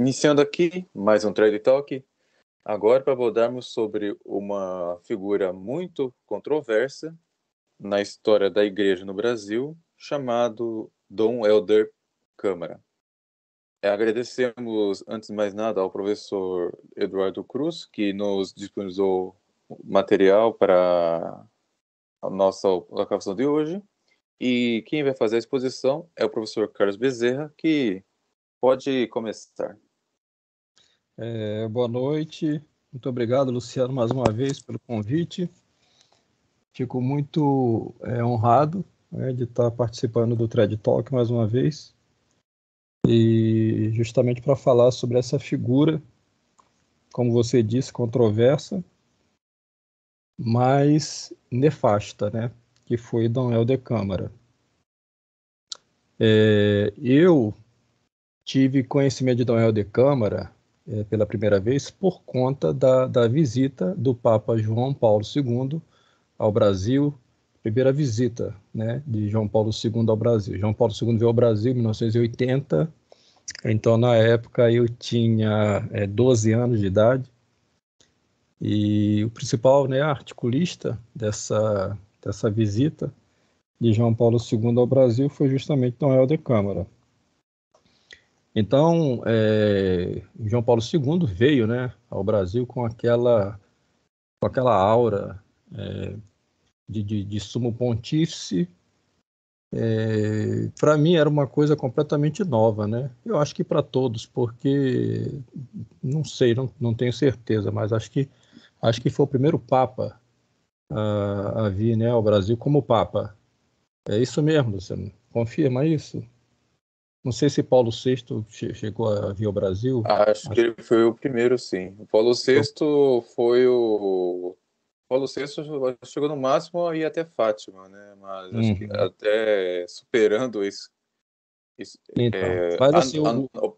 Iniciando aqui mais um Trade Talk, agora para abordarmos sobre uma figura muito controversa na história da igreja no Brasil, chamado Dom Helder Câmara. É, agradecemos, antes de mais nada, ao professor Eduardo Cruz, que nos disponibilizou material para a nossa locação de hoje. E quem vai fazer a exposição é o professor Carlos Bezerra, que pode começar. É, boa noite. Muito obrigado, Luciano, mais uma vez pelo convite. Fico muito é, honrado né, de estar participando do Thread Talk mais uma vez. E justamente para falar sobre essa figura, como você disse, controversa, mas nefasta, né? Que foi Dom Helder Câmara. É, eu tive conhecimento de Dom Helder Câmara é, pela primeira vez por conta da, da visita do Papa João Paulo II ao Brasil, primeira visita né, de João Paulo II ao Brasil. João Paulo II veio ao Brasil em 1980, então na época eu tinha é, 12 anos de idade, e o principal né, articulista dessa, dessa visita de João Paulo II ao Brasil foi justamente Dom Helder Câmara. Então, é, João Paulo II veio né, ao Brasil com aquela, com aquela aura é, de, de, de, sumo pontífice. É, para mim era uma coisa completamente nova, né? Eu acho que para todos, porque não sei, não, não tenho certeza, mas acho que acho que foi o primeiro papa a, a vir, né, ao Brasil como papa. É isso mesmo, você confirma isso? Não sei se Paulo VI chegou a vir ao Brasil. Acho, acho, que ele foi o primeiro, sim. O Paulo VI então foi o. Paulo VI chegou no máximo aí até Fátima, né? Mas uhum. acho que uhum. até superando isso. isso então, é, mas assim, a, a, o...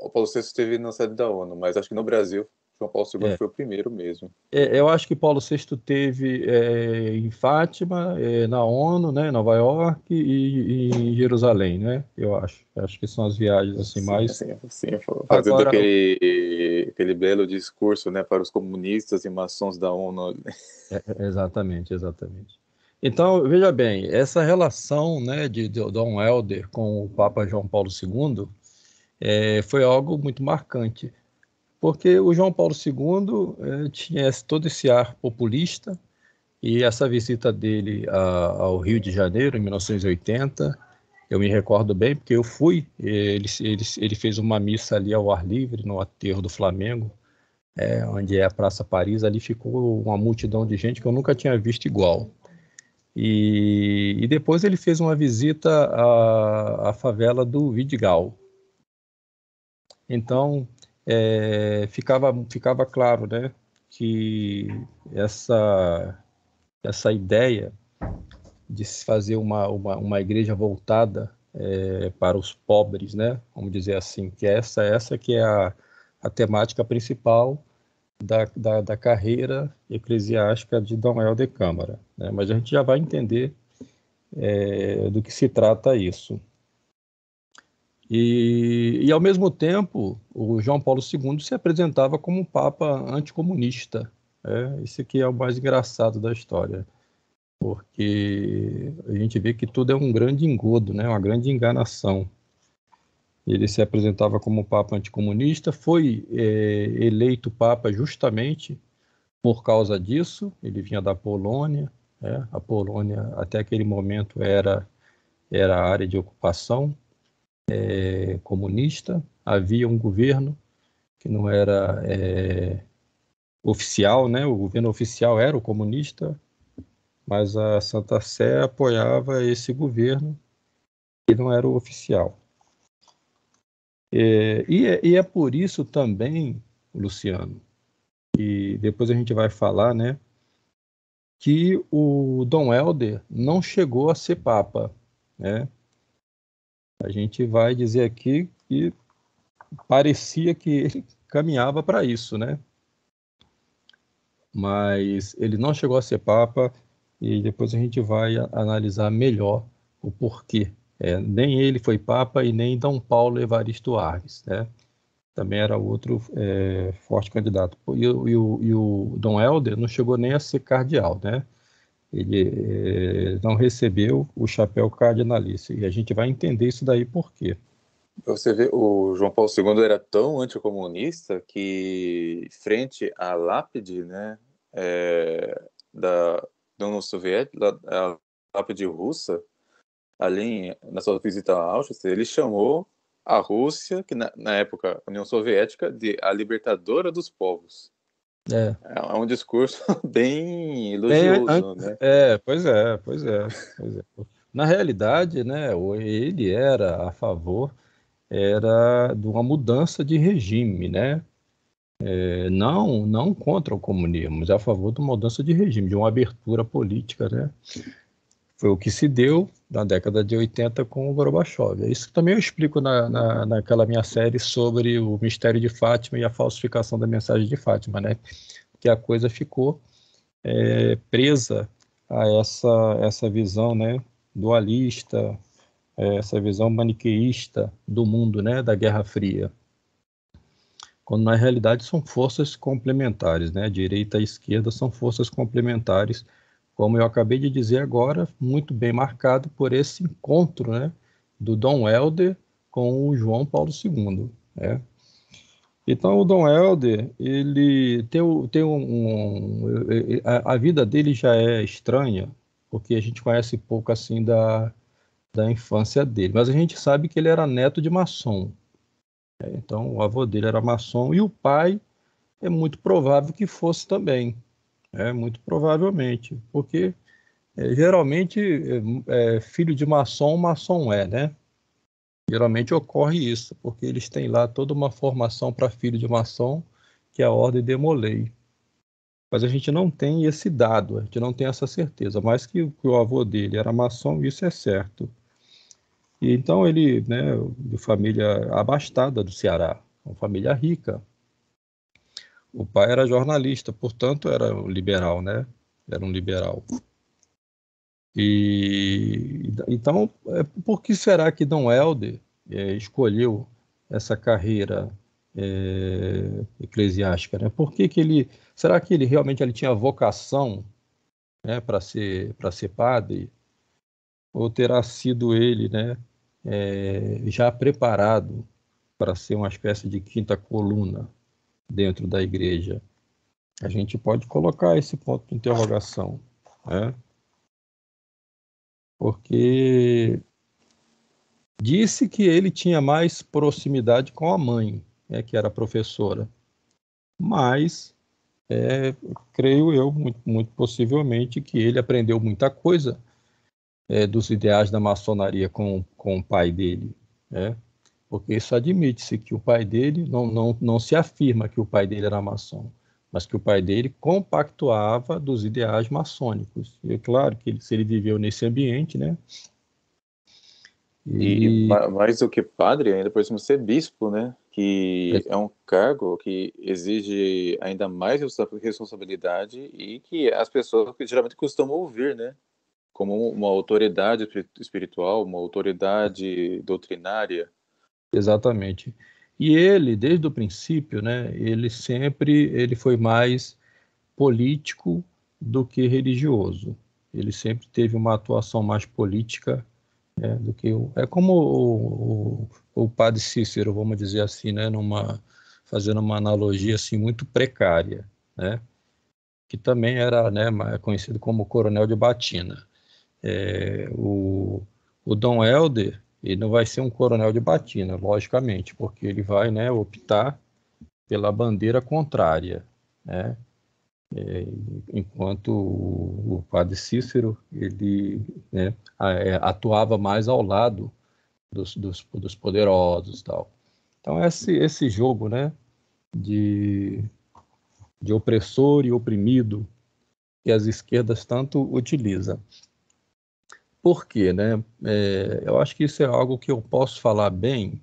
o Paulo VI esteve na sede da ONU, mas acho que no Brasil João Paulo II é. foi o primeiro mesmo. É, eu acho que Paulo VI teve é, em Fátima, é, na ONU, né, em Nova York e, e, em Jerusalém, né? Eu acho. Acho que são as viagens assim sim, mais. Sim, sim, fazendo Agora... aquele, aquele belo discurso, né, para os comunistas e maçons da ONU. É, é, exatamente, exatamente. Então, veja bem, essa relação né, de Dom Helder com o Papa João Paulo II é, foi algo muito marcante porque o João Paulo II eh, tinha todo esse ar populista e essa visita dele ao Rio de Janeiro em 1980, eu me recordo bem, porque eu fui, ele, ele, ele fez uma missa ali ao ar livre, no aterro do Flamengo, é, onde é a Praça Paris, ali ficou uma multidão de gente que eu nunca tinha visto igual. E, e depois ele fez uma visita à, à favela do Vidigal. Então, é, ficava, ficava claro né, que essa, essa ideia de se fazer uma, uma, uma igreja voltada é, para os pobres, né? Vamos dizer assim, que é essa essa que é a, a temática principal da, da, da, carreira eclesiástica de Dom El de Câmara. Né? Mas a gente já vai entender é, do que se trata isso. E, e, ao mesmo tempo, o João Paulo II se apresentava como um papa anticomunista. É, isso que é o mais engraçado da história, porque a gente vê que tudo é um grande engodo, né? uma grande enganação. Ele se apresentava como papa anticomunista, foi é, eleito papa justamente por causa disso. Ele vinha da Polônia, é, a Polônia até aquele momento era era a área de ocupação é, comunista, havia um governo que não era é, oficial, né? o governo oficial era o comunista, mas a Santa Sé apoiava esse governo que não era o oficial. É, e, é, e é por isso também, Luciano, e depois a gente vai falar, né, que o Dom Helder não chegou a ser papa, né? a gente vai dizer aqui que parecia que ele caminhava para isso, né? Mas ele não chegou a ser papa e depois a gente vai analisar melhor o porquê. É, nem ele foi papa e nem Dom Paulo Evaristo Arves, né? Também era outro é, forte candidato. E, e, e, o, e o Dom Helder não chegou nem a ser cardeal, né? ele é, não recebeu o chapéu cardinalício. E a gente vai entender isso daí por quê. Você vê, o João Paulo II era tão anticomunista que, frente à lápide né, é, da, da União Soviética, a lápide russa, ali na sua visita a Auschwitz, ele chamou a Rússia, que na, na época União Soviética, de a libertadora dos povos. É. é. é um discurso bem elogioso, bem, né? É, pois é, pois é, pois é. Na realidade, né, ele era a favor era de uma mudança de regime, né? É, não, não contra o comunismo, mas a favor de uma mudança de regime, de uma abertura política, né? Foi o que se deu na década de 80 com o Gorbachev. É isso também eu explico na, na, naquela minha série sobre o mistério de Fátima e a falsificação da mensagem de Fátima, né? Que a coisa ficou é, presa a essa, essa visão né, dualista, é, essa visão maniqueísta do mundo, né, da Guerra Fria. Quando na realidade são forças complementares, né? Direita e esquerda são forças complementares como eu acabei de dizer agora, muito bem marcado por esse encontro né, do Dom Helder com o João Paulo II. Né? Então, o Dom Helder, ele tem, tem um, um a, a, vida dele já é estranha, porque a gente conhece pouco assim da, da infância dele, mas a gente sabe que ele era neto de maçom. É, então, o avô dele era maçom e o pai é muito provável que fosse também, é muito provavelmente, porque é, geralmente é, é, filho de maçom, maçom é, né? Geralmente ocorre isso, porque eles têm lá toda uma formação para filho de maçom, que é a ordem demolei. Mas a gente não tem esse dado, a gente não tem essa certeza, mas que, que o avô dele era maçom, isso é certo. E então ele, né, de família abastada do Ceará, uma família rica, o pai era jornalista, portanto era liberal, né? Era um liberal. E então, é, por que será que Dom Helder é, escolheu essa carreira é, eclesiástica, né? Por que, que ele, será que ele realmente ele tinha vocação, né, para ser para ser padre, ou terá sido ele, né, é, já preparado para ser uma espécie de quinta coluna? dentro da igreja? A gente pode colocar esse ponto de interrogação, né? Porque disse que ele tinha mais proximidade com a mãe, né, que era professora. Mas é, creio eu, muito, muito, possivelmente, que ele aprendeu muita coisa é, dos ideais da maçonaria com, com o pai dele. Né? porque isso admite-se que o pai dele não, não, não se afirma que o pai dele era maçom, mas que o pai dele compactuava dos ideais maçônicos. E é claro que ele, se ele viveu nesse ambiente, né? E, e mais do que padre, ainda por cima ser bispo, né? Que é. é um cargo que exige ainda mais responsabilidade e que as pessoas geralmente costumam ouvir, né? Como uma autoridade espiritual, uma autoridade doutrinária. Exatamente. E ele, desde o princípio, né, ele sempre ele foi mais político do que religioso. Ele sempre teve uma atuação mais política né, do que o, é como o, o, o, padre Cícero, vamos dizer assim, né, numa fazendo uma analogia assim muito precária, né, que também era né, conhecido como Coronel de Batina. É, o, o Dom Helder ele não vai ser um coronel de batina, logicamente, porque ele vai né, optar pela bandeira contrária. Né? É, enquanto o, o padre Cícero ele né, é, atuava mais ao lado dos, dos, dos poderosos tal. Então esse, esse jogo né, de, de opressor e oprimido que as esquerdas tanto utilizam. Por quê? Né? É, eu acho que isso é algo que eu posso falar bem,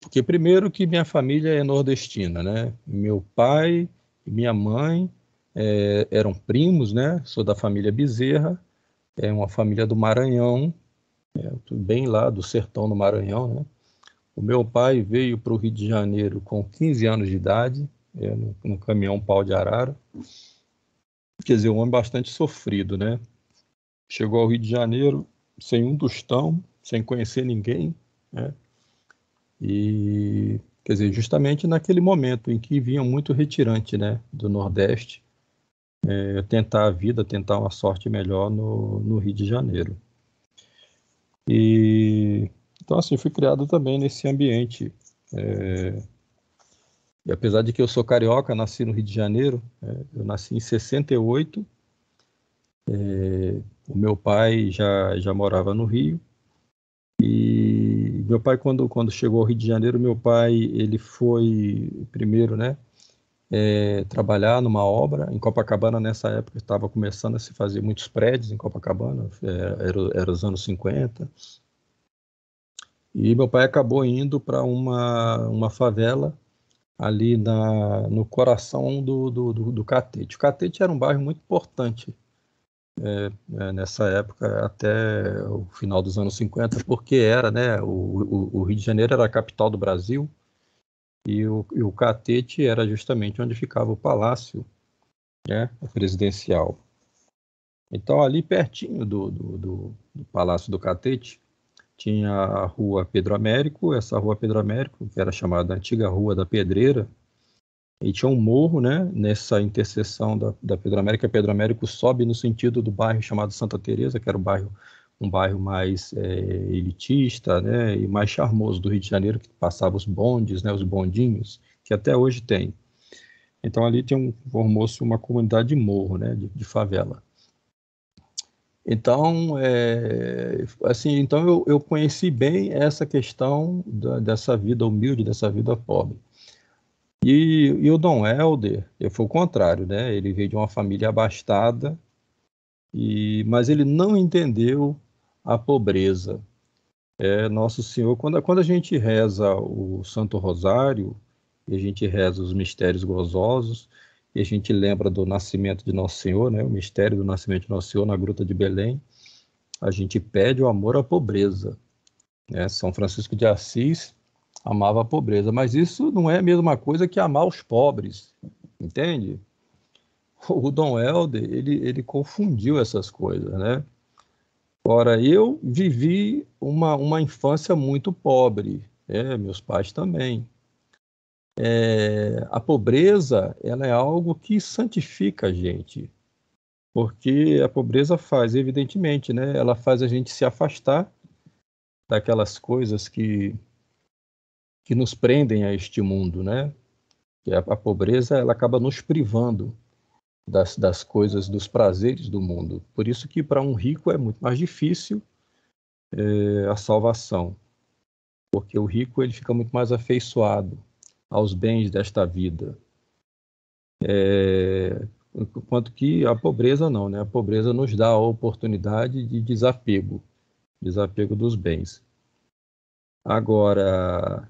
porque primeiro que minha família é nordestina, né? Meu pai e minha mãe é, eram primos, né? Sou da família Bezerra, é uma família do Maranhão, é, bem lá do sertão do Maranhão, né? O meu pai veio para o Rio de Janeiro com 15 anos de idade, é, no, no caminhão pau de arara. Quer dizer, um homem bastante sofrido, né? Chegou ao Rio de Janeiro sem um tostão, sem conhecer ninguém, né? E, quer dizer, justamente naquele momento em que vinha muito retirante, né, do Nordeste, é, tentar a vida, tentar uma sorte melhor no, no Rio de Janeiro. E, então, assim, fui criado também nesse ambiente. É, e apesar de que eu sou carioca, nasci no Rio de Janeiro, é, eu nasci em 68 é, o meu pai já, já morava no Rio e meu pai quando, quando chegou ao Rio de Janeiro, meu pai ele foi primeiro, né, é, trabalhar numa obra em Copacabana nessa época estava começando a se fazer muitos prédios em Copacabana, era, é, era, era os anos 50 e meu pai acabou indo para uma, uma favela ali na, no coração do, do, do, do Catete. O Catete era um bairro muito importante é, é, nessa época até o final dos anos 50, porque era, né, o, o, o Rio de Janeiro era a capital do Brasil e o, e o Catete era justamente onde ficava o palácio né, presidencial. Então, ali pertinho do, do, do, do Palácio do Catete, tinha a Rua Pedro Américo, essa Rua Pedro Américo, que era chamada Antiga Rua da Pedreira, e tinha um morro, né, nessa interseção da, da Pedro América. A Pedro Américo sobe no sentido do bairro chamado Santa Teresa, que era um bairro, um bairro mais é, elitista, né, e mais charmoso do Rio de Janeiro, que passava os bondes, né, os bondinhos, que até hoje tem. Então ali tem um, formou-se uma comunidade de morro, né, de, de favela. Então, é, assim, então eu, eu, conheci bem essa questão da, dessa vida humilde, dessa vida pobre. E, e o Dom Helder foi o contrário, né? Ele veio de uma família abastada, e, mas ele não entendeu a pobreza. É, Nosso Senhor, quando, quando a gente reza o Santo Rosário, e a gente reza os mistérios gozosos, e a gente lembra do nascimento de Nosso Senhor, né? o mistério do nascimento de Nosso Senhor na Gruta de Belém, a gente pede o amor à pobreza. Né? São Francisco de Assis amava a pobreza. Mas isso não é a mesma coisa que amar os pobres, entende? O Dom Helder, ele, ele confundiu essas coisas, né? Ora, eu vivi uma, uma infância muito pobre, é, meus pais também. É, a pobreza, ela é algo que santifica a gente, porque a pobreza faz, evidentemente, né? Ela faz a gente se afastar daquelas coisas que que nos prendem a este mundo, né? Que a, a pobreza ela acaba nos privando das, das coisas, dos prazeres do mundo. Por isso que para um rico é muito mais difícil é, a salvação, porque o rico ele fica muito mais afeiçoado aos bens desta vida. É, eh, enquanto que a pobreza não, né? A pobreza nos dá a oportunidade de desapego, desapego dos bens. Agora,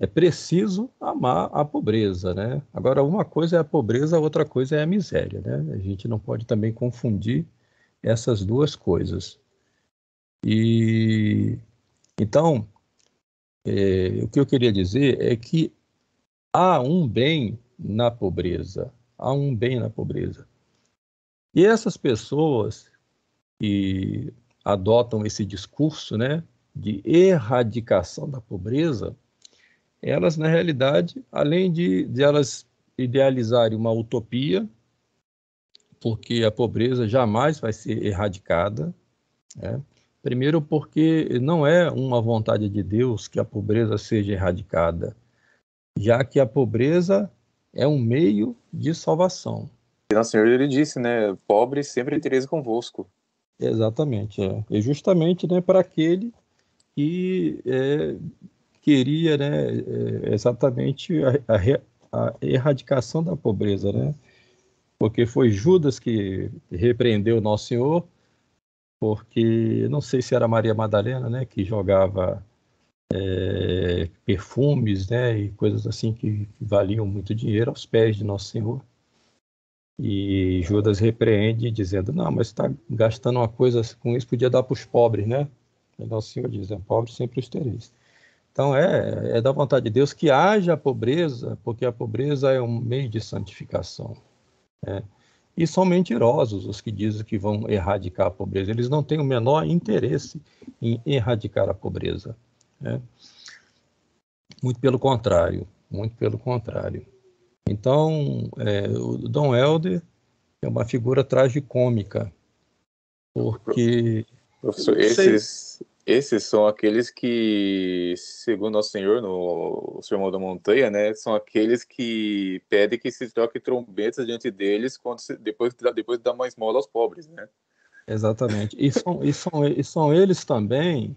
é preciso amar a pobreza, né? Agora, uma coisa é a pobreza, outra coisa é a miséria, né? A gente não pode também confundir essas duas coisas. E então, é, o que eu queria dizer é que há um bem na pobreza, há um bem na pobreza. E essas pessoas que adotam esse discurso, né, de erradicação da pobreza, elas, na realidade, além de, de elas idealizarem uma utopia, porque a pobreza jamais vai ser erradicada, né? primeiro porque não é uma vontade de Deus que a pobreza seja erradicada, já que a pobreza é um meio de salvação. E nosso Senhor ele disse, né, pobre sempre tereis convosco. Exatamente, é. E justamente, né, para aquele que é, queria né, é, exatamente a, a, a erradicação da pobreza, né? porque foi Judas que repreendeu Nosso Senhor, porque não sei se era Maria Madalena, né, que jogava é, perfumes, né, e coisas assim que, que, valiam muito dinheiro aos pés de Nosso Senhor. E Judas repreende, dizendo: Não, mas está gastando uma coisa com isso, podia dar para os pobres, né? E Nosso Senhor diz: é, Pobres sempre os tereis. Então, é, é da vontade de Deus que haja a pobreza, porque a pobreza é um meio de santificação. Né? E são mentirosos os que dizem que vão erradicar a pobreza. Eles não têm o menor interesse em erradicar a pobreza. Né? Muito pelo contrário, muito pelo contrário. Então, é, o Dom Helder é uma figura tragicômica, porque... Professor, esses, esses são aqueles que, segundo nosso Senhor, no Sermão da Montanha, né, são aqueles que pedem que se troque trombetas diante deles quando se, depois, depois dá uma esmola aos pobres, né? Exatamente. E são, e são, e são eles também,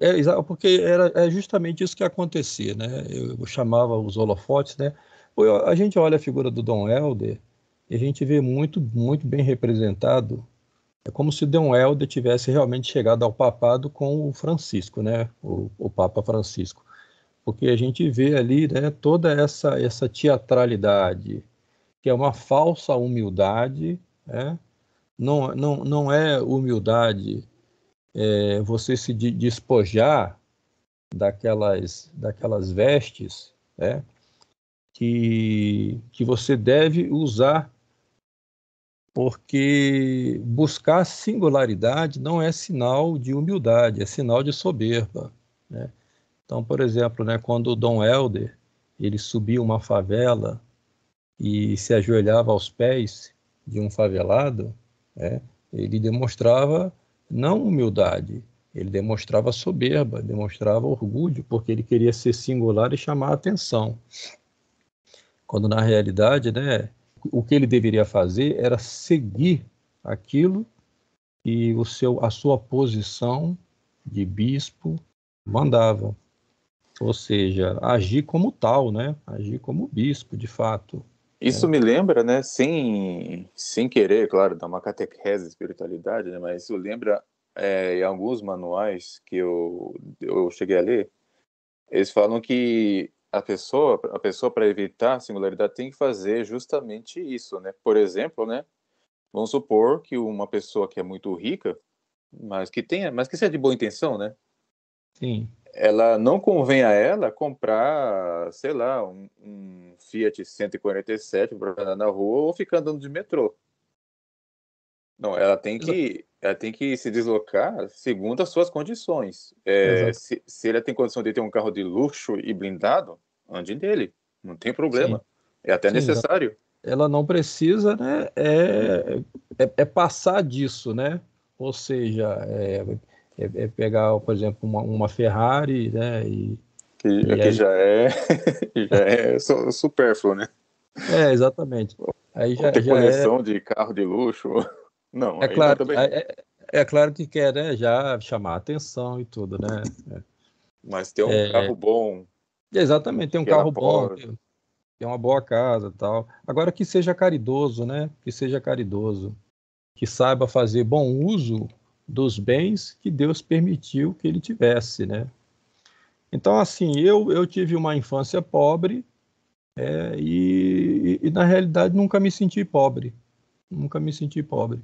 é, porque era, é justamente isso que acontecia, né? Eu, eu chamava os holofotes, né? a gente olha a figura do Dom Helder e a gente vê muito, muito bem representado é como se Dom Helder tivesse realmente chegado ao papado com o Francisco, né? O, o Papa Francisco, porque a gente vê ali, né? Toda essa essa teatralidade, que é uma falsa humildade, né? Não, não, não é humildade é, você se despojar daquelas daquelas vestes, né? Que que você deve usar porque buscar singularidade não é sinal de humildade, é sinal de soberba. Né? Então, por exemplo, né, quando o Dom Helder ele subia uma favela e se ajoelhava aos pés de um favelado, né, ele demonstrava não humildade, ele demonstrava soberba, demonstrava orgulho, porque ele queria ser singular e chamar a atenção. Quando na realidade, né, o que ele deveria fazer era seguir aquilo que o seu, a sua posição de bispo mandava. Ou seja, agir como tal, né? agir como bispo, de fato. Isso é. me lembra, né, sem, sem querer, claro, dar uma catequese de espiritualidade, né, mas isso lembra é, em alguns manuais que eu, eu cheguei a ler, eles falam que a pessoa, a pessoa para evitar a singularidade tem que fazer justamente isso, né? Por exemplo, né? Vamos supor que uma pessoa que é muito rica, mas que tenha, mas que seja de boa intenção, né? Sim. Ela não convém a ela comprar, sei lá, um, um Fiat 147 na rua ou ficar andando de metrô. Não, ela tem que, ela tem que se deslocar segundo as suas condições. É, se, se ela tem condição de ter um carro de luxo e blindado, ande nele, não tem problema. Sim. É até Sim, necessário. Ela não precisa, né? É, é, é passar disso, né? Ou seja, é, é, é pegar, por exemplo, uma, uma Ferrari, né? E, que, e é que aí... já é, já é superfluo, né? É, exatamente. Aí já, ter já é de carro de luxo. Não, é claro, também... É, é, é, claro que quer né, já chamar atenção e tudo, né? É. Mas tem um é... carro bom. Exatamente, tem um é carro bom, tem, uma boa casa tal. Agora que seja caridoso, né? Que seja caridoso, que saiba fazer bom uso dos bens que Deus permitiu que ele tivesse, né? Então, assim, eu, eu tive uma infância pobre é, e, e, na realidade, nunca me senti pobre. Nunca me senti pobre.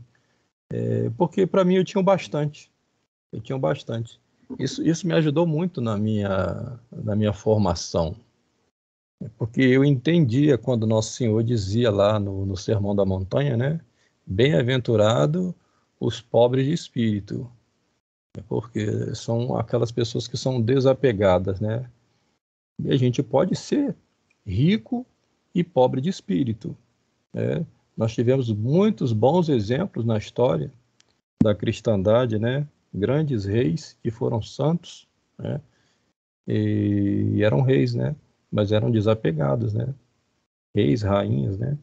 É, porque para mim eu tinha bastante. Eu tinha bastante. Isso, isso me ajudou muito na minha, na minha formação. É porque eu entendia quando Nosso Senhor dizia lá no, no Sermão da Montanha, né? Bem-aventurado os pobres de espírito, é porque são aquelas pessoas que são desapegadas, né? E a gente pode ser rico e pobre de espírito, né? Nós tivemos muitos bons exemplos na história da cristandade, né? Grandes reis que foram santos, né? E, eram reis, né? Mas eram desapegados, né? Reis, rainhas, né?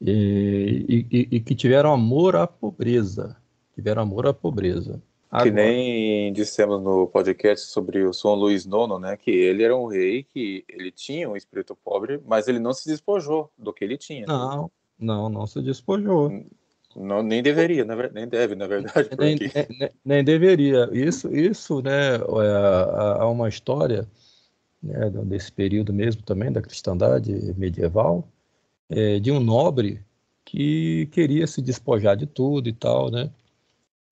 E, e, e que tiveram amor à pobreza, tiveram amor à pobreza. Agora. Que nem dissemos no podcast sobre o São Luís Nono, né? Que ele era um rei que ele tinha um espírito pobre, mas ele não se despojou do que ele tinha. Não, não, não se despojou. Não, nem deveria, nem deve, na verdade. Nem, é, nem, né, nem, deveria. Isso, isso, né? É, há uma história né, desse período mesmo também da cristandade medieval é, de um nobre que queria se despojar de tudo e tal, né?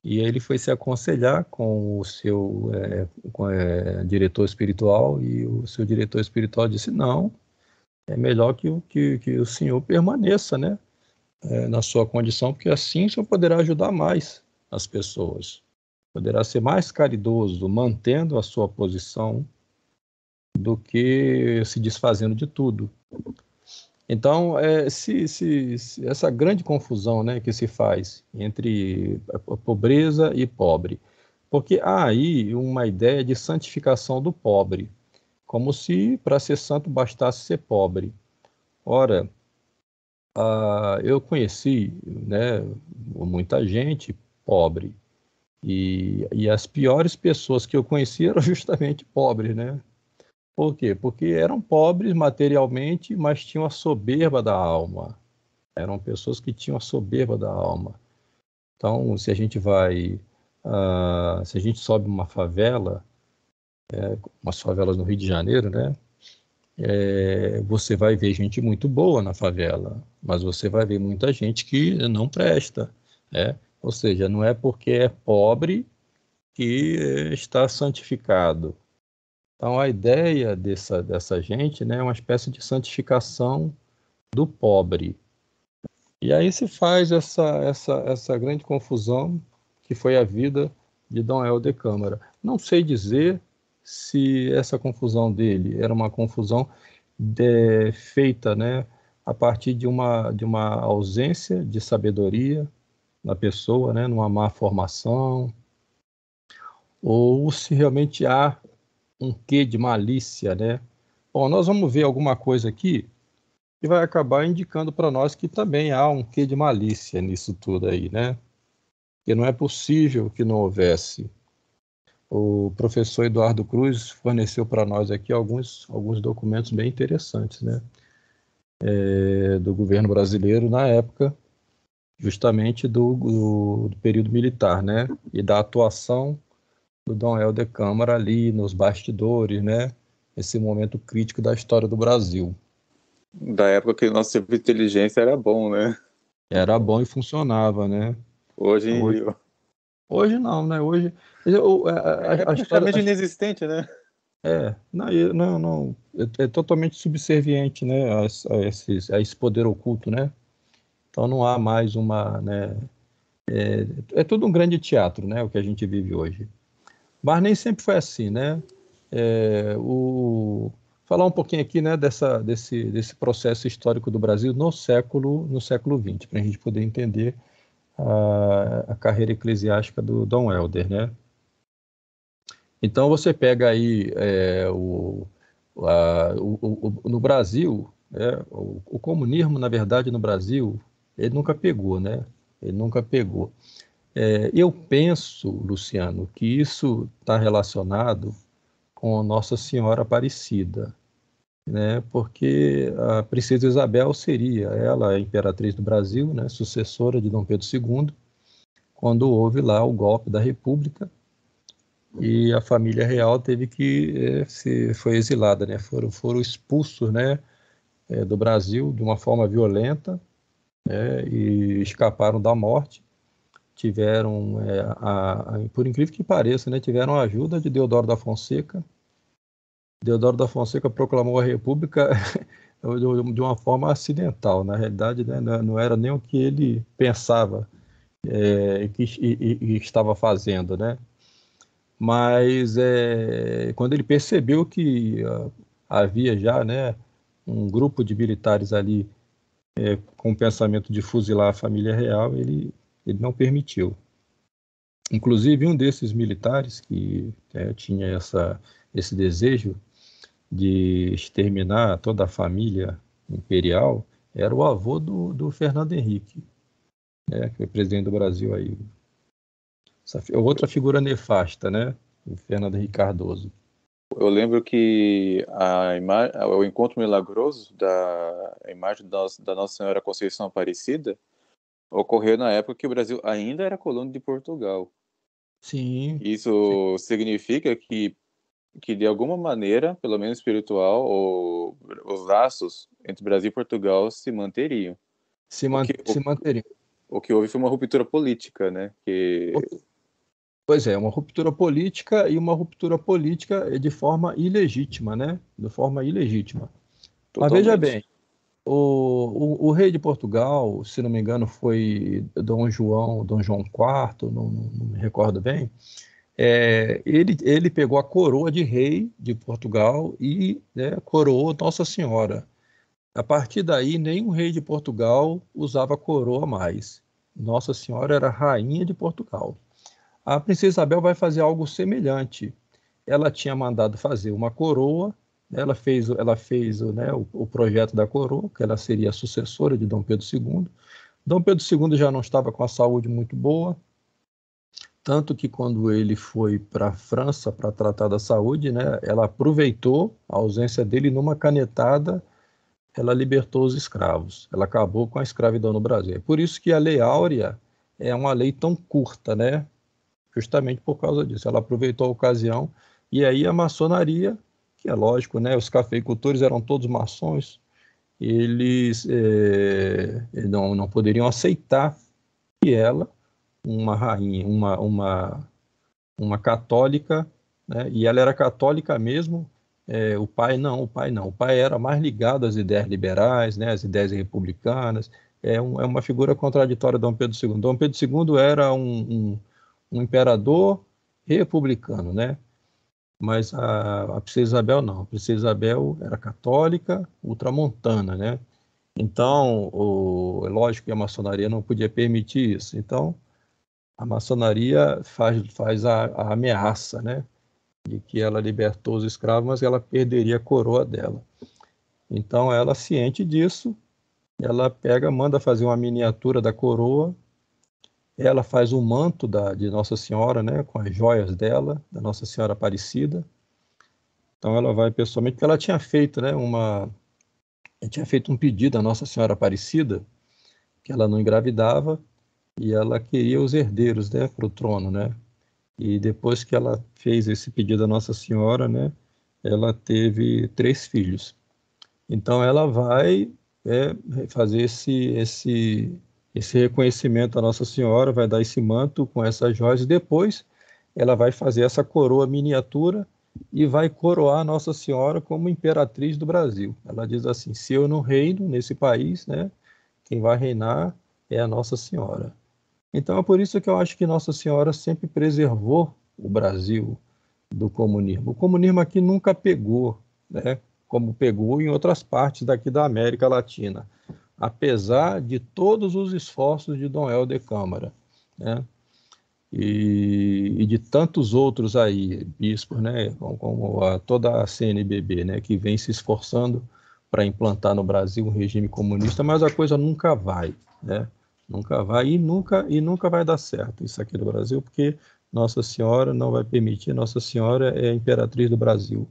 E aí ele foi se aconselhar com o seu é, com, é, diretor espiritual e o seu diretor espiritual disse não, é melhor que, que, que o senhor permaneça, né, é, na sua condição, porque assim o senhor poderá ajudar mais as pessoas, poderá ser mais caridoso, mantendo a sua posição do que se desfazendo de tudo. Então, é, se, se, se essa grande confusão né, que se faz entre pobreza e pobre, porque há aí uma ideia de santificação do pobre, como se para ser santo bastasse ser pobre. Ora, eu conheci né, muita gente pobre, e, e as piores pessoas que eu conheci eram justamente pobres, né? Por quê? Porque eram pobres materialmente, mas tinham a soberba da alma. Eram pessoas que tinham a soberba da alma. Então, se a gente vai, uh, se a gente sobe uma favela, é, umas favelas no Rio de Janeiro, né? É, você vai ver gente muito boa na favela, mas você vai ver muita gente que não presta, né? Ou seja, não é porque é pobre que eh, está santificado. Então, a ideia dessa, dessa gente né, é uma espécie de santificação do pobre. E aí se faz essa, essa, essa grande confusão que foi a vida de Dom Helder Câmara. Não sei dizer se essa confusão dele era uma confusão de, feita né, a partir de uma, de uma ausência de sabedoria na pessoa, né, numa má formação, ou se realmente há um quê de malícia, né? Bom, nós vamos ver alguma coisa aqui que vai acabar indicando para nós que também há um quê de malícia nisso tudo aí, né? Que não é possível que não houvesse. O professor Eduardo Cruz forneceu para nós aqui alguns, alguns documentos bem interessantes, né? É, do governo brasileiro na época, justamente do, do, do período militar, né? E da atuação do Dom Helder Câmara ali nos bastidores, né? Esse momento crítico da história do Brasil. Da época que o nosso serviço de inteligência era bom, né? Era bom e funcionava, né? Hoje. Hoje, hoje não, né? Hoje. Eu, a, a, é praticamente inexistente, né? É, não, não, não é, é totalmente subserviente, né, a, a, esse, a, esse, poder oculto, né? Então não há mais uma, né, é, é tudo um grande teatro, né, o que a gente vive hoje. Mas nem sempre foi assim, né? É, o, falar um pouquinho aqui né, dessa, desse, desse processo histórico do Brasil no século no século XX, para a gente poder entender a, a carreira eclesiástica do Dom Helder. Né? Então você pega aí é, o, a, o, o, no Brasil, né, o, o comunismo, na verdade, no Brasil, ele nunca pegou, né? Ele nunca pegou. É, eu penso, Luciano, que isso está relacionado com Nossa Senhora Aparecida, né? porque a Princesa Isabel seria ela a imperatriz do Brasil, né? sucessora de Dom Pedro II, quando houve lá o golpe da República e a família real teve que é, se foi exilada, né? foram, foram expulsos né? É, do Brasil de uma forma violenta né? e escaparam da morte tiveram, é, a, a, por incrível que pareça, né, tiveram a ajuda de Deodoro da Fonseca. Deodoro da Fonseca proclamou a República de uma forma acidental. Na realidade, né, não era nem o que ele pensava é, que, e, e, estava fazendo, né? Mas é, quando ele percebeu que uh, havia já, né, um grupo de militares ali é, com o pensamento de fuzilar a família real, ele ele não permitiu. Inclusive, um desses militares que é, tinha essa, esse desejo de exterminar toda a família imperial era o avô do, do Fernando Henrique, né, que foi presidente do Brasil aí. Essa, outra figura nefasta, né? O Fernando Henrique Cardoso. Eu lembro que a o encontro milagroso da imagem da, da Nossa Senhora Conceição Aparecida ocorreu na época que o Brasil ainda era colônia de Portugal. Sim. Isso sim. significa que, que, de alguma maneira, pelo menos espiritual, o, os laços entre Brasil e Portugal se manteriam. Se, man se manteriam. O que houve foi uma ruptura política, né? Que... Pois é, uma ruptura política e uma ruptura política de forma ilegítima, né? De forma ilegítima. Totalmente. Mas veja bem, o, o, o, rei de Portugal, se não me engano, foi Dom João, Dom João IV, não, não, não me recordo bem. É, ele, ele pegou a coroa de rei de Portugal e né, coroou Nossa Senhora. A partir daí, nenhum rei de Portugal usava coroa mais. Nossa Senhora era rainha de Portugal. A princesa Isabel vai fazer algo semelhante. Ela tinha mandado fazer uma coroa ela fez, ela fez né, o, o, projeto da coroa, que ela seria a sucessora de Dom Pedro II. Dom Pedro II já não estava com a saúde muito boa, tanto que quando ele foi para a França para tratar da saúde, né, ela aproveitou a ausência dele numa canetada, ela libertou os escravos, ela acabou com a escravidão no Brasil. É por isso que a Lei Áurea é uma lei tão curta, né? justamente por causa disso. Ela aproveitou a ocasião e aí a maçonaria que é lógico, né? Os cafeicultores eram todos maçons, eles é, não, não poderiam aceitar que ela, uma rainha, uma, uma, uma católica, né? e ela era católica mesmo, é, o pai não, o pai não. O pai era mais ligado às ideias liberais, né, às ideias republicanas. É, um, é uma figura contraditória de Dom Pedro II. Dom Pedro II era um, um, um imperador republicano, né? mas a, a Princesa Isabel não. A Princesa Isabel era católica, ultramontana, né? Então, o, é lógico que a maçonaria não podia permitir isso. Então, a maçonaria faz, faz a, a ameaça, né? De que ela libertou os escravos, mas ela perderia a coroa dela. Então, ela, ciente disso, ela pega, manda fazer uma miniatura da coroa ela faz o um manto da, de Nossa Senhora, né, com as joias dela, da Nossa Senhora Aparecida. Então ela vai pessoalmente, porque ela tinha feito, né, uma tinha feito um pedido à Nossa Senhora Aparecida, que ela não engravidava e ela queria os herdeiros, né, para o trono, né? E depois que ela fez esse pedido à Nossa Senhora, né, ela teve três filhos. Então ela vai é, fazer esse, esse esse reconhecimento à Nossa Senhora, vai dar esse manto com essas joias e depois ela vai fazer essa coroa miniatura e vai coroar Nossa Senhora como imperatriz do Brasil. Ela diz assim: se eu não reino nesse país, né, quem vai reinar é a Nossa Senhora. Então é por isso que eu acho que Nossa Senhora sempre preservou o Brasil do comunismo. O comunismo aqui nunca pegou, né, como pegou em outras partes daqui da América Latina apesar de todos os esforços de Dom Helder Câmara, né? E, e, de tantos outros aí, bispos, né, como, a, toda a CNBB, né, que vem se esforçando para implantar no Brasil um regime comunista, mas a coisa nunca vai, né, nunca vai e nunca e nunca vai dar certo isso aqui no Brasil, porque Nossa Senhora não vai permitir, Nossa Senhora é a imperatriz do Brasil.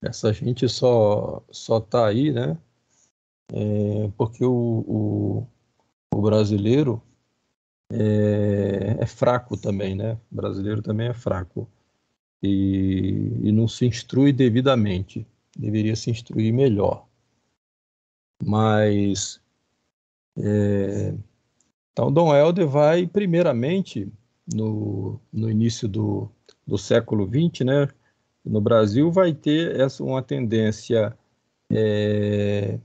Essa gente só só tá aí, né, é, porque o, o, o brasileiro é, é, fraco também, né? O brasileiro também é fraco e, e não se instrui devidamente. Deveria se instruir melhor. Mas é, então Dom Helder vai primeiramente no, no início do, do século XX, né? No Brasil vai ter essa uma tendência é,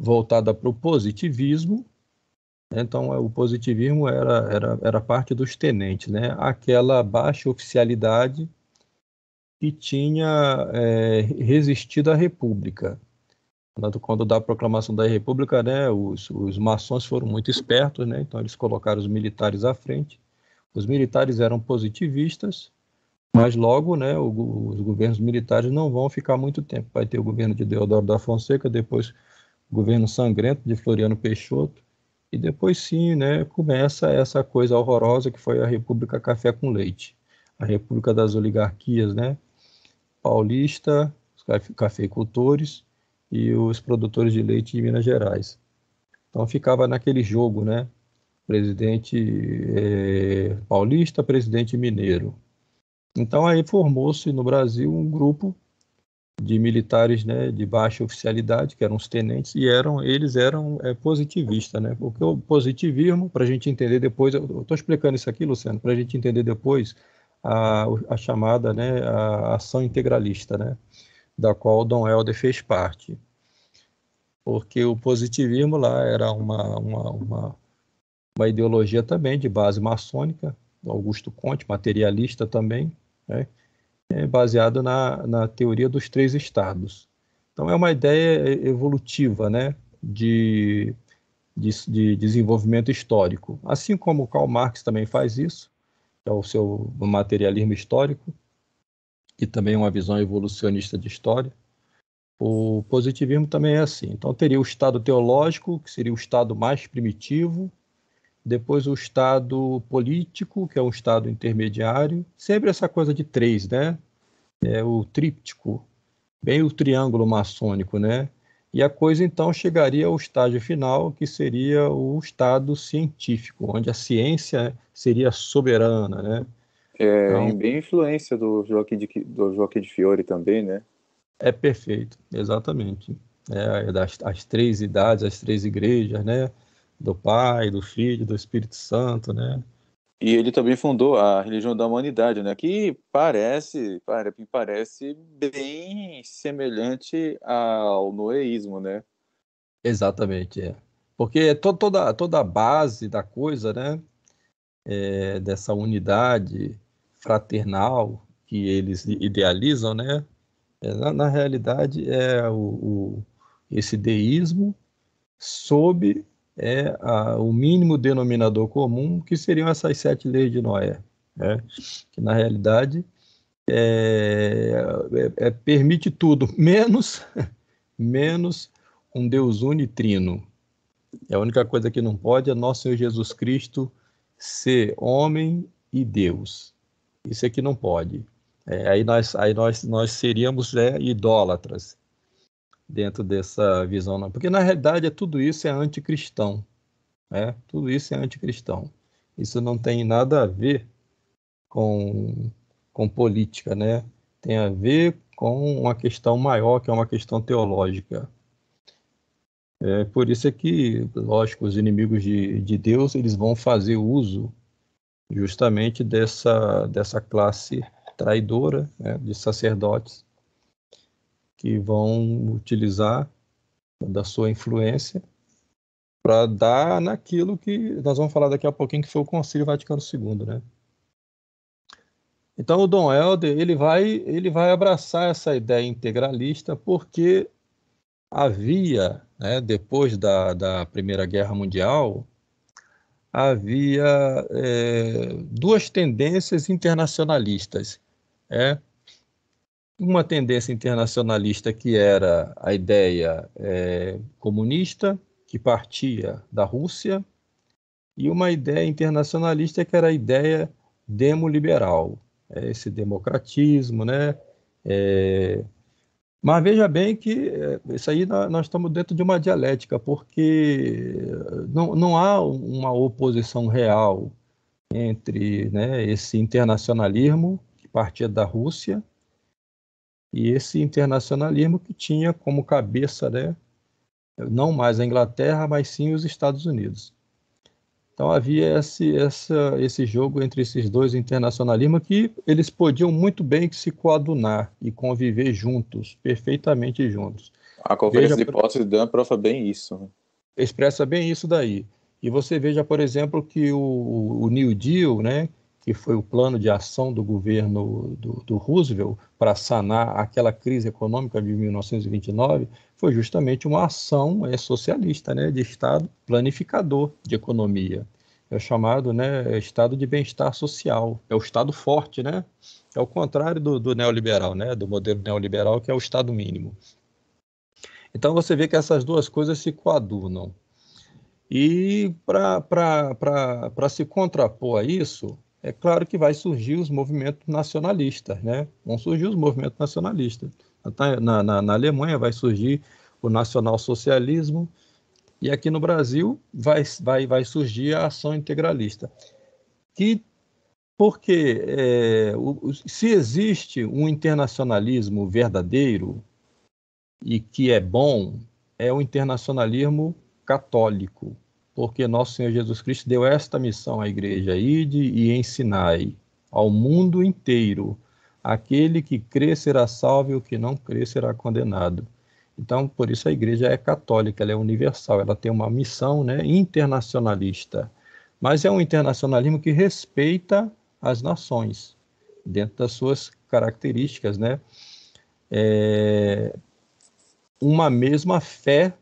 voltada para o positivismo. Né? Então, é, o positivismo era, era, era parte dos tenentes, né? aquela baixa oficialidade que tinha é, resistido à República. Quando da proclamação da República, né, os, os maçons foram muito espertos, né? então eles colocaram os militares à frente. Os militares eram positivistas, mas logo, né, o, os governos militares não vão ficar muito tempo. Vai ter o governo de Deodoro da Fonseca, depois governo sangrento de Floriano Peixoto, e depois sim, né, começa essa coisa horrorosa que foi a República Café com Leite, a República das Oligarquias, né, paulista, os cafeicultores e os produtores de leite de Minas Gerais. Então ficava naquele jogo, né, presidente é, paulista, presidente mineiro. Então aí formou-se no Brasil um grupo de militares né, de baixa oficialidade, que eram os tenentes, e eram eles eram é, positivistas, né? Porque o positivismo, para a gente entender depois, eu estou explicando isso aqui, Luciano, para a gente entender depois a, a chamada né, a ação integralista, né? Da qual Dom Helder fez parte. Porque o positivismo lá era uma, uma, uma, uma ideologia também de base maçônica, Augusto Conte, materialista também, né? é, baseado na, na teoria dos três estados. Então, é uma ideia evolutiva né, de, de, de desenvolvimento histórico. Assim como Karl Marx também faz isso, que é o seu materialismo histórico, e também uma visão evolucionista de história. O positivismo também é assim. Então, teria o estado teológico, que seria o estado mais primitivo, depois o Estado político, que é um Estado intermediário, sempre essa coisa de três, né? É o tríptico, bem o triângulo maçônico, né? E a coisa então chegaria ao estágio final, que seria o Estado científico, onde a ciência seria soberana, né? É, então, bem influência do Joaquim, de, do Joaquim de Fiore também, né? É perfeito, exatamente. É, das, as três idades, as três igrejas, né? do Pai, do Filho, do Espírito Santo, né? E ele também fundou a religião da humanidade, né? Que parece, parece bem semelhante ao noeísmo, né? Exatamente, é. Porque to, toda, toda a base da coisa, né? É, dessa unidade fraternal que eles idealizam, né? É, na, na, realidade é o, o, esse deísmo sob é a, o mínimo denominador comum que seriam essas sete leis de Noé, né? que na realidade é, é, é, permite tudo, menos, menos um Deus unitrino. É a única coisa que não pode é nosso Senhor Jesus Cristo ser homem e Deus. Isso é que não pode. É, aí nós, aí nós, nós seríamos é, idólatras dentro dessa visão, não. Porque, na realidade, é, tudo isso é anticristão. Né? Tudo isso é anticristão. Isso não tem nada a ver com, com política, né? Tem a ver com uma questão maior, que é uma questão teológica. É, por isso é que, lógico, os inimigos de, de Deus, eles vão fazer uso justamente dessa, dessa classe traidora né, de sacerdotes que vão utilizar da sua influência para dar naquilo que nós vamos falar daqui a pouquinho, que foi o Concílio Vaticano II, né? Então o Dom Helder ele vai ele vai abraçar essa ideia integralista porque havia né, depois da, da Primeira Guerra Mundial havia é, duas tendências internacionalistas é, uma tendência internacionalista que era a ideia é, comunista, que partia da Rússia, e uma ideia internacionalista que era a ideia demoliberal, é, esse democratismo, né? É, mas veja bem que é, isso aí nós estamos dentro de uma dialética, porque não, não há uma oposição real entre né, esse internacionalismo que partia da Rússia e esse internacionalismo que tinha como cabeça, né, não mais a Inglaterra, mas sim os Estados Unidos. Então havia esse, essa, esse jogo entre esses dois internacionalismos que eles podiam muito bem se coadunar e conviver juntos, perfeitamente juntos. A conferência veja, de posse de prova bem isso. Né? Expressa bem isso daí. E você veja, por exemplo, que o, o New Deal, né, que foi o plano de ação do governo do, do Roosevelt para sanar aquela crise econômica de 1929, foi justamente uma ação é, socialista, né, de Estado planificador de economia. É chamado né, Estado de bem-estar social, é o Estado forte, né? É o contrário do, do neoliberal, né, do modelo neoliberal, que é o Estado mínimo. Então você vê que essas duas coisas se coadunam. E para se contrapor a isso, é claro que vai surgir os movimentos nacionalistas, né? Vão surgir os movimentos nacionalistas. Na, na, na Alemanha vai surgir o nacionalsocialismo e aqui no Brasil vai, vai, vai surgir a ação integralista. Que, porque é, o, se existe um internacionalismo verdadeiro e que é bom, é o internacionalismo católico, porque nosso Senhor Jesus Cristo deu esta missão à igreja: ide e ensinai ao mundo inteiro. Aquele que crê será salvo e o que não crê será condenado. Então, por isso a igreja é católica, ela é universal, ela tem uma missão né, internacionalista. Mas é um internacionalismo que respeita as nações, dentro das suas características. Né? É uma mesma fé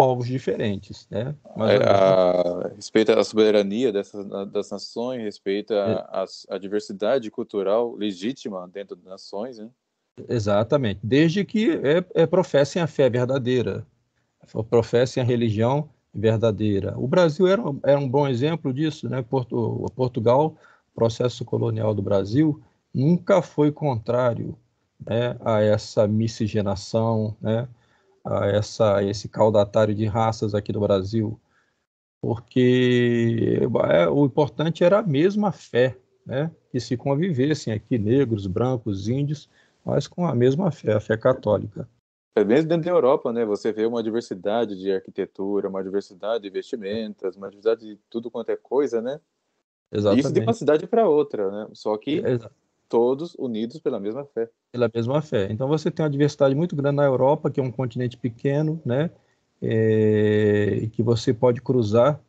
povos diferentes, né? Mas, é, a, a, respeita soberania dessas, das nações, respeita é. a, a, diversidade cultural legítima dentro das nações, né? Exatamente, desde que é, é, professem a fé verdadeira, professem a religião verdadeira. O Brasil era, era um bom exemplo disso, né? Porto, Portugal, processo colonial do Brasil, nunca foi contrário né, a essa miscigenação, né? a essa, esse caudatário de raças aqui do Brasil, porque é, o importante era a mesma fé, né? que se convivessem aqui negros, brancos, índios, mas com a mesma fé, a fé católica. É mesmo dentro da Europa, né? Você vê uma diversidade de arquitetura, uma diversidade de vestimentas, uma diversidade de tudo quanto é coisa, né? Exatamente. Isso de uma cidade para outra, né? Só que é, todos unidos pela mesma fé. Pela mesma fé. Então você tem uma diversidade muito grande na Europa, que é um continente pequeno, né? É, que você pode cruzar.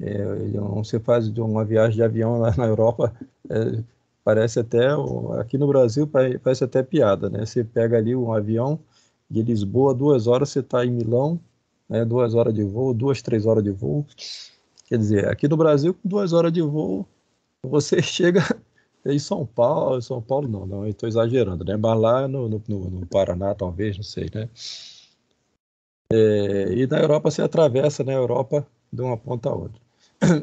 É, então, você faz uma viagem de avião lá na Europa, é, parece até aqui no Brasil parece até piada, né? Você pega ali um avião de Lisboa, duas horas você está em Milão, né? Duas horas de voo, duas três horas de voo. Quer dizer, aqui no Brasil, duas horas de voo, você chega em São Paulo, em São Paulo não, não, estou exagerando, né? Mas lá no, no, no, Paraná, talvez, não sei, né? É, e na Europa você atravessa, né? Europa de uma ponta a outra.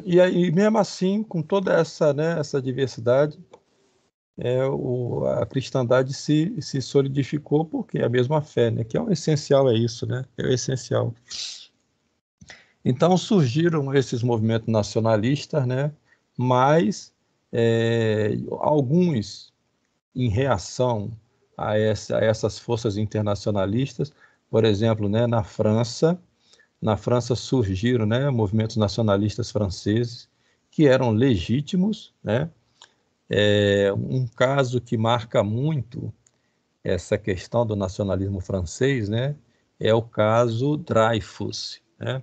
E aí, mesmo assim, com toda essa, né, essa diversidade, é, o, a cristandade se, se solidificou porque é a mesma fé, né? Que é o essencial, é isso, né? É o essencial. Então surgiram esses movimentos nacionalistas, né? Mas é, alguns em reação a, essa, a, essas forças internacionalistas, por exemplo, né, na França, na França surgiram né, movimentos nacionalistas franceses que eram legítimos, né? É um caso que marca muito essa questão do nacionalismo francês, né? É o caso Dreyfus, né?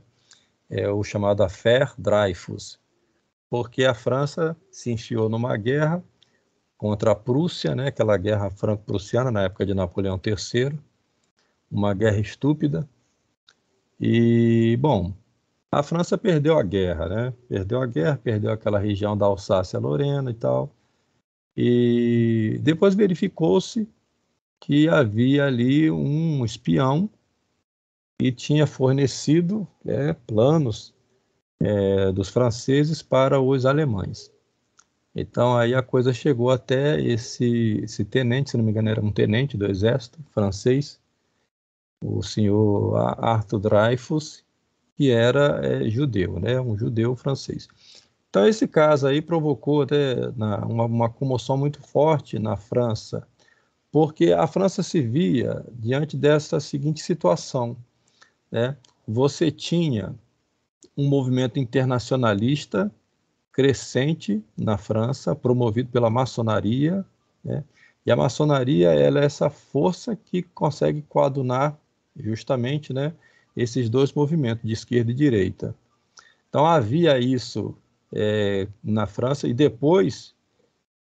É o chamado Affaire Dreyfus, porque a França se enfiou numa guerra contra a Prússia, né, aquela guerra franco-prussiana na época de Napoleão III, uma guerra estúpida. E, bom, a França perdeu a guerra, né? Perdeu a guerra, perdeu aquela região da Alsácia-Lorena e tal. E depois verificou-se que havia ali um espião e tinha fornecido é, planos é, dos franceses para os alemães. Então aí a coisa chegou até esse, esse tenente, se não me engano era um tenente do exército francês, o senhor Arthur Dreyfus, que era é, judeu, né, um judeu francês. Então esse caso aí provocou até né, na, uma, uma comoção muito forte na França, porque a França se via diante dessa seguinte situação, né? Você tinha um movimento internacionalista crescente na França, promovido pela maçonaria, né? E a maçonaria ela é essa força que consegue coadunar justamente, né, esses dois movimentos de esquerda e direita. Então havia isso é, na França e depois,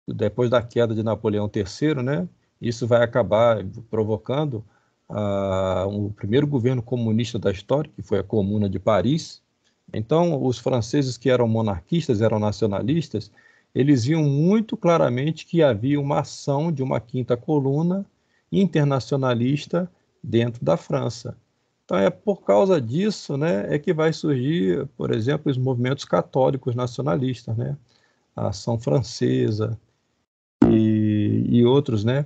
depois da queda de Napoleão III, né, isso vai acabar provocando ah, o primeiro governo comunista da história, que foi a Comuna de Paris, então, os franceses que eram monarquistas, eram nacionalistas, eles viam muito claramente que havia uma ação de uma quinta coluna internacionalista dentro da França. Então é por causa disso, né, é que vai surgir, por exemplo, os movimentos católicos nacionalistas, né, a Ação Francesa e, e outros, né,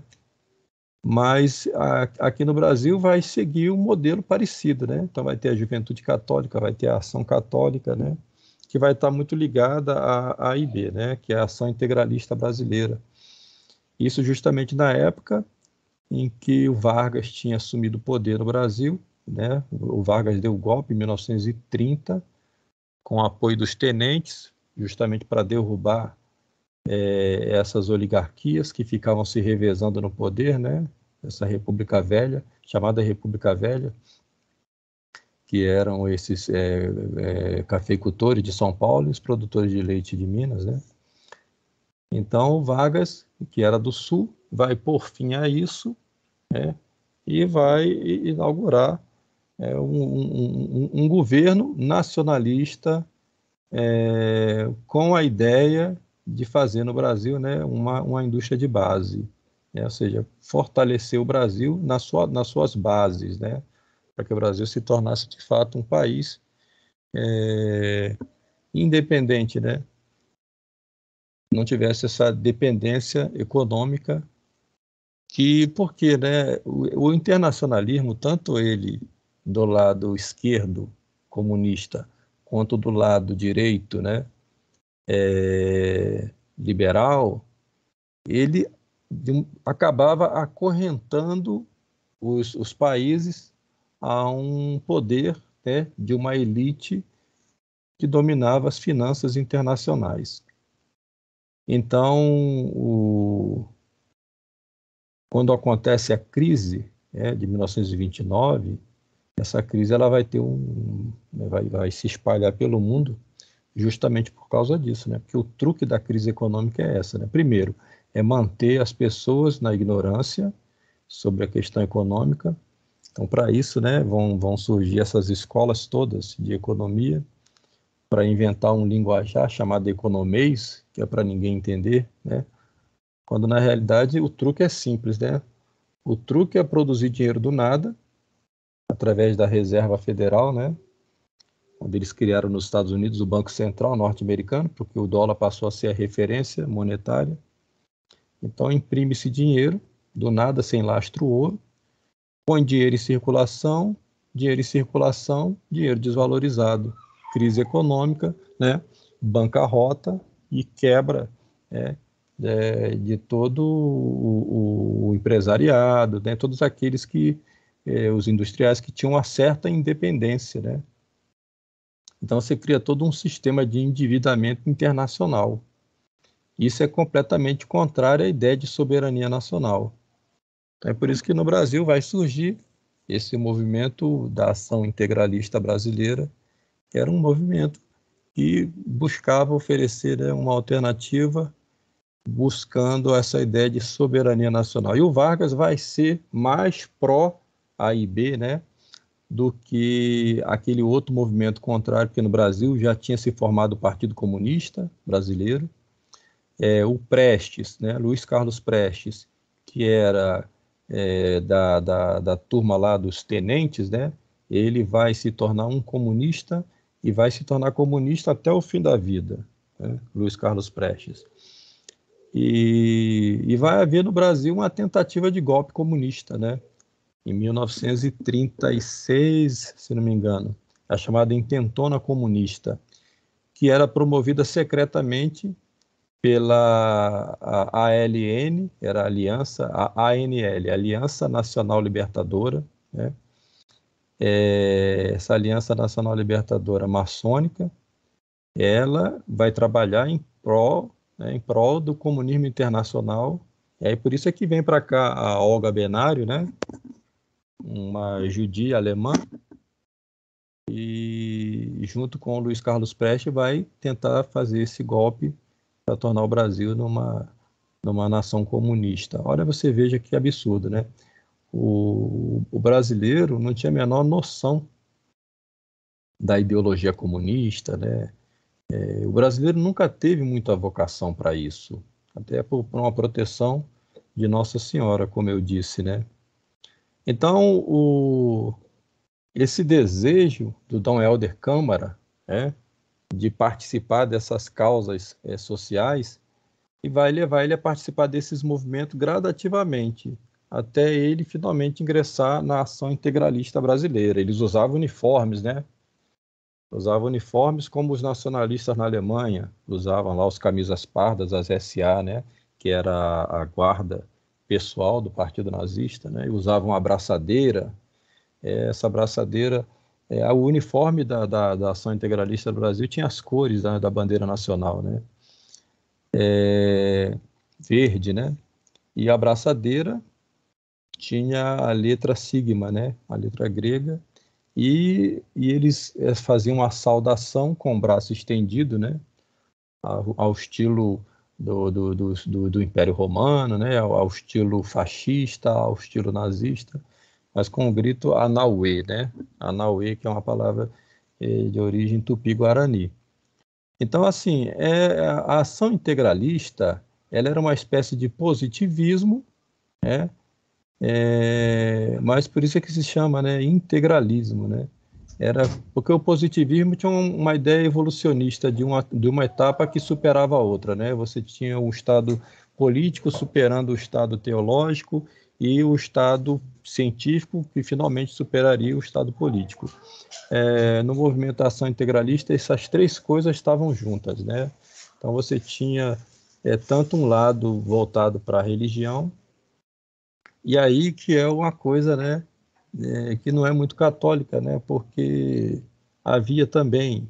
mas a, aqui no Brasil vai seguir um modelo parecido, né? Então vai ter a Juventude Católica, vai ter a Ação Católica, né? Que vai estar muito ligada à AIB, né? Que é a Ação Integralista Brasileira. Isso justamente na época em que o Vargas tinha assumido o poder no Brasil, né? O Vargas deu o golpe em 1930 com o apoio dos tenentes, justamente para derrubar é, essas oligarquias que ficavam se revezando no poder, né? essa República Velha, chamada República Velha, que eram esses é, é, cafeicultores de São Paulo, os produtores de leite de Minas, né? Então Vargas, que era do Sul, vai por fim a isso, né? E vai inaugurar é, um, um, um, governo nacionalista é, com a ideia de fazer no Brasil né, uma, uma indústria de base, né, ou seja, fortalecer o Brasil na sua, nas suas bases, né, para que o Brasil se tornasse de fato um país é, independente, né, não tivesse essa dependência econômica que porque né, o, o internacionalismo tanto ele do lado esquerdo comunista quanto do lado direito né, é, liberal, ele de, acabava acorrentando os, os, países a um poder né, de uma elite que dominava as finanças internacionais. Então, o, quando acontece a crise é, de 1929, essa crise ela vai ter um vai, vai se espalhar pelo mundo justamente por causa disso, né? Porque o truque da crise econômica é essa, né? Primeiro, é manter as pessoas na ignorância sobre a questão econômica. Então, para isso, né, vão, vão surgir essas escolas todas de economia para inventar um linguajar chamado economês, que é para ninguém entender, né? Quando na realidade o truque é simples, né? O truque é produzir dinheiro do nada através da reserva federal, né? quando eles criaram nos Estados Unidos o Banco Central norte-americano, porque o dólar passou a ser a referência monetária. Então imprime-se dinheiro, do nada, sem lastro ouro, põe dinheiro em circulação, dinheiro em circulação, dinheiro desvalorizado, crise econômica, né? bancarrota e quebra é, é de todo o, o, empresariado, né? todos aqueles que, é, os industriais que tinham uma certa independência, né? Então você cria todo um sistema de endividamento internacional. Isso é completamente contrário à ideia de soberania nacional. Então, é por isso que no Brasil vai surgir esse movimento da ação integralista brasileira, que era um movimento que buscava oferecer né, uma alternativa buscando essa ideia de soberania nacional. E o Vargas vai ser mais pró AIB, né? do que aquele outro movimento contrário, porque no Brasil já tinha se formado o Partido Comunista Brasileiro, é, o Prestes, né, Luiz Carlos Prestes, que era é, da, da, da turma lá dos tenentes, né, ele vai se tornar um comunista e vai se tornar comunista até o fim da vida, né, Luiz Carlos Prestes. E, e vai haver no Brasil uma tentativa de golpe comunista, né? em 1936, se não me engano, a chamada Intentona Comunista, que era promovida secretamente pela ALN, era a Aliança, a ANL, Aliança Nacional Libertadora, né? é, essa Aliança Nacional Libertadora maçônica, ela vai trabalhar em prol, né, em prol do comunismo internacional, e aí por isso é que vem para cá a Olga Benário, né, uma judia alemã, e junto com o Luiz Carlos Preste vai tentar fazer esse golpe para tornar o Brasil numa, numa nação comunista. Olha, você veja que absurdo, né? O, o brasileiro não tinha a menor noção da ideologia comunista, né? É, o brasileiro nunca teve muita vocação para isso, até por, por uma proteção de Nossa Senhora, como eu disse, né? Então, o, esse desejo do Dom Helder Câmara né, de participar dessas causas é, sociais e vai levar ele a participar desses movimentos gradativamente, até ele finalmente ingressar na ação integralista brasileira. Eles usavam uniformes, né? Usavam uniformes como os nacionalistas na Alemanha usavam lá os camisas pardas, as SA, né? Que era a guarda pessoal do Partido Nazista, né? usava uma abraçadeira. É, essa abraçadeira, é, o uniforme da, da, da, Ação Integralista do Brasil tinha as cores da, da bandeira nacional, né? É, verde, né? E a abraçadeira tinha a letra sigma, né? A letra grega. E, e eles é, faziam uma saudação com o braço estendido, né? Ao, ao estilo do, do, do, do, Império Romano, né, ao, estilo fascista, ao estilo nazista, mas com o grito Anauê, né? Anauê, que é uma palavra eh, de origem tupi-guarani. Então, assim, é, a ação integralista ela era uma espécie de positivismo, né? É, mas por isso é que se chama né, integralismo, né? era porque o positivismo tinha uma ideia evolucionista de uma, de uma etapa que superava a outra, né? Você tinha o estado político superando o estado teológico e o estado científico que finalmente superaria o estado político. É, no movimento ação integralista, essas três coisas estavam juntas, né? Então você tinha é, tanto um lado voltado para a religião e aí que é uma coisa, né? é, que não é muito católica, né? Porque havia também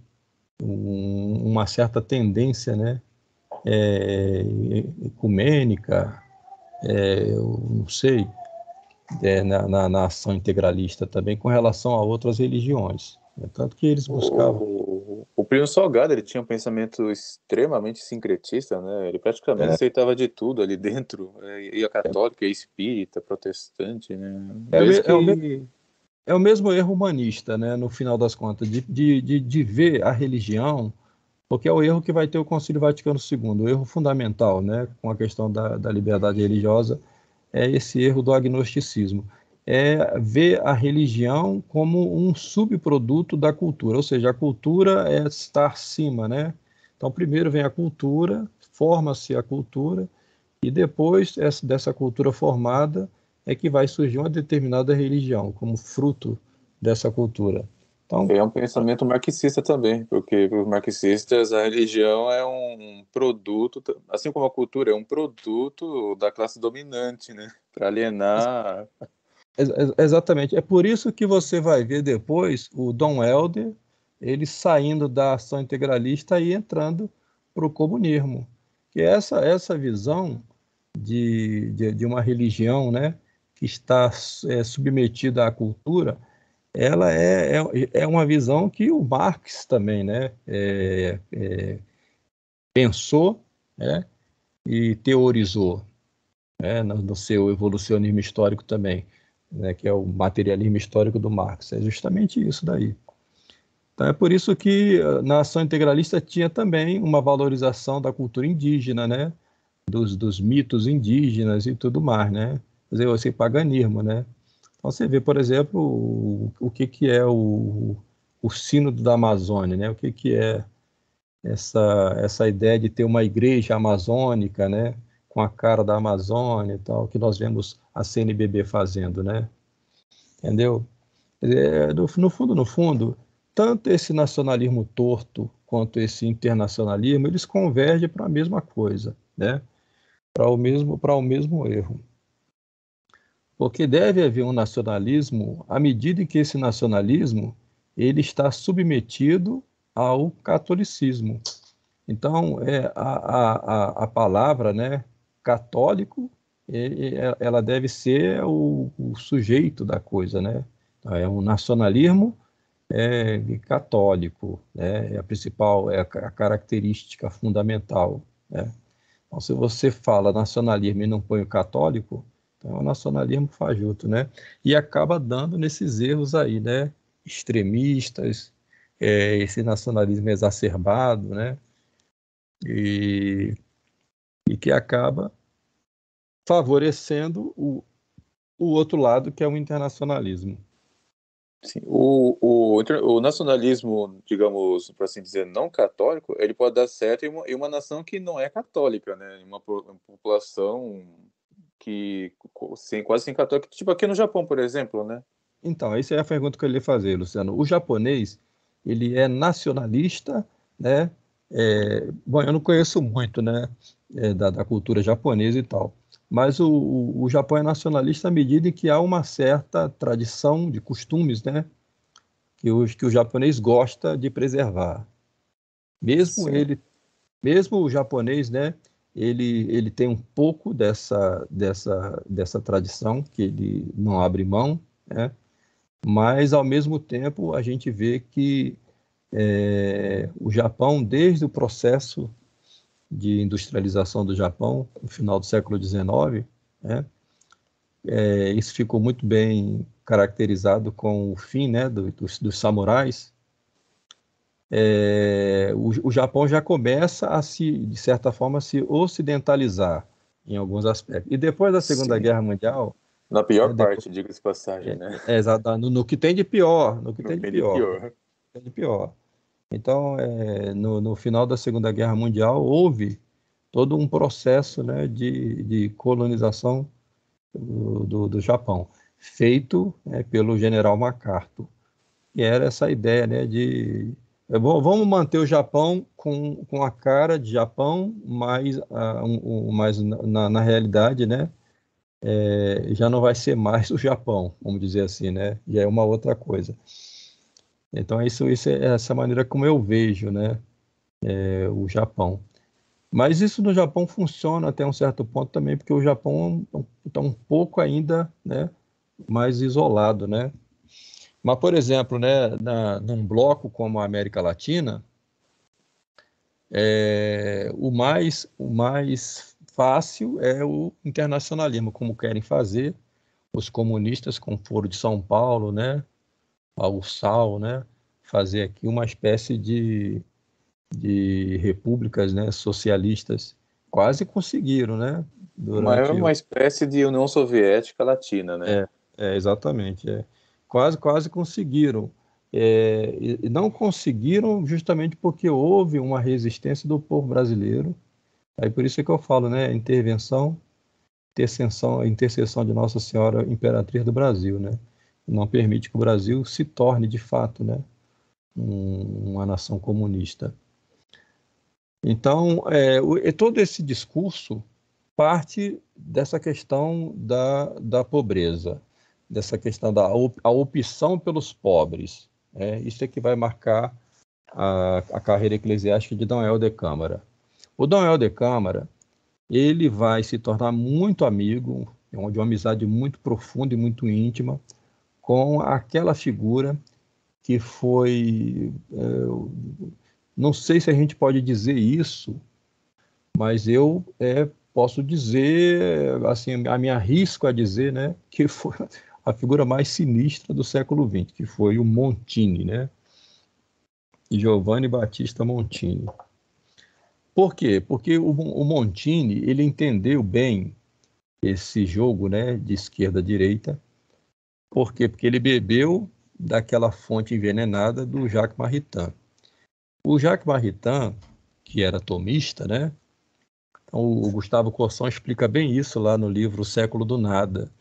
um, uma certa tendência, né? É, ecumênica, é, eu não sei, é, na, na, na, ação integralista também com relação a outras religiões. Tanto que eles buscavam o Primo Salgado, ele tinha um pensamento extremamente sincretista, né? Ele praticamente é. aceitava de tudo ali dentro. Ia é, católico, a espírita, protestante, né? É, que... é, o mesmo, é, o mesmo erro humanista, né? No final das contas, de, de, de, de, ver a religião, porque é o erro que vai ter o Concílio Vaticano II, o erro fundamental, né? Com a questão da, da liberdade religiosa, é esse erro do agnosticismo é ver a religião como um subproduto da cultura, ou seja, a cultura é estar acima, né? Então, primeiro vem a cultura, forma-se a cultura, e depois essa, dessa cultura formada é que vai surgir uma determinada religião como fruto dessa cultura. Então, é um pensamento marxista também, porque para os marxistas a religião é um produto, assim como a cultura é um produto da classe dominante, né? Para alienar Ex exatamente. É por isso que você vai ver depois o Dom Helder ele saindo da ação integralista e entrando para o comunismo. Que é essa, essa visão de, de, de, uma religião né, que está é, submetida à cultura, ela é, é, é, uma visão que o Marx também né, é, é pensou né, e teorizou né, no, no seu evolucionismo histórico também né, que é o materialismo histórico do Marx. É justamente isso daí. Então, é por isso que na ação integralista tinha também uma valorização da cultura indígena, né? dos, dos mitos indígenas e tudo mais, né? Quer dizer, esse paganismo, né? Então, você vê, por exemplo, o, o que, que é o, o sino da Amazônia, né? O que, que é essa, essa ideia de ter uma igreja amazônica, né? com a cara da Amazônia e tal, que nós vemos a CNBB fazendo, né? Entendeu? É, no, no fundo, no fundo, tanto esse nacionalismo torto quanto esse internacionalismo, eles convergem para a mesma coisa, né? Para o mesmo para o mesmo erro. Porque deve haver um nacionalismo à medida em que esse nacionalismo ele está submetido ao catolicismo. Então, é, a, a, a palavra, né, católico, ele, é, ela deve ser o, o, sujeito da coisa, né? Então, é um nacionalismo é, católico, né? É a principal, é a, característica fundamental, né? Então, se você fala nacionalismo e não põe o católico, então é um nacionalismo fajuto, né? E acaba dando nesses erros aí, né? Extremistas, é, esse nacionalismo exacerbado, né? E e que acaba favorecendo o, o outro lado, que é o internacionalismo. Sim, o, o, o nacionalismo, digamos, para assim dizer, não católico, ele pode dar certo em uma, em uma nação que não é católica, né? Em uma, uma população que sem, quase sem católica, tipo aqui no Japão, por exemplo, né? Então, essa é a pergunta que eu ia fazer, Luciano. O japonês, ele é nacionalista, né? É, bom, eu não conheço muito, né? é, da, da, cultura japonesa e tal. Mas o, o, o Japão é nacionalista à medida em que há uma certa tradição de costumes, né? Que, os, que o japonês gosta de preservar. Mesmo Sim. ele, mesmo o japonês, né? Ele, ele tem um pouco dessa, dessa, dessa tradição que ele não abre mão, né? Mas, ao mesmo tempo, a gente vê que é, o Japão, desde o processo de industrialização do Japão, no final do século XIX, né? É, isso ficou muito bem caracterizado com o fim né, do, dos, dos, samurais. É, o, o, Japão já começa a se, de certa forma, se ocidentalizar em alguns aspectos. E depois da Segunda Sim. Guerra Mundial, na pior é, parte, diga-se passagem, é, né? É, No, no, que tem de pior, no que no tem, de pior, tem de pior. Então, é, no, no, final da Segunda Guerra Mundial, houve todo um processo né, de, de colonização do, do, do Japão, feito né, pelo general MacArthur. E era essa ideia né, de é, vamos manter o Japão com, com a cara de Japão, mas, uh, um, um, mas na, na realidade, né, é, já não vai ser mais o Japão, vamos dizer assim, né? Já é uma outra coisa. Então, isso, isso é essa maneira como eu vejo né, é, o Japão. Mas isso no Japão funciona até um certo ponto também, porque o Japão está é um pouco ainda né, mais isolado. Né? Mas, por exemplo, né, na, num bloco como a América Latina, é, o, mais, o mais fácil é o internacionalismo, como querem fazer os comunistas com o Foro de São Paulo, né? ao sal, né? fazer aqui uma espécie de, de repúblicas né? socialistas. Quase conseguiram, né? Durante... Mas era uma espécie de União Soviética Latina, né? É, é exatamente. É. Quase, quase conseguiram. É, e não conseguiram justamente porque houve uma resistência do povo brasileiro. Aí por isso é que eu falo, né? Intervenção, intercessão, intercessão de Nossa Senhora Imperatriz do Brasil, né? não permite que o Brasil se torne de fato né, uma nação comunista. Então, é, todo esse discurso parte dessa questão da, da pobreza, dessa questão da op, a opção pelos pobres. É, isso é que vai marcar a, a carreira eclesiástica de Dom Helder Câmara. O Dom Helder Câmara ele vai se tornar muito amigo, é de uma amizade muito profunda e muito íntima com aquela figura que foi. É, não sei se a gente pode dizer isso, mas eu é, posso dizer, assim, a me arrisco a dizer, né, que foi a figura mais sinistra do século XX, que foi o Montini, né? Giovanni Battista Montini. Por quê? Porque o, o Montini ele entendeu bem esse jogo, né, de esquerda direita por quê? Porque ele bebeu daquela fonte envenenada do Jacques Maritain. O Jacques Maritain, que era tomista, né? Então, o Gustavo Corson explica bem isso lá no livro O Século do Nada,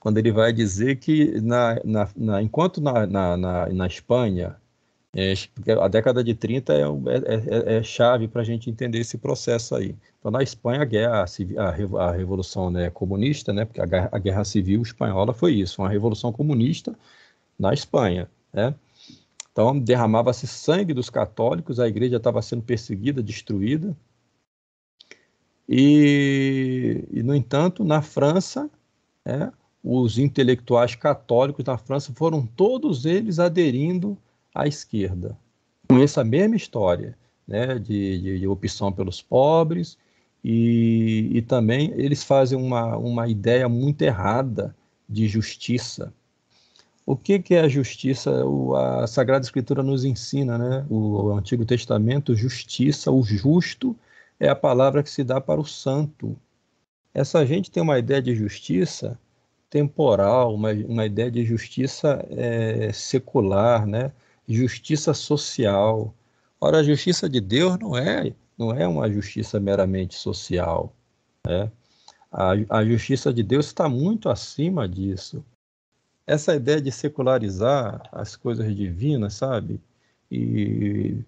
quando ele vai dizer que na, na, na enquanto na, na, na Espanha é, a década de 30 é, é, é, é chave para a gente entender esse processo aí. Então, na Espanha, a guerra, a, revolução né, comunista, né, porque a guerra, a guerra, civil espanhola foi isso, uma revolução comunista na Espanha, né? Então, derramava-se sangue dos católicos, a igreja estava sendo perseguida, destruída. E, e, no entanto, na França, né, os intelectuais católicos na França foram todos eles aderindo à esquerda. Com essa mesma história né, de, de, de opção pelos pobres, e, e, também eles fazem uma, uma ideia muito errada de justiça. O que, que é a justiça? O, a Sagrada Escritura nos ensina, né? O, o Antigo Testamento, justiça, o justo é a palavra que se dá para o santo. Essa gente tem uma ideia de justiça temporal, uma, uma ideia de justiça é, secular, né? justiça social. Ora, a justiça de Deus não é, não é uma justiça meramente social. Né? A, a justiça de Deus está muito acima disso. Essa ideia de secularizar as coisas divinas, sabe? E,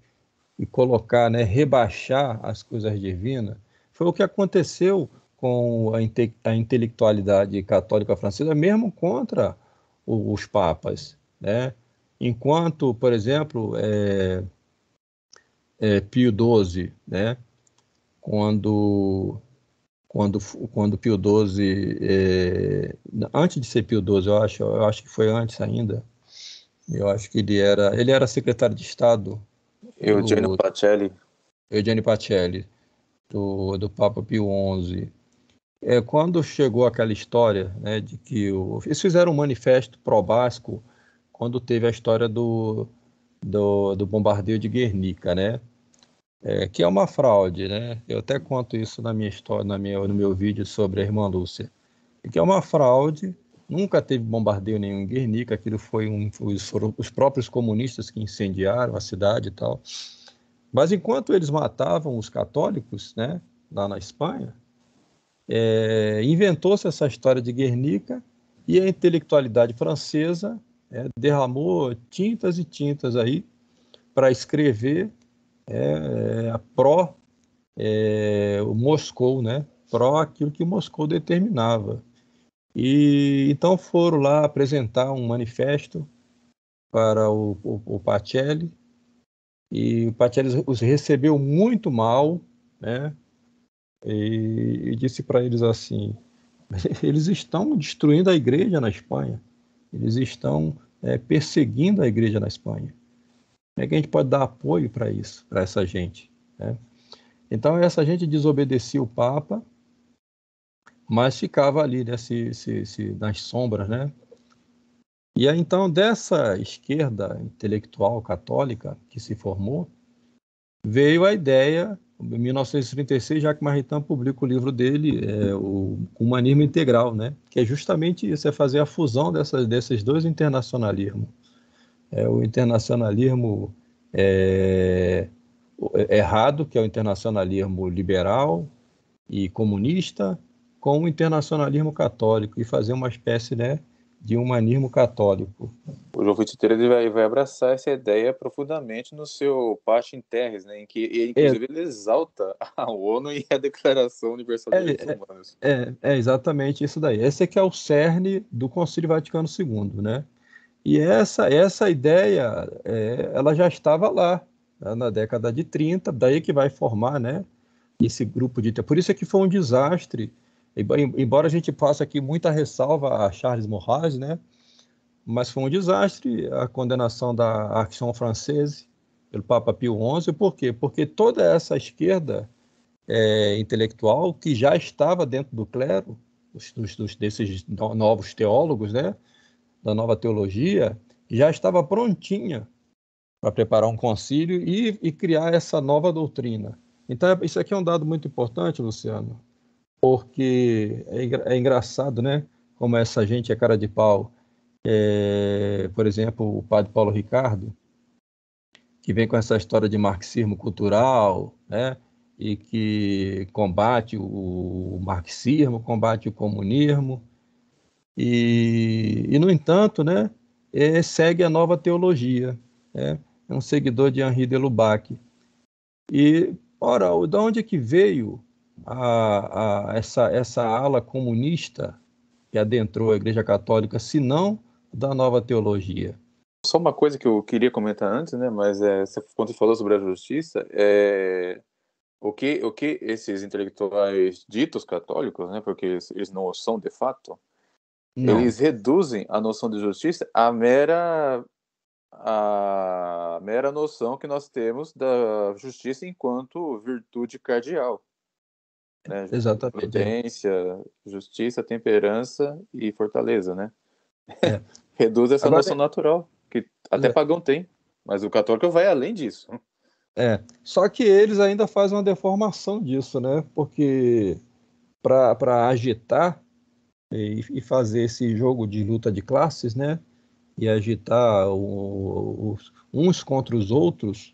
e colocar, né, rebaixar as coisas divinas, foi o que aconteceu com a, inte a intelectualidade católica francesa, mesmo contra os papas, né? enquanto, por exemplo, é, é, Pio XII, né, quando, quando, quando Pio XII, é, antes de ser Pio XII, eu acho, eu acho que foi antes ainda, eu acho que ele era, ele era secretário de Estado. Eugênio do, Pacelli. Eugênio Pacelli, do, do Papa Pio XI. É, quando chegou aquela história né, de que o, eles fizeram um manifesto pró-basco, quando teve a história do, do, do bombardeio de Guernica, né? É, que é uma fraude, né? Eu até conto isso na minha história, na minha, no meu vídeo sobre a irmã Lúcia. Que é uma fraude, nunca teve bombardeio nenhum em Guernica, aquilo foi um, os, foram os próprios comunistas que incendiaram a cidade e tal. Mas enquanto eles matavam os católicos, né, lá na Espanha, é, inventou-se essa história de Guernica e a intelectualidade francesa é, derramou tintas e tintas aí para escrever é, é, a pró é, o Moscou, né? Pró aquilo que Moscou determinava. E então foram lá apresentar um manifesto para o, o, o Pacelli, e o Pacelli os recebeu muito mal, né? E, e disse para eles assim: eles estão destruindo a igreja na Espanha. Eles estão é, perseguindo a igreja na Espanha. Como é que a gente pode dar apoio para isso, para essa gente? Né? Então, essa gente desobedecia o Papa, mas ficava ali né, se, se, se, nas sombras. Né? E aí, então, dessa esquerda intelectual católica que se formou, veio a ideia em 1936, Jacques Maritain publica o livro dele, é, o Humanismo Integral, né? que é justamente isso, é fazer a fusão dessas, desses dois internacionalismos. É, o internacionalismo é, é errado, que é o internacionalismo liberal e comunista, com o internacionalismo católico, e fazer uma espécie né, de humanismo católico. O João Vitor ele vai, vai abraçar essa ideia profundamente no seu Parte em Terres, né, em que ele, inclusive é. ele exalta a ONU e a Declaração Universal dos é, Direitos Humanos. É, é exatamente isso daí. Esse é que é o cerne do Concílio Vaticano II, né? E essa essa ideia, é, ela já estava lá né, na década de 30, daí que vai formar, né, esse grupo de... Por isso é que foi um desastre Embora a gente faça aqui muita ressalva a Charles Morales, né? Mas foi um desastre a condenação da Action Française pelo Papa Pio XI. Por quê? Porque toda essa esquerda é, intelectual que já estava dentro do clero, dos, dos, desses novos teólogos, né? Da nova teologia, já estava prontinha para preparar um concílio e, e criar essa nova doutrina. Então, isso aqui é um dado muito importante, Luciano porque é, é, engraçado, né? Como essa gente é cara de pau. É, por exemplo, o padre Paulo Ricardo, que vem com essa história de marxismo cultural, né? E que combate o marxismo, combate o comunismo. E, e no entanto, né? É, segue a nova teologia, né? É um seguidor de Henri de Lubac. E, ora, de onde é que veio a, a essa, essa ala comunista que adentrou a Igreja Católica, se não da nova teologia. Só uma coisa que eu queria comentar antes, né? Mas é, quando você falou sobre a justiça, é, o que o que esses intelectuais ditos católicos, né? Porque eles, eles não são de fato, não. eles reduzem a noção de justiça à mera a mera noção que nós temos da justiça enquanto virtude cardeal. Né? Exatamente. É. Prudência, justiça, temperança e fortaleza, né? É. Reduz essa Agora, noção natural, que até é. pagão tem, mas o católico vai além disso. É, só que eles ainda fazem uma deformação disso, né? Porque para agitar e, e, fazer esse jogo de luta de classes, né? E agitar o, os, uns contra os outros,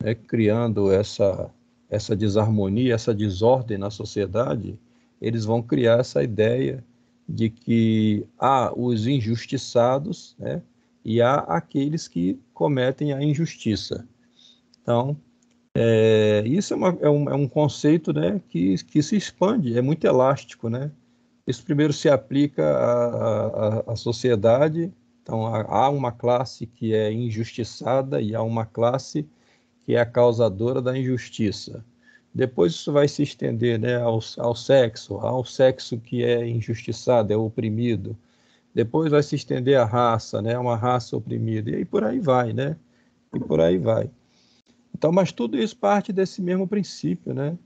né? criando essa essa desarmonia, essa desordem na sociedade, eles vão criar essa ideia de que há os injustiçados né, e há aqueles que cometem a injustiça. Então, é, isso é, uma, é, um, é, um, conceito né, que, que se expande, é muito elástico. Né? Isso primeiro se aplica à, à, à sociedade, então há uma classe que é injustiçada e há uma classe que é a causadora da injustiça. Depois isso vai se estender né, ao, ao sexo, ao sexo que é injustiçado, é oprimido. Depois vai se estender à raça, né, uma raça oprimida. E aí por aí vai, né? E por aí vai. Então, mas tudo isso parte desse mesmo princípio, né?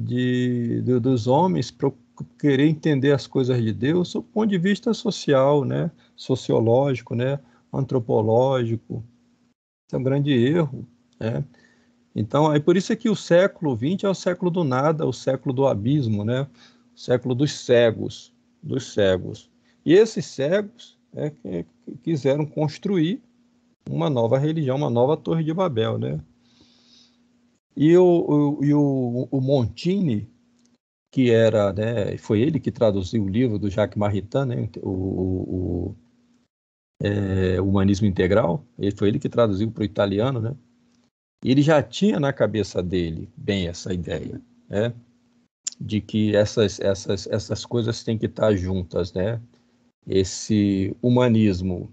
De, de dos homens querer entender as coisas de Deus do ponto de vista social, né? Sociológico, né? Antropológico. Isso é um grande erro né? Então, aí por isso é que o século XX é o século do nada, o século do abismo, né? o século dos cegos, dos cegos. E esses cegos é que quiseram construir uma nova religião, uma nova Torre de Babel. Né? E, o, o, e o, o Montini, que era, né, foi ele que traduziu o livro do Jacques Maritain, né, o, o, é, Humanismo Integral, ele, foi ele que traduziu para o italiano, né? ele já tinha na cabeça dele bem essa ideia, né? De que essas, essas, essas coisas têm que estar juntas, né? Esse humanismo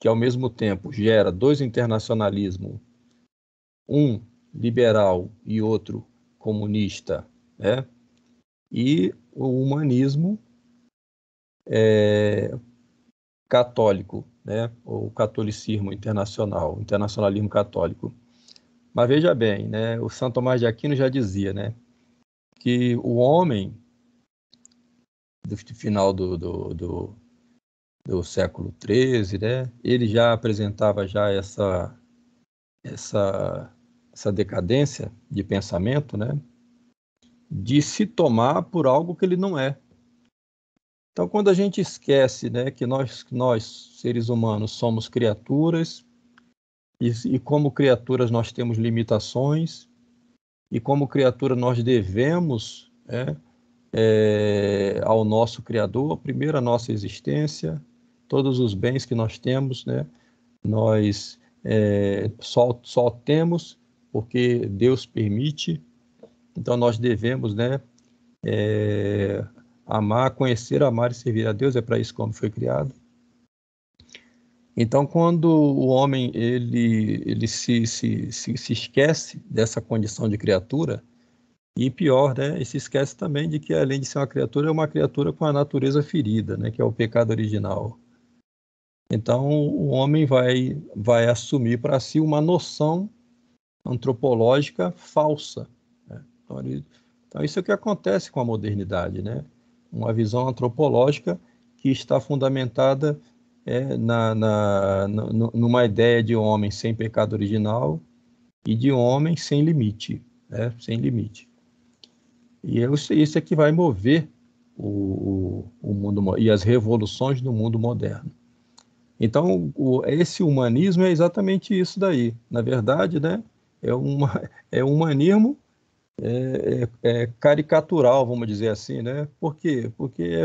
que ao mesmo tempo gera dois internacionalismos, um liberal e outro comunista, né? E o humanismo é, católico, né? O catolicismo internacional, o internacionalismo católico. Mas veja bem, né? O Santo Tomás de Aquino já dizia, né? Que o homem do final do, do, do, do século XIII, né? Ele já apresentava já essa essa essa decadência de pensamento, né? De se tomar por algo que ele não é. Então, quando a gente esquece, né, que nós nós seres humanos somos criaturas e, e como criaturas nós temos limitações, e como criatura nós devemos é, é, ao nosso Criador, primeiro a nossa existência, todos os bens que nós temos, né, nós é, só, só temos porque Deus permite, então nós devemos né, é, amar, conhecer, amar e servir a Deus, é para isso como foi criado. Então, quando o homem ele, ele se, se, se, se esquece dessa condição de criatura, e pior, né? ele se esquece também de que, além de ser uma criatura, é uma criatura com a natureza ferida, né? Que é o pecado original. Então, o homem vai, vai assumir para si uma noção antropológica falsa. Né? Então, ele, então, isso é o que acontece com a modernidade, né? Uma visão antropológica que está fundamentada é, na, na, numa ideia de homem sem pecado original e de homem sem limite, né, sem limite. E é isso é que vai mover o, o, mundo e as revoluções do mundo moderno. Então, o, esse humanismo é exatamente isso daí. Na verdade, né, é, uma, é um humanismo é, é, é, caricatural, vamos dizer assim, né? Por quê? Porque é,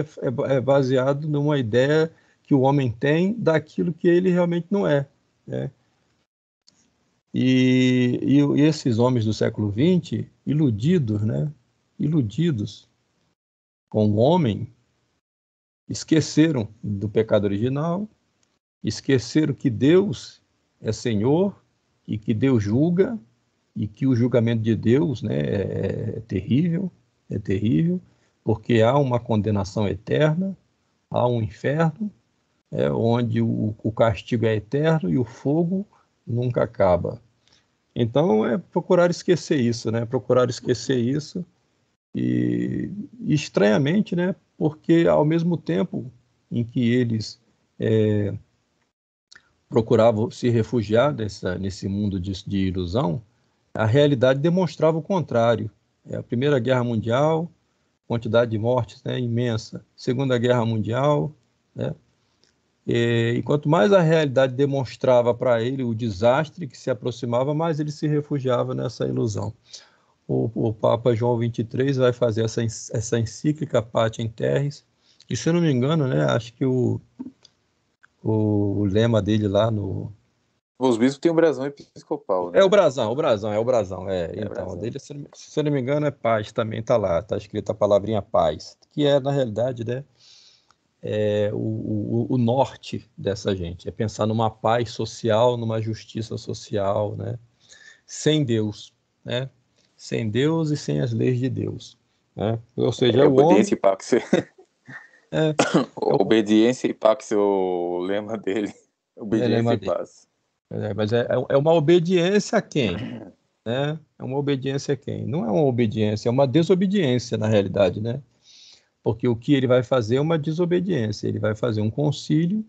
é, é baseado numa ideia que o homem tem daquilo que ele realmente não é. Né? E, e, esses homens do século XX, iludidos, né? iludidos com o homem, esqueceram do pecado original, esqueceram que Deus é Senhor e que Deus julga e que o julgamento de Deus né, é, é terrível, é terrível, porque há uma condenação eterna, há um inferno é, onde o, o castigo é eterno e o fogo nunca acaba. Então é procurar esquecer isso, né? Procurar esquecer isso e estranhamente, né? Porque ao mesmo tempo em que eles é, procuravam se refugiar nessa nesse mundo de, de, ilusão, a realidade demonstrava o contrário. É, a Primeira Guerra Mundial, quantidade de mortes né, imensa. Segunda Guerra Mundial, né, e, é, e quanto mais a realidade demonstrava para ele o desastre que se aproximava, mais ele se refugiava nessa ilusão. O, o Papa João XXIII vai fazer essa, essa encíclica Pate em Terres, e se eu não me engano, né, acho que o, o, o lema dele lá no, os bispos têm o brasão episcopal, né? É o brasão, o brasão, é o brasão, é. é então, brasão. dele, se eu não me engano, é paz, também está lá, está escrita a palavrinha paz, que é, na realidade, né, é, o, o, o, norte dessa gente, é pensar numa paz social, numa justiça social, né? sem Deus, né? sem Deus e sem as leis de Deus. Né? Ou seja, é, o obediência homem... e pax. É, é, é, obediência e pax, o lema dele. Obediência lema e paz. Dele. É, mas é, é uma obediência a quem? Né? É uma obediência a quem? Não é uma obediência, é uma desobediência na realidade, né? porque o que ele vai fazer é uma desobediência, ele vai fazer um concílio,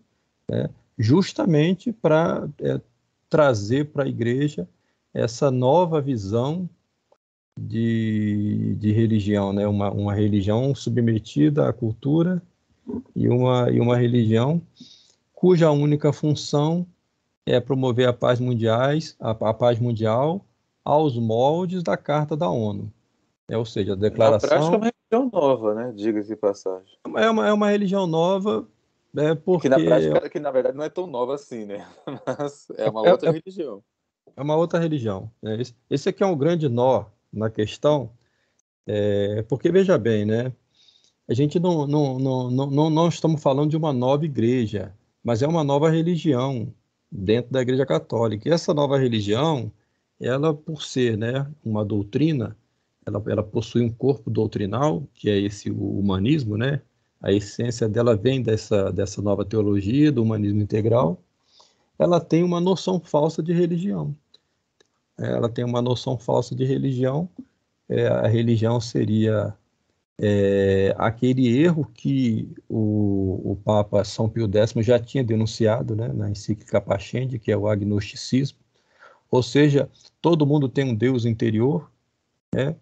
né, justamente para é, trazer para a igreja essa nova visão de, de religião, né, uma, uma religião submetida à cultura e uma, e uma religião cuja única função é promover a paz mundiais, a, a paz mundial aos moldes da Carta da ONU. É, ou seja, a declaração. Na prática é uma religião nova, né? Diga-se passagem. É uma, é uma religião nova, né? porque... que, na prática, que na verdade não é tão nova assim, né? Mas é uma é, outra é, religião. É uma outra religião. Né? Esse, esse aqui é um grande nó na questão, é, porque veja bem, né? A gente não, não, não, não, não, não estamos falando de uma nova igreja, mas é uma nova religião dentro da Igreja Católica. E essa nova religião, ela por ser né, uma doutrina, ela, ela possui um corpo doutrinal, que é esse humanismo, né? A essência dela vem dessa, dessa nova teologia, do humanismo integral. Ela tem uma noção falsa de religião. Ela tem uma noção falsa de religião. É, a religião seria é, aquele erro que o, o, Papa São Pio X já tinha denunciado né, na encíclica Pachende, que é o agnosticismo, ou seja, todo mundo tem um Deus interior, né,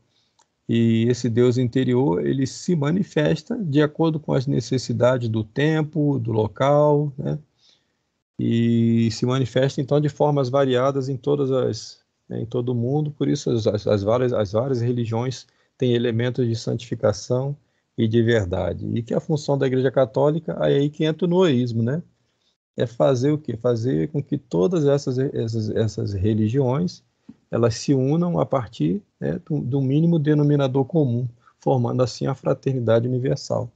e esse Deus interior, ele se manifesta de acordo com as necessidades do tempo, do local, né? E se manifesta então de formas variadas em todas as né, em todo o mundo, por isso as, as, várias as várias religiões têm elementos de santificação e de verdade. E que a função da Igreja Católica, aí é que entra o noísmo, né? É fazer o quê? Fazer com que todas essas essas, essas religiões elas se unam a partir né, do, do mínimo denominador comum, formando assim a fraternidade universal.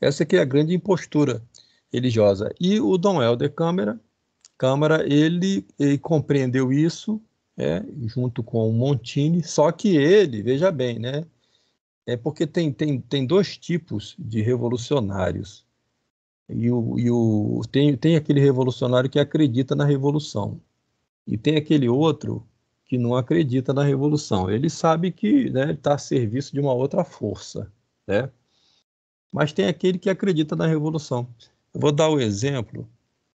Essa aqui é a grande impostura religiosa. E o Dom Helder Câmara, Câmara ele, ele compreendeu isso é, junto com o Montini, só que ele, veja bem, né, é porque tem, tem, tem dois tipos de revolucionários. E, o, e o, tem, tem aquele revolucionário que acredita na revolução. E tem aquele outro que não acredita na revolução. Ele sabe que né, está a serviço de uma outra força, né? Mas tem aquele que acredita na revolução. Eu vou dar o um exemplo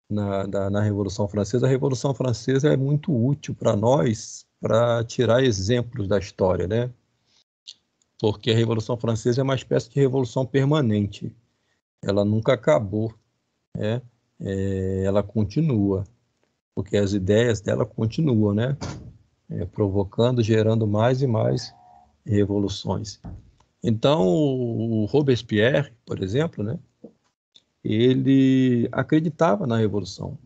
na, da, na Revolução Francesa. A Revolução Francesa é muito útil para nós para tirar exemplos da história, né? Porque a Revolução Francesa é uma espécie de revolução permanente. Ela nunca acabou, né? É, ela continua porque as ideias dela continuam, né? É, provocando, gerando mais e mais revoluções. Então, o Robespierre, por exemplo, né? Ele acreditava na revolução.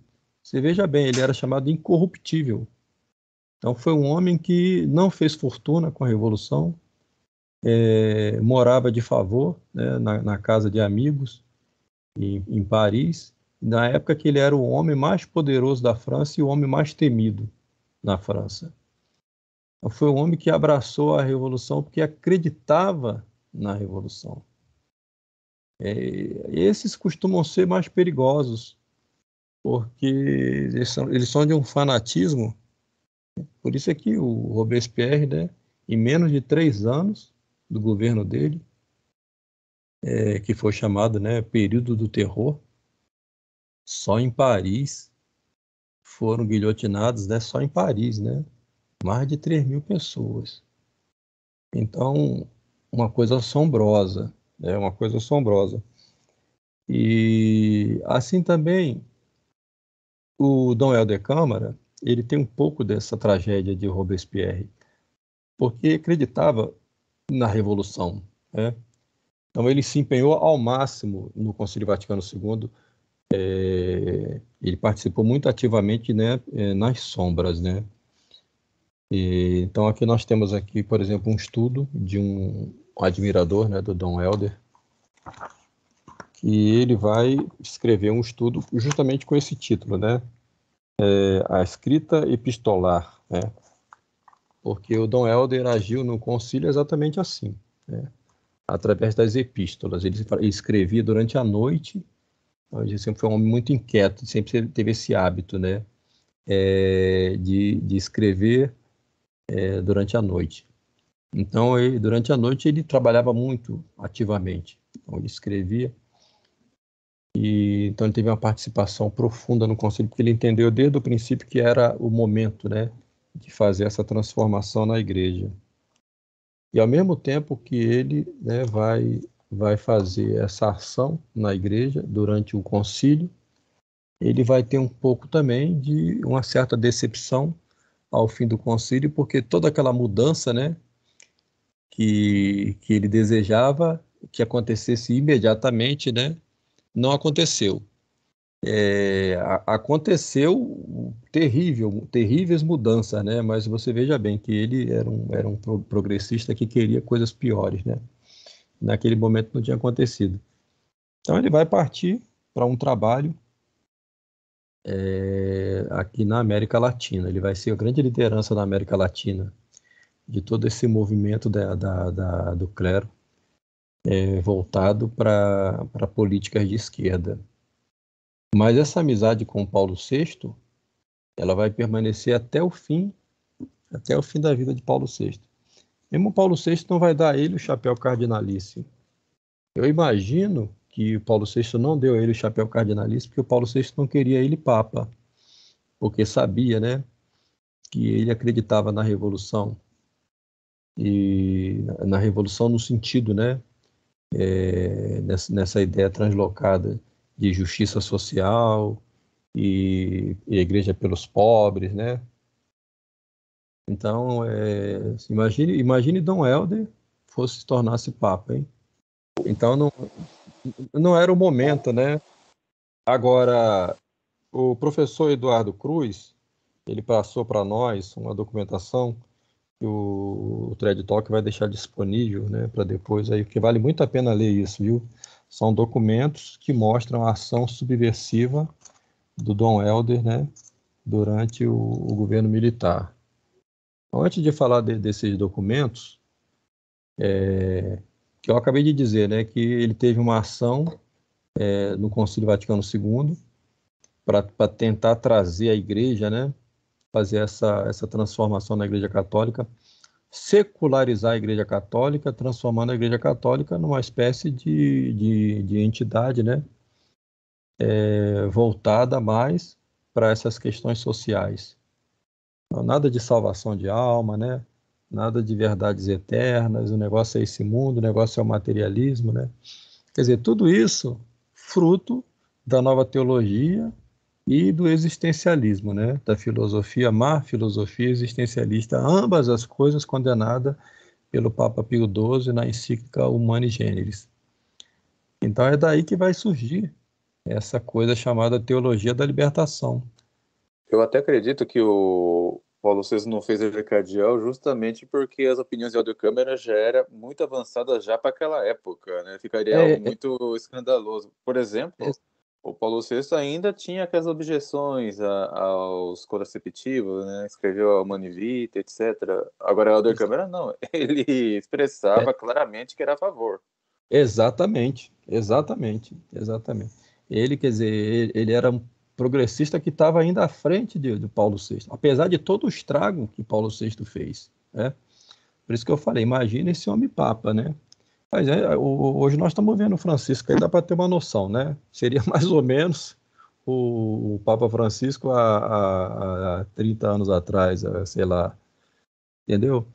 Você veja bem, ele era chamado incorruptível. Então, foi um homem que não fez fortuna com a revolução, é, morava de favor né, na, na, casa de amigos em, em Paris na época que ele era o homem mais poderoso da França e o homem mais temido na França. Então, foi um homem que abraçou a revolução porque acreditava na revolução. É, esses costumam ser mais perigosos, porque eles são, eles são de um fanatismo. Por isso é que o Robespierre, né, em menos de três anos do governo dele, é, que foi chamado né, período do terror, só em Paris foram guilhotinados, né? Só em Paris, né? Mais de 3 mil pessoas. Então, uma coisa assombrosa, né? Uma coisa assombrosa. E assim também o Dom Helder Câmara, ele tem um pouco dessa tragédia de Robespierre, porque acreditava na revolução, né? Então ele se empenhou ao máximo no Concílio Vaticano II é, ele participou muito ativamente né, é, nas sombras, né? E, então aqui nós temos aqui, por exemplo, um estudo de um admirador né, do Dom Helder, que ele vai escrever um estudo justamente com esse título, né? É, a escrita epistolar, né? Porque o Dom Helder agiu no concílio exatamente assim, né? através das epístolas. Ele escrevia durante a noite ele sempre foi um homem muito inquieto, sempre teve esse hábito, né? É, de, de escrever é, durante a noite. Então, ele, durante a noite, ele trabalhava muito ativamente. Então, ele escrevia. E, então, ele teve uma participação profunda no conselho, porque ele entendeu desde o princípio que era o momento né, de fazer essa transformação na igreja. E, ao mesmo tempo que ele né, vai vai fazer essa ação na igreja durante o concílio, ele vai ter um pouco também de uma certa decepção ao fim do concílio, porque toda aquela mudança, né, que, que ele desejava que acontecesse imediatamente, né, não aconteceu. É, aconteceu terrível, terríveis mudanças, né? Mas você veja bem que ele era um, era um progressista que queria coisas piores, né? naquele momento não tinha acontecido. Então ele vai partir para um trabalho é, aqui na América Latina. Ele vai ser a grande liderança da América Latina de todo esse movimento da, da, da, do clero é, voltado para políticas de esquerda. Mas essa amizade com Paulo VI, ela vai permanecer até o fim, até o fim da vida de Paulo VI. Mesmo Paulo VI não vai dar a ele o chapéu cardinalício. Eu imagino que o Paulo VI não deu a ele o chapéu cardinalício porque o Paulo VI não queria ele papa, porque sabia, né, que ele acreditava na revolução e na revolução no sentido, né, é, nessa, nessa, ideia translocada de justiça social e, e igreja pelos pobres, né, então, é, imagine, imagine Dom Helder fosse tornar-se Papa, hein? Então, não, não era o momento, né? Agora, o professor Eduardo Cruz, ele passou para nós uma documentação que o, o Thread Talk vai deixar disponível, né, para depois aí, porque vale muito a pena ler isso, viu? São documentos que mostram a ação subversiva do Dom Helder, né, durante o, o governo militar. Então, antes de falar de, desses documentos, é, que eu acabei de dizer, né, que ele teve uma ação é, no Concílio Vaticano II para tentar trazer a Igreja, né, fazer essa, essa transformação na Igreja Católica, secularizar a Igreja Católica, transformando a Igreja Católica numa espécie de, de, de entidade, né, é, voltada mais para essas questões sociais. Nada de salvação de alma, né? Nada de verdades eternas, o negócio é esse mundo, o negócio é o materialismo, né? Quer dizer, tudo isso fruto da nova teologia e do existencialismo, né? Da filosofia má, filosofia existencialista, ambas as coisas condenada pelo Papa Pio XII na encíclica Humani Generis. Então é daí que vai surgir essa coisa chamada teologia da libertação, eu até acredito que o Paulo César não fez Arcadiel justamente porque as opiniões de audiocâmera já era muito avançadas já para aquela época, né? Ficaria é, algo é. muito é, escandaloso. Por exemplo, é, o Paulo Sexto ainda tinha aquelas objeções a, aos contraceptivos, né? Escreveu a Manivita, etc. Agora, a audiocâmera não. Ele expressava é. claramente que era a favor. Exatamente, exatamente, exatamente. Ele, quer dizer, ele, ele era um progressista que estava ainda à frente de, de, Paulo VI, apesar de todo o estrago que Paulo VI fez. Né? Por isso que eu falei, imagina esse homem papa, né? Mas é, hoje nós estamos vendo o Francisco, aí dá para ter uma noção, né? Seria mais ou menos o, o Papa Francisco há, há, há 30 anos atrás, é, sei lá, entendeu?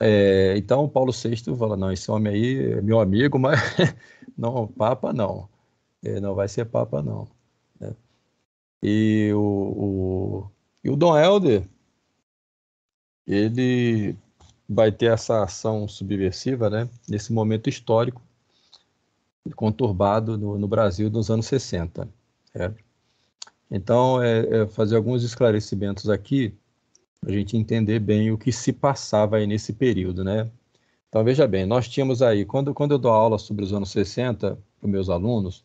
É, então, Paulo VI fala, não, esse homem aí é meu amigo, mas não, Papa não, ele é, não vai ser Papa não. E o, o, e o Don Helder, ele vai ter essa ação subversiva, né? Nesse momento histórico conturbado no, no Brasil dos anos 60. Né. Então, é, é fazer alguns esclarecimentos aqui para a gente entender bem o que se passava aí nesse período, né? Então, veja bem, nós tínhamos aí, quando, quando eu dou aula sobre os anos 60 para meus alunos,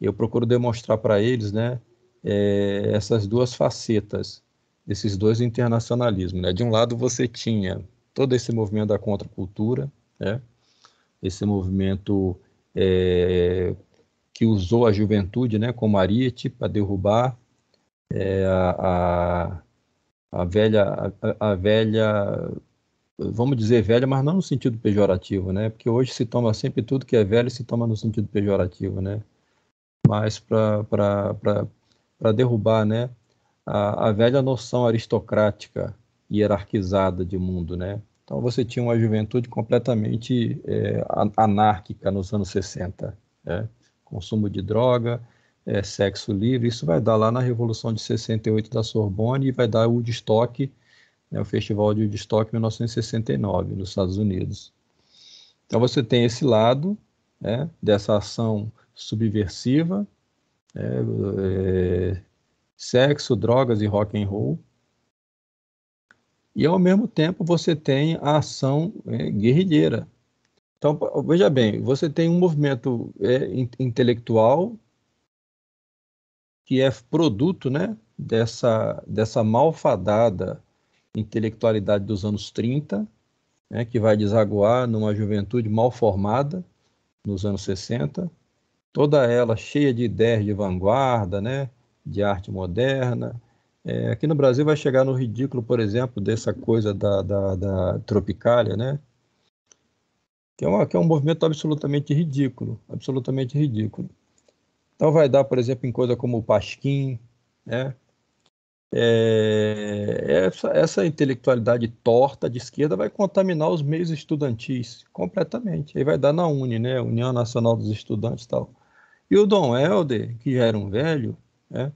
eu procuro demonstrar para eles, né, é, essas duas facetas, esses dois internacionalismos. Né? De um lado, você tinha todo esse movimento da contracultura, né? esse movimento é, que usou a juventude né, como ariete para derrubar é, a, a, velha, a, a, velha, vamos dizer velha, mas não no sentido pejorativo, né? Porque hoje se toma sempre tudo que é velho se toma no sentido pejorativo, né? Mas para para derrubar né, a, a velha noção aristocrática e hierarquizada de mundo. Né? Então você tinha uma juventude completamente é, anárquica nos anos 60. Né? Consumo de droga, é, sexo livre, isso vai dar lá na Revolução de 68 da Sorbonne e vai dar o Woodstock, né, o Festival de Woodstock 1969 nos Estados Unidos. Então você tem esse lado né, dessa ação subversiva é, é, sexo, drogas e rock and roll. E ao mesmo tempo você tem a ação é, guerrilheira. Então veja bem, você tem um movimento é, intelectual que é produto, né, dessa dessa malfadada intelectualidade dos anos 30, né, que vai desaguar numa juventude mal formada nos anos 60 toda ela cheia de ideias de vanguarda, né? de arte moderna. É, aqui no Brasil vai chegar no ridículo, por exemplo, dessa coisa da, da, da Tropicália, né? Que é, uma, que é um movimento absolutamente ridículo, absolutamente ridículo. Então vai dar, por exemplo, em coisa como o Pasquim, né? É, essa, essa, intelectualidade torta de esquerda vai contaminar os meios estudantis completamente. Aí vai dar na UNE, né? União Nacional dos Estudantes e tal. E o Dom Helder, que já era um velho, né,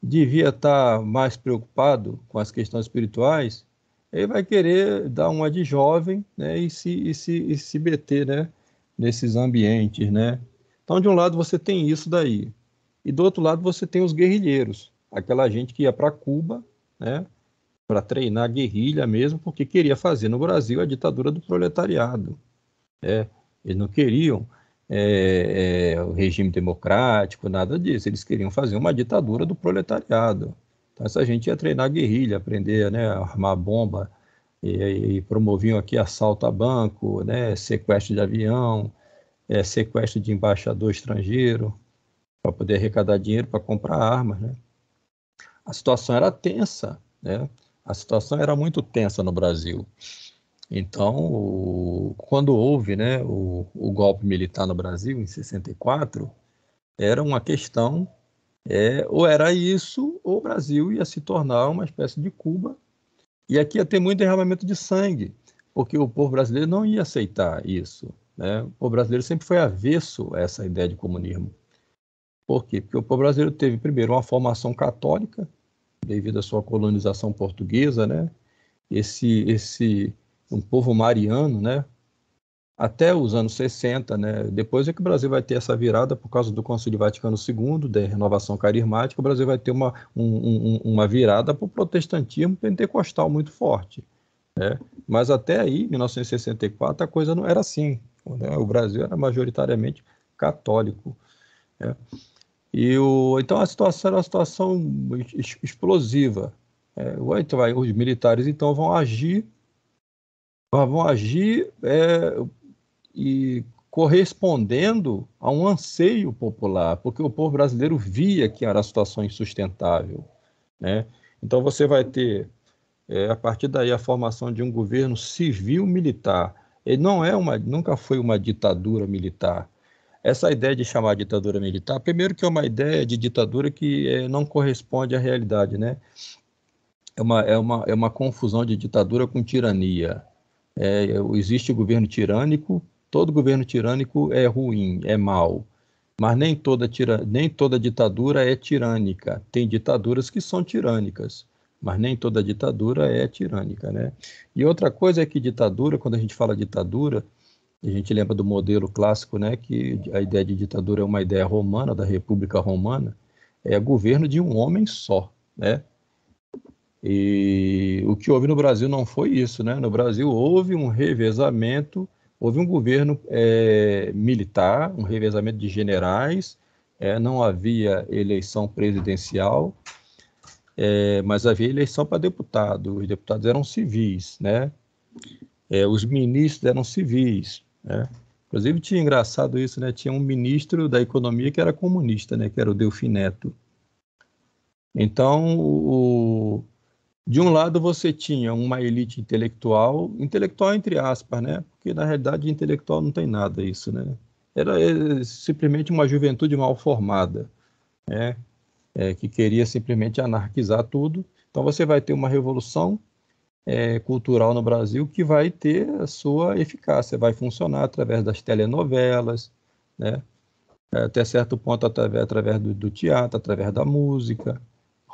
devia estar mais preocupado com as questões espirituais, ele vai querer dar uma de jovem né, e, se, e, se, e se meter né, nesses ambientes. Né? Então, de um lado, você tem isso daí. E do outro lado, você tem os guerrilheiros, aquela gente que ia para Cuba né, para treinar guerrilha mesmo, porque queria fazer no Brasil a ditadura do proletariado. Né? Eles não queriam é, é, o regime democrático, nada disso. Eles queriam fazer uma ditadura do proletariado. Então, essa gente ia treinar guerrilha, aprender né, a armar bomba, e, e, promoviam aqui assalto a banco, né, sequestro de avião, é, sequestro de embaixador estrangeiro, para poder arrecadar dinheiro para comprar armas. Né? A situação era tensa, né? a situação era muito tensa no Brasil. Então, o, quando houve né, o, o, golpe militar no Brasil, em 64, era uma questão, é, ou era isso, ou o Brasil ia se tornar uma espécie de Cuba. E aqui ia ter muito derramamento de sangue, porque o povo brasileiro não ia aceitar isso. Né? O povo brasileiro sempre foi avesso a essa ideia de comunismo. Por quê? Porque o povo brasileiro teve, primeiro, uma formação católica, devido à sua colonização portuguesa, né? esse, esse um povo mariano, né? Até os anos 60, né? Depois é que o Brasil vai ter essa virada por causa do Concílio Vaticano II, da renovação carismática, o Brasil vai ter uma, um, um, uma virada para o protestantismo pentecostal muito forte. Né? Mas até aí, 1964, a coisa não era assim. Né? O Brasil era majoritariamente católico. Né? E o, então a situação era uma situação explosiva. É, os militares então vão agir vão agir é, e correspondendo a um anseio popular, porque o povo brasileiro via que era a situação insustentável. Né? Então você vai ter, é, a partir daí, a formação de um governo civil-militar. Ele não é uma, nunca foi uma ditadura militar. Essa ideia de chamar de ditadura militar, primeiro que é uma ideia de ditadura que é, não corresponde à realidade, né? É uma, é, uma, é uma confusão de ditadura com tirania. É, existe o governo tirânico, todo governo tirânico é ruim, é mau. Mas nem toda, tira, nem toda ditadura é tirânica. Tem ditaduras que são tirânicas, mas nem toda ditadura é tirânica. Né? E outra coisa é que ditadura, quando a gente fala ditadura, a gente lembra do modelo clássico, né, que a ideia de ditadura é uma ideia romana, da República Romana, é governo de um homem só. Né? E o que houve no Brasil não foi isso, né? No Brasil houve um revezamento, houve um governo é, militar, um revezamento de generais, é, não havia eleição presidencial, é, mas havia eleição para deputado. Os deputados eram civis, né? É, os ministros eram civis, né? Inclusive tinha engraçado isso, né? Tinha um ministro da economia que era comunista, né? Que era o Delfim Neto. Então o de um lado você tinha uma elite intelectual, intelectual entre aspas, né? Porque na realidade intelectual não tem nada isso, né? Era é, simplesmente uma juventude mal formada, né? É, que queria simplesmente anarquizar tudo. Então você vai ter uma revolução é, cultural no Brasil que vai ter a sua eficácia, vai funcionar através das telenovelas, né? até certo ponto através, através do, do teatro, através da música,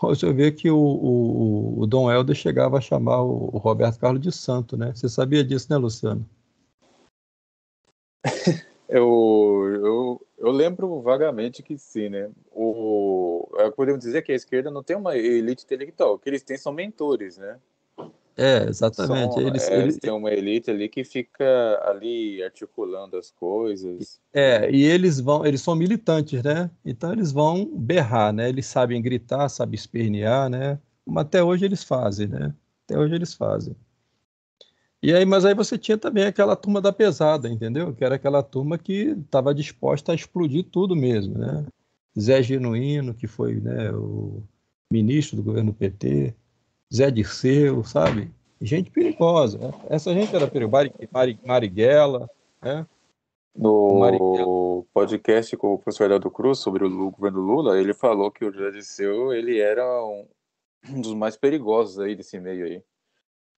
você vê que o, o, o Dom Helder chegava a chamar o, Roberto Carlos de santo, né? Você sabia disso, né, Luciano? Eu, eu, eu, lembro vagamente que sim, né? O, podemos dizer que a esquerda não tem uma elite intelectual, que eles têm são mentores, né? É, exatamente. São, eles, é, eles... Tem uma elite ali que fica ali articulando as coisas. É, e eles vão, eles são militantes, né? Então eles vão berrar, né? Eles sabem gritar, sabem espernear, né? Como até hoje eles fazem, né? Até hoje eles fazem. E aí, mas aí você tinha também aquela turma da pesada, entendeu? Que era aquela turma que estava disposta a explodir tudo mesmo, né? Zé Genuíno, que foi né, o ministro do governo PT, Zé Dirceu, sabe? Gente perigosa. Né? Essa gente era perigosa. Mari, Marighella, né? No Marighella. podcast com o professor Heraldo Cruz sobre o governo Lula, ele falou que o Zé Dirceu ele era um, dos mais perigosos aí desse meio aí.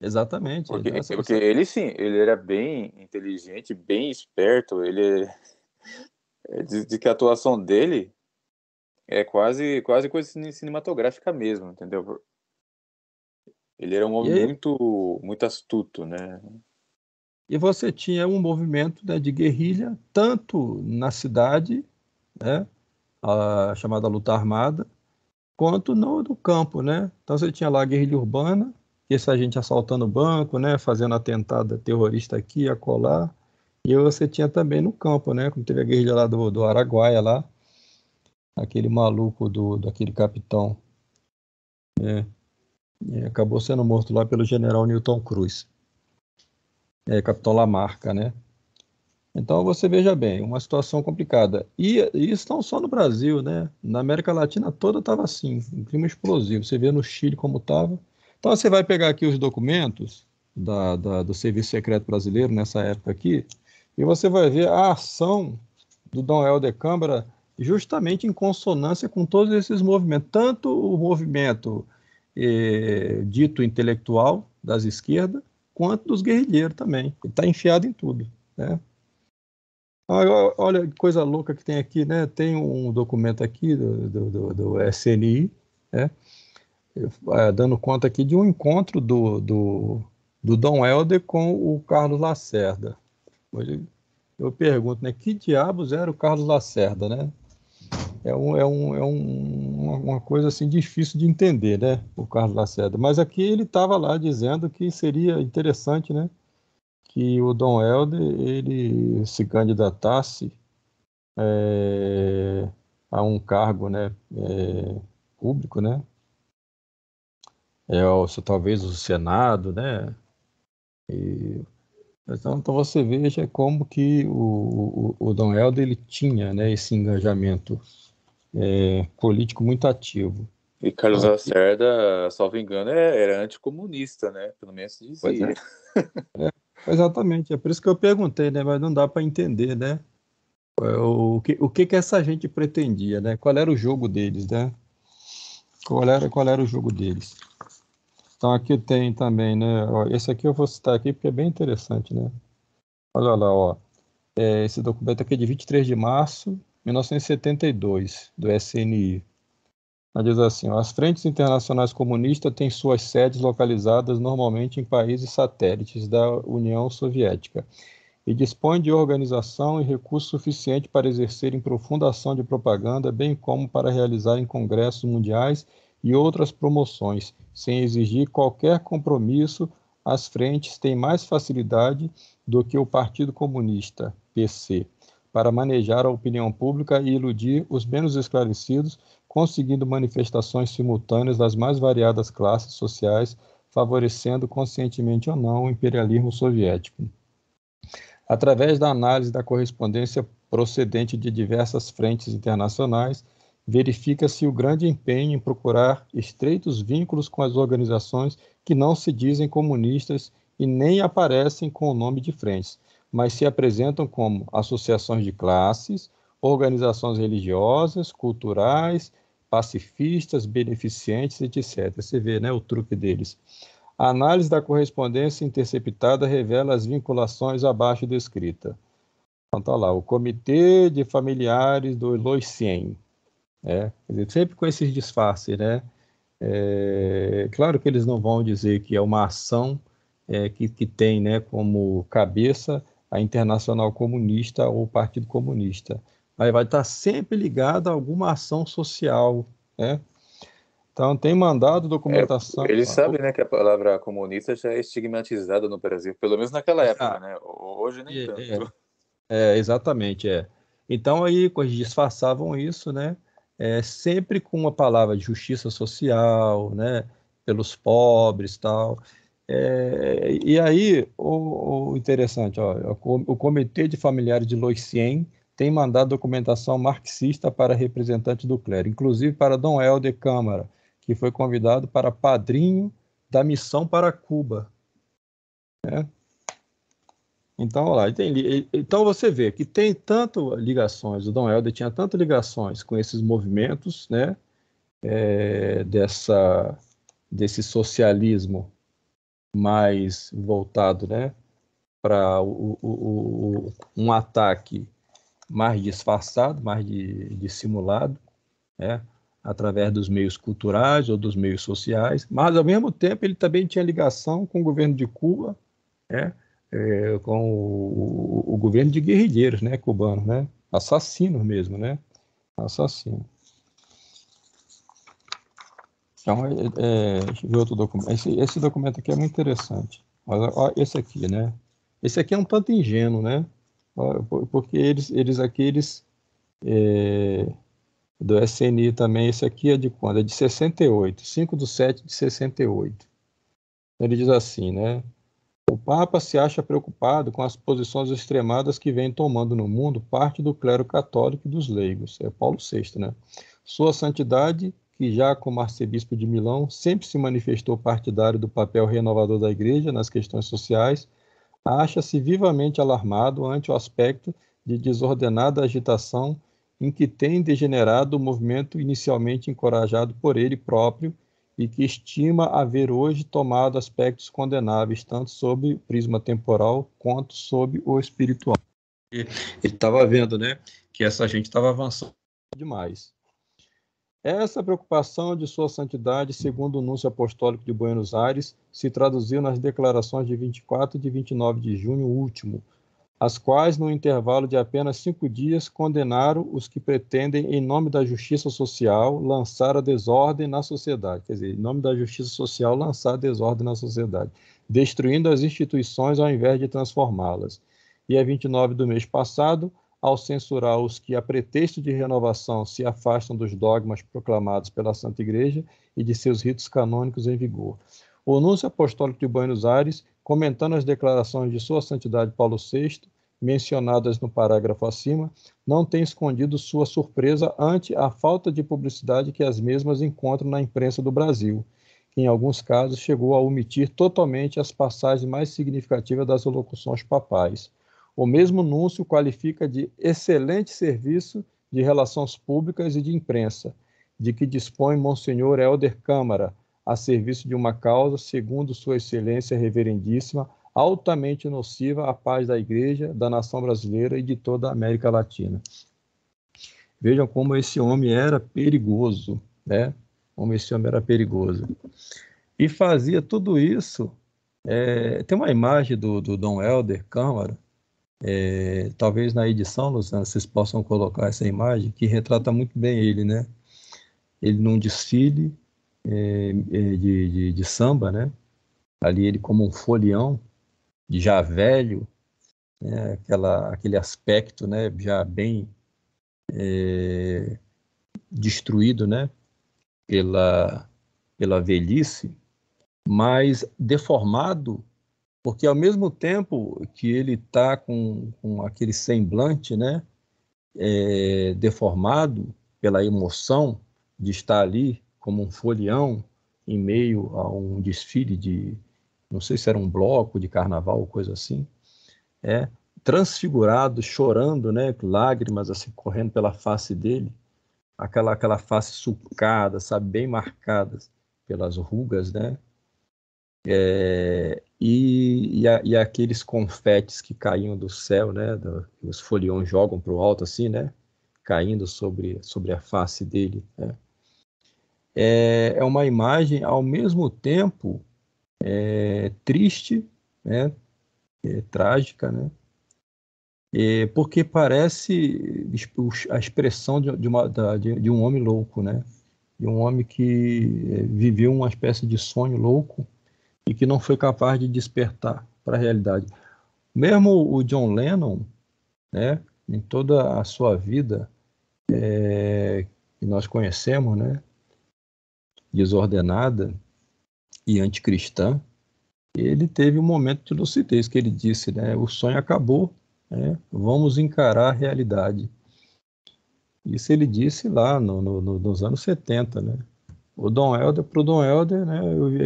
Exatamente. Porque, porque ele sim, ele era bem inteligente, bem esperto. Ele é, diz, que a atuação dele é quase quase coisa cinematográfica mesmo, entendeu? Ele era um homem muito, muito astuto, né? E você tinha um movimento né, de guerrilha, tanto na cidade, né, a chamada luta armada, quanto no, no campo, né? Então você tinha lá a guerrilha urbana, essa gente assaltando o banco, né, fazendo atentado terrorista aqui, acolá, e você tinha também no campo, né, como teve a guerrilha lá do, do Araguaia lá, aquele maluco do, daquele capitão, né, e é, acabou sendo morto lá pelo general Newton Cruz, é, capitão Lamarca, né? Então você veja bem, uma situação complicada. E, e isso não só no Brasil, né? Na América Latina toda estava assim, um clima explosivo. Você vê no Chile como estava. Então você vai pegar aqui os documentos da, da, do Serviço Secreto Brasileiro nessa época aqui, e você vai ver a ação do Dom Helder Câmara justamente em consonância com todos esses movimentos, tanto o movimento eh, dito intelectual das esquerdas, quanto dos guerrilheiros também. Está enfiado em tudo. Né? Ah, olha que coisa louca que tem aqui, né? Tem um documento aqui do, do, do, do SNI, né? Ah, dando conta aqui de um encontro do, do, do Dom Helder com o Carlos Lacerda. Hoje eu pergunto, né? Que diabos era o Carlos Lacerda, né? é, um, é, um, é um, uma coisa assim difícil de entender, né, o Carlos Lacerda. Mas aqui ele estava lá dizendo que seria interessante, né, que o Dom Helder ele se candidatasse é, a um cargo, né, é, público, né, é, talvez o Senado, né, e, então, então você veja como que o, o, o Dom Helder ele tinha, né, esse engajamento é, político muito ativo. E Carlos ah, Lacerda, salvo engano, é, era anticomunista, né? Pelo menos dizia. Pois é. é, exatamente, é por isso que eu perguntei, né? Mas não dá para entender, né? É, o que, o que que essa gente pretendia, né? Qual era o jogo deles, né? Qual era, qual era o jogo deles? Então aqui tem também, né? Ó, esse aqui eu vou citar aqui porque é bem interessante, né? Olha lá, ó. É, esse documento aqui é de 23 de março 1972, do SNI. Ela diz assim: as frentes internacionais comunistas têm suas sedes localizadas normalmente em países satélites da União Soviética e dispõem de organização e recursos suficientes para exercerem profunda ação de propaganda, bem como para realizarem congressos mundiais e outras promoções, sem exigir qualquer compromisso. As frentes têm mais facilidade do que o Partido Comunista, PC para manejar a opinião pública e iludir os menos esclarecidos, conseguindo manifestações simultâneas das mais variadas classes sociais, favorecendo, conscientemente ou não, o imperialismo soviético. Através da análise da correspondência procedente de diversas frentes internacionais, verifica-se o grande empenho em procurar estreitos vínculos com as organizações que não se dizem comunistas e nem aparecem com o nome de frentes, mas se apresentam como associações de classes, organizações religiosas, culturais, pacifistas, beneficentes, etc. Você vê né, o truque deles. A análise da correspondência interceptada revela as vinculações abaixo descrita. Então tá lá, o Comitê de Familiares do Loicien. Né? sempre com esses disfarces, né? É, claro que eles não vão dizer que é uma ação é, que, que tem né, como cabeça a Internacional Comunista ou o Partido Comunista. Aí vai estar sempre ligado a alguma ação social, né? Então tem mandado documentação. É, ele sabe, né, que a palavra comunista já é estigmatizada no Brasil, pelo menos naquela ah, época, ah, né? Hoje nem é, tanto. É, é, exatamente, é. Então aí quando disfarçavam isso, né? É, sempre com uma palavra de justiça social, né? Pelos pobres, tal. É, e aí, o, o interessante, ó, o Comitê de Familiares de Loicien tem mandado documentação marxista para representantes do clero, inclusive para Dom Helder Câmara, que foi convidado para padrinho da missão para Cuba. Né? Então, lá, tem, então você vê que tem tanto ligações, o Dom Helder tinha tanto ligações com esses movimentos, né, é, dessa, desse socialismo mais voltado né, para o, o, o, um ataque mais disfarçado, mais dissimulado, né, através dos meios culturais ou dos meios sociais, mas ao mesmo tempo ele também tinha ligação com o governo de Cuba, né, é, com o, o, governo de guerrilheiros né, cubanos, né, assassinos mesmo, né, assassinos. Então, é, é, deixa eu ver outro documento. Esse, esse documento aqui é muito interessante. Olha, olha, esse aqui, né? Esse aqui é um tanto ingênuo, né? Porque eles, eles aqui, eles... É, do SNI também, esse aqui é de quando? É de 68, 5 de 7 de 68. Ele diz assim, né? O Papa se acha preocupado com as posições extremadas que vem tomando no mundo parte do clero católico e dos leigos. É Paulo VI, né? Sua santidade que já como arcebispo de Milão sempre se manifestou partidário do papel renovador da Igreja nas questões sociais, acha-se vivamente alarmado ante o aspecto de desordenada agitação em que tem degenerado o movimento inicialmente encorajado por ele próprio e que estima haver hoje tomado aspectos condenáveis, tanto sob o prisma temporal quanto sob o espiritual. Ele estava vendo, né, que essa gente estava avançando demais. Essa preocupação de Sua Santidade, segundo o Núncio Apostólico de Buenos Aires, se traduziu nas declarações de 24 e de 29 de junho último, as quais, no intervalo de apenas cinco dias, condenaram os que pretendem, em nome da justiça social, lançar a desordem na sociedade. Quer dizer, em nome da justiça social, lançar a desordem na sociedade, destruindo as instituições ao invés de transformá-las. E a é 29 do mês passado, ao censurar os que, a pretexto de renovação, se afastam dos dogmas proclamados pela Santa Igreja e de seus ritos canônicos em vigor. O Núncio Apostólico de Buenos Aires, comentando as declarações de Sua Santidade Paulo VI, mencionadas no parágrafo acima, não tem escondido sua surpresa ante a falta de publicidade que as mesmas encontram na imprensa do Brasil, que em alguns casos chegou a omitir totalmente as passagens mais significativas das locuções papais. O mesmo Núncio qualifica de excelente serviço de relações públicas e de imprensa, de que dispõe Monsenhor Helder Câmara, a serviço de uma causa, segundo Sua Excelência Reverendíssima, altamente nociva à paz da Igreja, da nação brasileira e de toda a América Latina. Vejam como esse homem era perigoso, né? Como esse homem era perigoso. E fazia tudo isso. É... tem uma imagem do, do Dom Helder Câmara, é, talvez na edição, Luciano, vocês possam colocar essa imagem que retrata muito bem ele, né? Ele num desfile é, é de, de, de, samba, né? Ali ele como um folião, já velho, né? Aquela, aquele aspecto, né? Já bem é, destruído, né? Pela, pela velhice, mas deformado porque ao mesmo tempo que ele está com, com, aquele semblante né, é, deformado pela emoção de estar ali como um folião em meio a um desfile de, não sei se era um bloco de carnaval ou coisa assim, é transfigurado, chorando, né, lágrimas assim correndo pela face dele, aquela aquela face sulcada, sabe, bem marcadas pelas rugas, né? É, e, e, a, e, aqueles confetes que caíam do céu, né? Do, os foliões jogam para o alto assim, né? Caindo sobre, sobre a face dele, né? É, é uma imagem, ao mesmo tempo, é, triste, né? É, trágica, né? É, porque parece a expressão de, de, uma, de, de um homem louco, né? De um homem que é, viveu uma espécie de sonho louco, e que não foi capaz de despertar para a realidade. Mesmo o John Lennon, né, em toda a sua vida é, que nós conhecemos, né, desordenada e anticristã, ele teve um momento de lucidez que ele disse, né, o sonho acabou, né, vamos encarar a realidade. Isso ele disse lá no, no, nos anos 70, né? o Dom Helder, para o Dom Helder, né,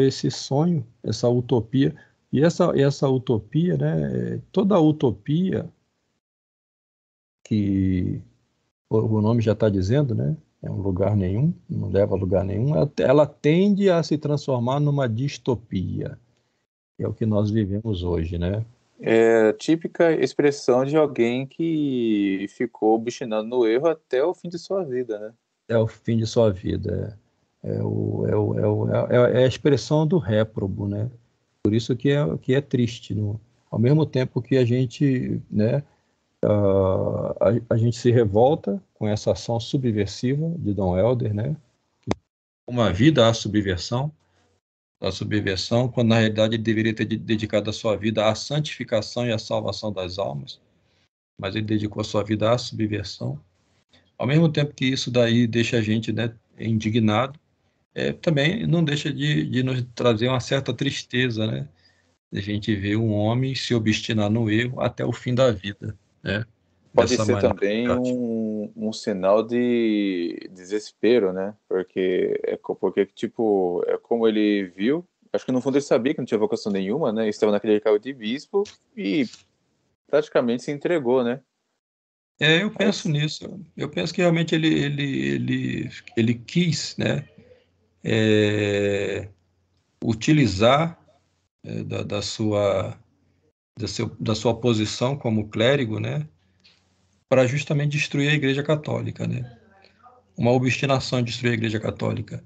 esse sonho, essa utopia, e essa, essa utopia, né, toda utopia que o, nome já está dizendo, né, é um lugar nenhum, não leva a lugar nenhum, ela tende a se transformar numa distopia, que é o que nós vivemos hoje, né? É típica expressão de alguém que ficou obstinado no erro até o fim de sua vida, né? Até o fim de sua vida, é é, o, é, o, é, o, é, é, é, a expressão do réprobo, né? Por isso que é, que é triste. No, ao mesmo tempo que a gente, né, uh, a, a, gente se revolta com essa ação subversiva de Dom Helder, né? Uma vida à subversão, à subversão, quando na realidade ele deveria ter dedicado a sua vida à santificação e à salvação das almas, mas ele dedicou a sua vida à subversão. Ao mesmo tempo que isso daí deixa a gente né, indignado, é, também não deixa de, de nos trazer uma certa tristeza, né? A gente vê um homem se obstinar no erro até o fim da vida, né? Pode Dessa ser também um, um sinal de desespero, né? Porque, é, porque, tipo, é como ele viu, acho que no fundo ele sabia que não tinha vocação nenhuma, né? estava naquele cargo de bispo e praticamente se entregou, né? É, eu penso nisso. Eu penso que realmente ele, ele, ele, ele quis, né? é, utilizar é, da, da, sua, da, seu, da sua posição como clérigo, né, para justamente destruir a Igreja Católica, né? Uma obstinação de destruir a Igreja Católica,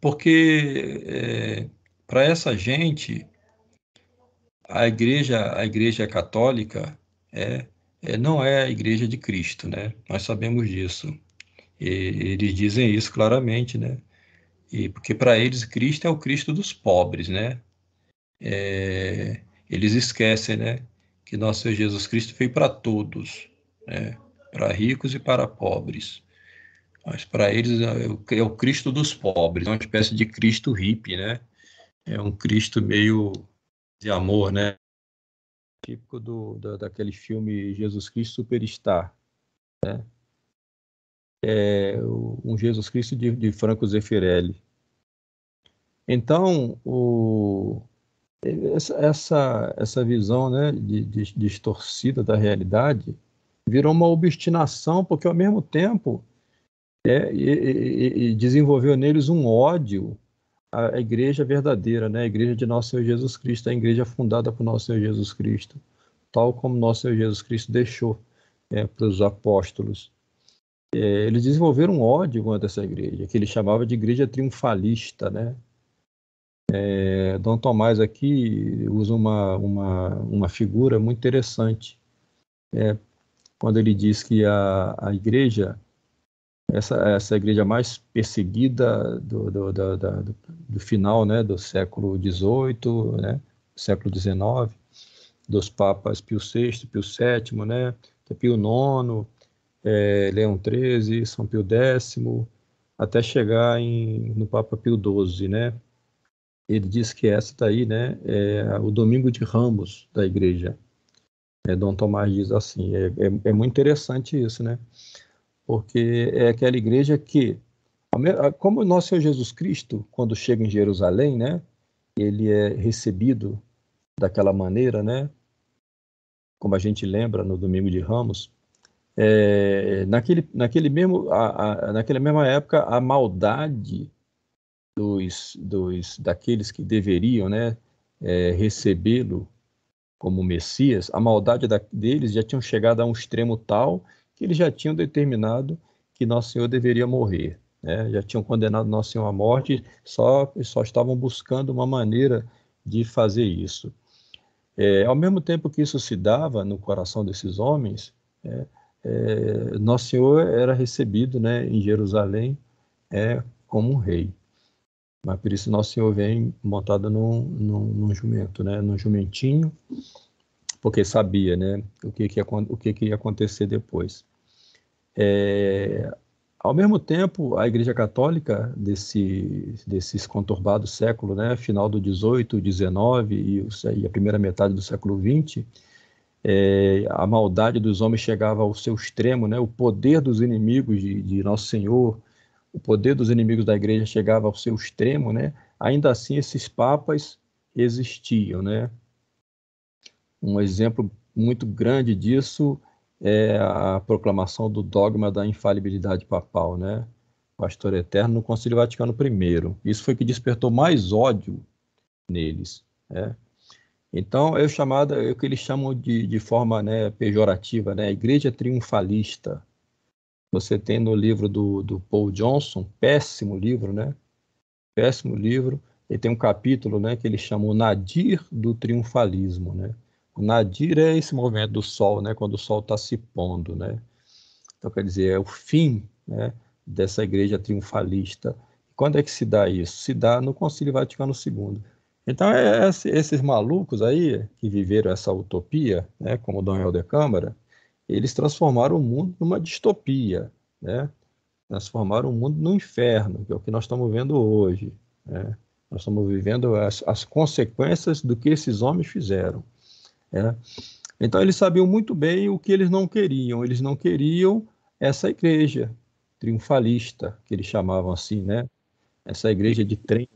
porque é, para essa gente a Igreja a Igreja Católica é, é, não é a Igreja de Cristo, né? Nós sabemos disso. E, eles dizem isso claramente, né? E porque para eles Cristo é o Cristo dos pobres, né? É, eles esquecem, né, que nosso Senhor Jesus Cristo veio para todos, né? Para ricos e para pobres. Mas para eles é, é o Cristo dos pobres, é uma espécie de Cristo hippie, né? É um Cristo meio de amor, né? Típico do, da, daquele filme Jesus Cristo Superstar, né? é, um Jesus Cristo de, de Franco Zeffirelli. Então, o, essa, essa visão né, de, de, distorcida da realidade virou uma obstinação, porque ao mesmo tempo é, e, e, e desenvolveu neles um ódio à igreja verdadeira, né, a igreja de nosso Senhor Jesus Cristo, a igreja fundada por nosso Senhor Jesus Cristo, tal como nosso Senhor Jesus Cristo deixou é, para os apóstolos é, eles desenvolveram um ódio contra essa igreja, que ele chamava de igreja triunfalista, né? É, Dom Tomás aqui usa uma, uma, uma figura muito interessante, é, quando ele diz que a, a igreja, essa, essa igreja mais perseguida do, do, do, do, do final né, do século XVIII, né, século XIX, dos papas Pio VI, Pio VII, né, Pio IX, é, Leão XIII, São Pio X, até chegar em, no Papa Pio XII, né? Ele diz que essa daí, né, é o Domingo de Ramos da Igreja. É, Dom Tomás diz assim, é, é, é muito interessante isso, né? Porque é aquela igreja que, como o nosso Senhor Jesus Cristo, quando chega em Jerusalém, né, ele é recebido daquela maneira, né? Como a gente lembra no Domingo de Ramos, é, naquele, naquele mesmo, a, a, naquela mesma época, a maldade dos, dos daqueles que deveriam né, é, recebê-lo como Messias, a maldade da, deles já tinham chegado a um extremo tal que eles já tinham determinado que Nosso Senhor deveria morrer. Né? Já tinham condenado Nosso Senhor à morte, só, só estavam buscando uma maneira de fazer isso. É, ao mesmo tempo que isso se dava no coração desses homens, é, é, Nosso Senhor era recebido né, em Jerusalém é, como um rei. Mas por isso Nosso Senhor vem montado num, num, num jumento, né, num jumentinho, porque sabia né, o, que, que, ia, o que, que ia acontecer depois. É, ao mesmo tempo, a Igreja Católica desse, desses conturbado século, né, final do 18, 19 e, e a primeira metade do século 20, é, a maldade dos homens chegava ao seu extremo, né? o poder dos inimigos de, de, Nosso Senhor, o poder dos inimigos da igreja chegava ao seu extremo, né? ainda assim esses papas existiam. Né? Um exemplo muito grande disso é a proclamação do dogma da infalibilidade papal, né? pastor eterno no Concílio Vaticano I. Isso foi que despertou mais ódio neles. Né? Então, é chamada, é o que eles chamam de, de forma né, pejorativa, né, igreja triunfalista. Você tem no livro do, do Paul Johnson, péssimo livro, né? Péssimo livro. Ele tem um capítulo né, que ele chama o nadir do triunfalismo, né? O nadir é esse movimento do sol, né? Quando o sol está se pondo, né? Então, quer dizer, é o fim né, dessa igreja triunfalista. Quando é que se dá isso? Se dá no Concílio Vaticano II então, é, é esses malucos aí, que viveram essa utopia, né, como Dom Helder Câmara, eles transformaram o mundo numa distopia, né? transformaram o mundo no inferno, que é o que nós estamos vendo hoje. Né? Nós estamos vivendo as, as, consequências do que esses homens fizeram. Né? Então, eles sabiam muito bem o que eles não queriam. Eles não queriam essa igreja triunfalista, que eles chamavam assim, né? Essa igreja de trem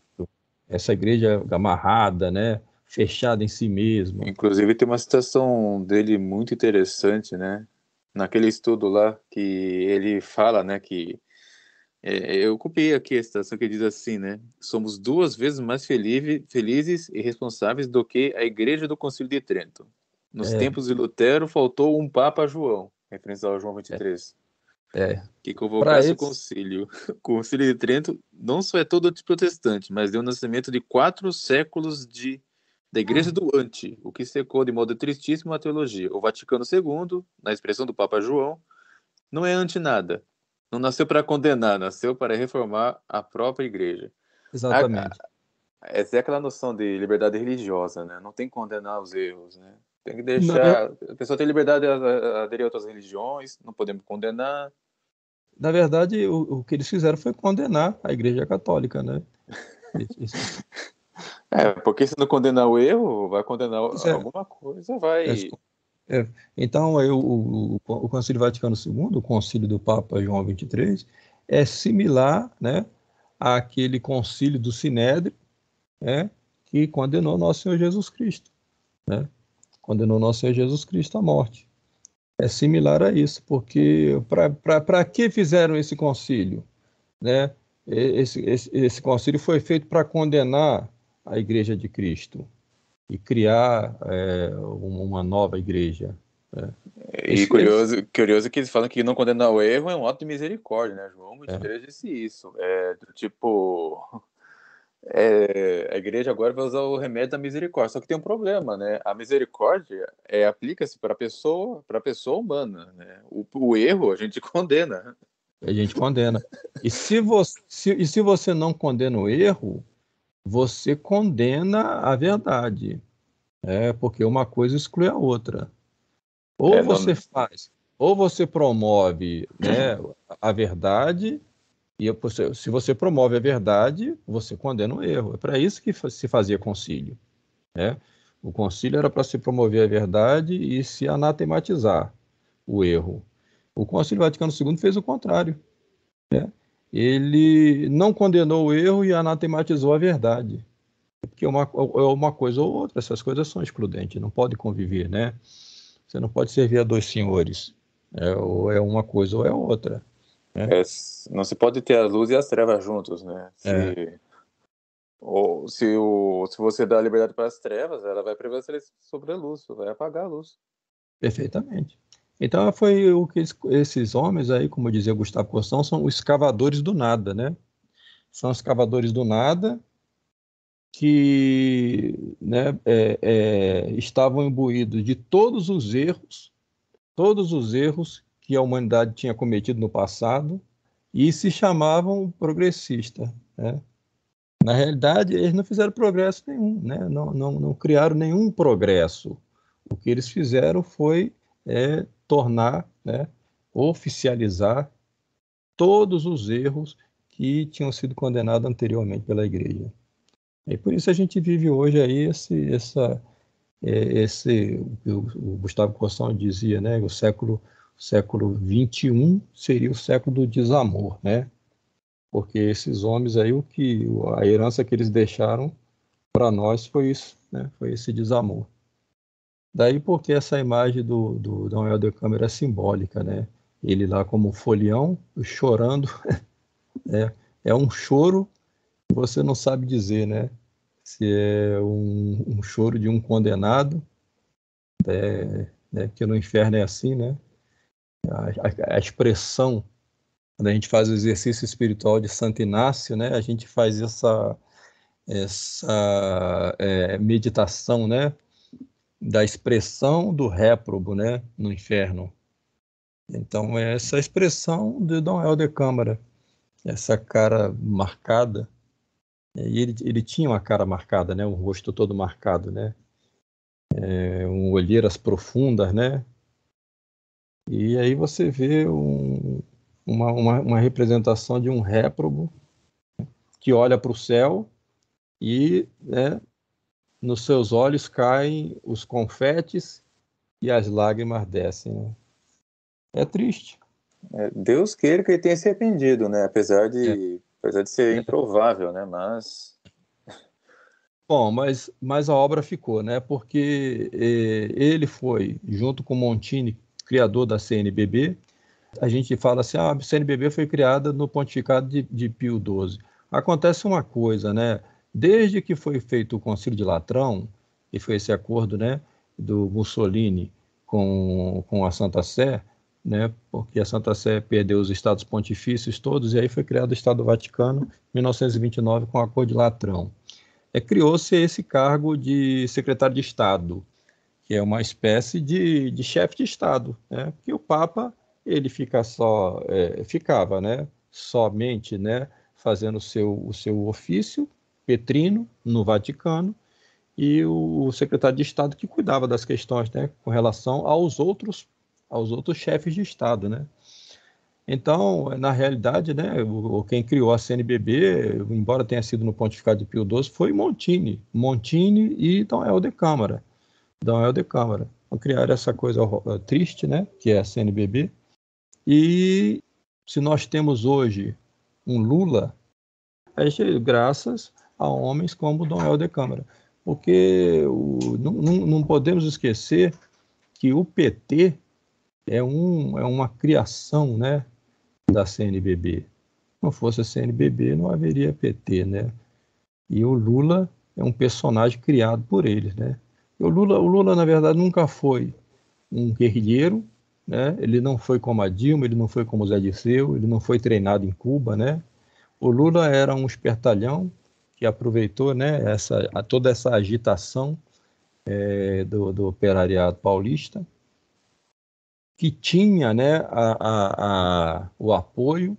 essa igreja amarrada, né? fechada em si mesma. Inclusive tem uma citação dele muito interessante, né? Naquele estudo lá que ele fala, né, que é, eu copiei aqui a citação que diz assim, né? Somos duas vezes mais felizes e responsáveis do que a Igreja do Concílio de Trento. Nos é. tempos de Lutero faltou um Papa João, referência ao João 23. É. É. Que convocasse eles... o concílio. O concílio de Trento não só é todo protestante, mas deu o nascimento de quatro séculos de da Igreja ah. do Ante, o que secou de modo tristíssimo a teologia. O Vaticano II, na expressão do Papa João, não é anti nada. Não nasceu para condenar, nasceu para reformar a própria igreja. Exatamente. A, essa é aquela noção de liberdade religiosa, né? Não tem que condenar os erros, né? Tem que deixar... Não, eu... A pessoa tem liberdade de aderir a outras religiões, não podemos condenar, na verdade, o, o, que eles fizeram foi condenar a Igreja Católica, né? é, porque se não condenar o erro, vai condenar é. alguma coisa, vai. É. é. Então, eu, o, o Concílio Vaticano II, o Concílio do Papa João XXIII, é similar, né, àquele Concílio do Sinédrio, né, que condenou nosso Senhor Jesus Cristo, né? Condenou nosso Senhor Jesus Cristo à morte é similar a isso, porque para que fizeram esse concílio? Né? Esse, esse, esse concílio foi feito para condenar a Igreja de Cristo e criar é, uma nova igreja. Né? É, e é curioso, curioso que eles falam que não condenar o erro é um ato de misericórdia, né? João 23 é. disse isso. É, tipo, é, a igreja agora vai usar o remédio da misericórdia. Só que tem um problema, né? A misericórdia é, aplica-se para pessoa, para pessoa humana, né? O, o, erro a gente condena. A gente condena. E se você, se, e se você não condena o erro, você condena a verdade. É, porque uma coisa exclui a outra. Ou é, você não... É? faz, ou você promove né, a verdade e eu, se você promove a verdade, você condena o erro. É para isso que se fazia concílio. Né? O concílio era para se promover a verdade e se anatematizar o erro. O Concílio Vaticano II fez o contrário. Né? Ele não condenou o erro e anatematizou a verdade. Porque é uma, é uma coisa ou outra, essas coisas são excludentes, não podem conviver, né? Você não pode servir a dois senhores. É, ou é uma coisa ou é outra. É. É, não se pode ter a luz e as trevas juntos, né? Se, é. ou, se, o, se você dá liberdade para as trevas, ela vai prevalecer sobre a luz, vai apagar a luz. Perfeitamente. Então foi o que esses homens aí, como dizia Gustavo Costão, são os escavadores do nada, né? São os escavadores do nada que né, é, é, estavam imbuídos de todos os erros, todos os erros que a humanidade tinha cometido no passado e se chamavam progressistas. Né? Na realidade, eles não fizeram progresso nenhum, né? não, não, não criaram nenhum progresso. O que eles fizeram foi é, tornar, né, oficializar todos os erros que tinham sido condenados anteriormente pela igreja. E por isso a gente vive hoje aí esse, essa, é, esse o, o Gustavo Cossão dizia, né, o século o século XXI seria o século do desamor, né? Porque esses homens aí, o que a herança que eles deixaram para nós foi isso, né? Foi esse desamor. Daí porque essa imagem do, do Dom Helder Câmara é simbólica, né? Ele lá como folião, chorando, né? É um choro que você não sabe dizer, né? Se é um, um choro de um condenado, é, né? Porque né? no inferno é assim, né? a, a, expressão, quando a gente faz o exercício espiritual de Santo Inácio, né, a gente faz essa, essa é, meditação né, da expressão do réprobo né, no inferno. Então, é essa expressão de Dom Helder Câmara, essa cara marcada, e ele, ele tinha uma cara marcada, né, um rosto todo marcado, né, é, um olheiras profundas, né, e aí você vê um, uma, uma, uma, representação de um réprobo né, que olha para o céu e né, nos seus olhos caem os confetes e as lágrimas descem. Né. É triste. É, Deus queira que ele tenha se arrependido, né? Apesar de, é. apesar de ser é. improvável, né? Mas Bom, mas, mas a obra ficou, né? Porque eh, ele foi, junto com Montini, criador da CNBB, a gente fala assim, ah, a CNBB foi criada no pontificado de, de Pio XII. Acontece uma coisa, né? Desde que foi feito o Concílio de Latrão, e foi esse acordo, né, do Mussolini com, com a Santa Sé, né, porque a Santa Sé perdeu os estados pontifícios todos, e aí foi criado o Estado Vaticano em 1929 com o Acordo de Latrão. É, Criou-se esse cargo de secretário de Estado, que é uma espécie de, de chefe de Estado, né? Que o Papa ele fica só, é, ficava, né? Somente, né? Fazendo o seu, o seu ofício petrino no Vaticano e o, o secretário de Estado que cuidava das questões, né? Com relação aos outros, aos outros chefes de Estado, né? Então, na realidade, né, o, quem criou a CNBB, embora tenha sido no pontificado de Pio XII, foi Montini. Montini e então é o Câmara da de Câmara. Então, criaram essa coisa eh, triste, né, que é a CNBB. E se nós temos hoje um Lula, é graças a homens como Dom de Câmara. Porque o, não, não podemos esquecer que o PT é, um, é uma criação né, da CNBB. Se não fosse a CNBB, não haveria PT. Né? E o Lula é um personagem criado por eles. Né? O Lula, o Lula, na verdade, nunca foi um guerrilheiro, né? ele não foi como a Dilma, ele não foi como o Zé Disseu, ele não foi treinado em Cuba. Né? O Lula era um espertalhão que aproveitou né, essa, toda essa agitação é, do, do operariado paulista, que tinha né, a, a, a, o apoio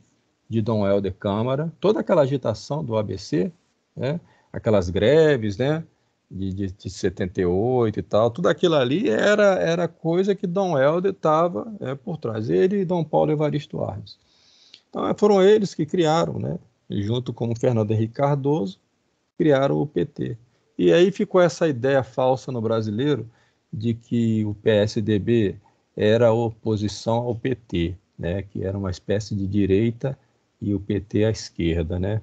de Dom Helder Câmara, toda aquela agitação do ABC, né, aquelas greves, né, de, de, de 78 e tal, tudo aquilo ali era, era coisa que Dom Helder estava é, por trás, ele e Dom Paulo Evaristo Arnes. Então é, foram eles que criaram, né, junto com Fernando Henrique Cardoso, criaram o PT. E aí ficou essa ideia falsa no brasileiro de que o PSDB era oposição ao PT, né, que era uma espécie de direita e o PT à esquerda, né?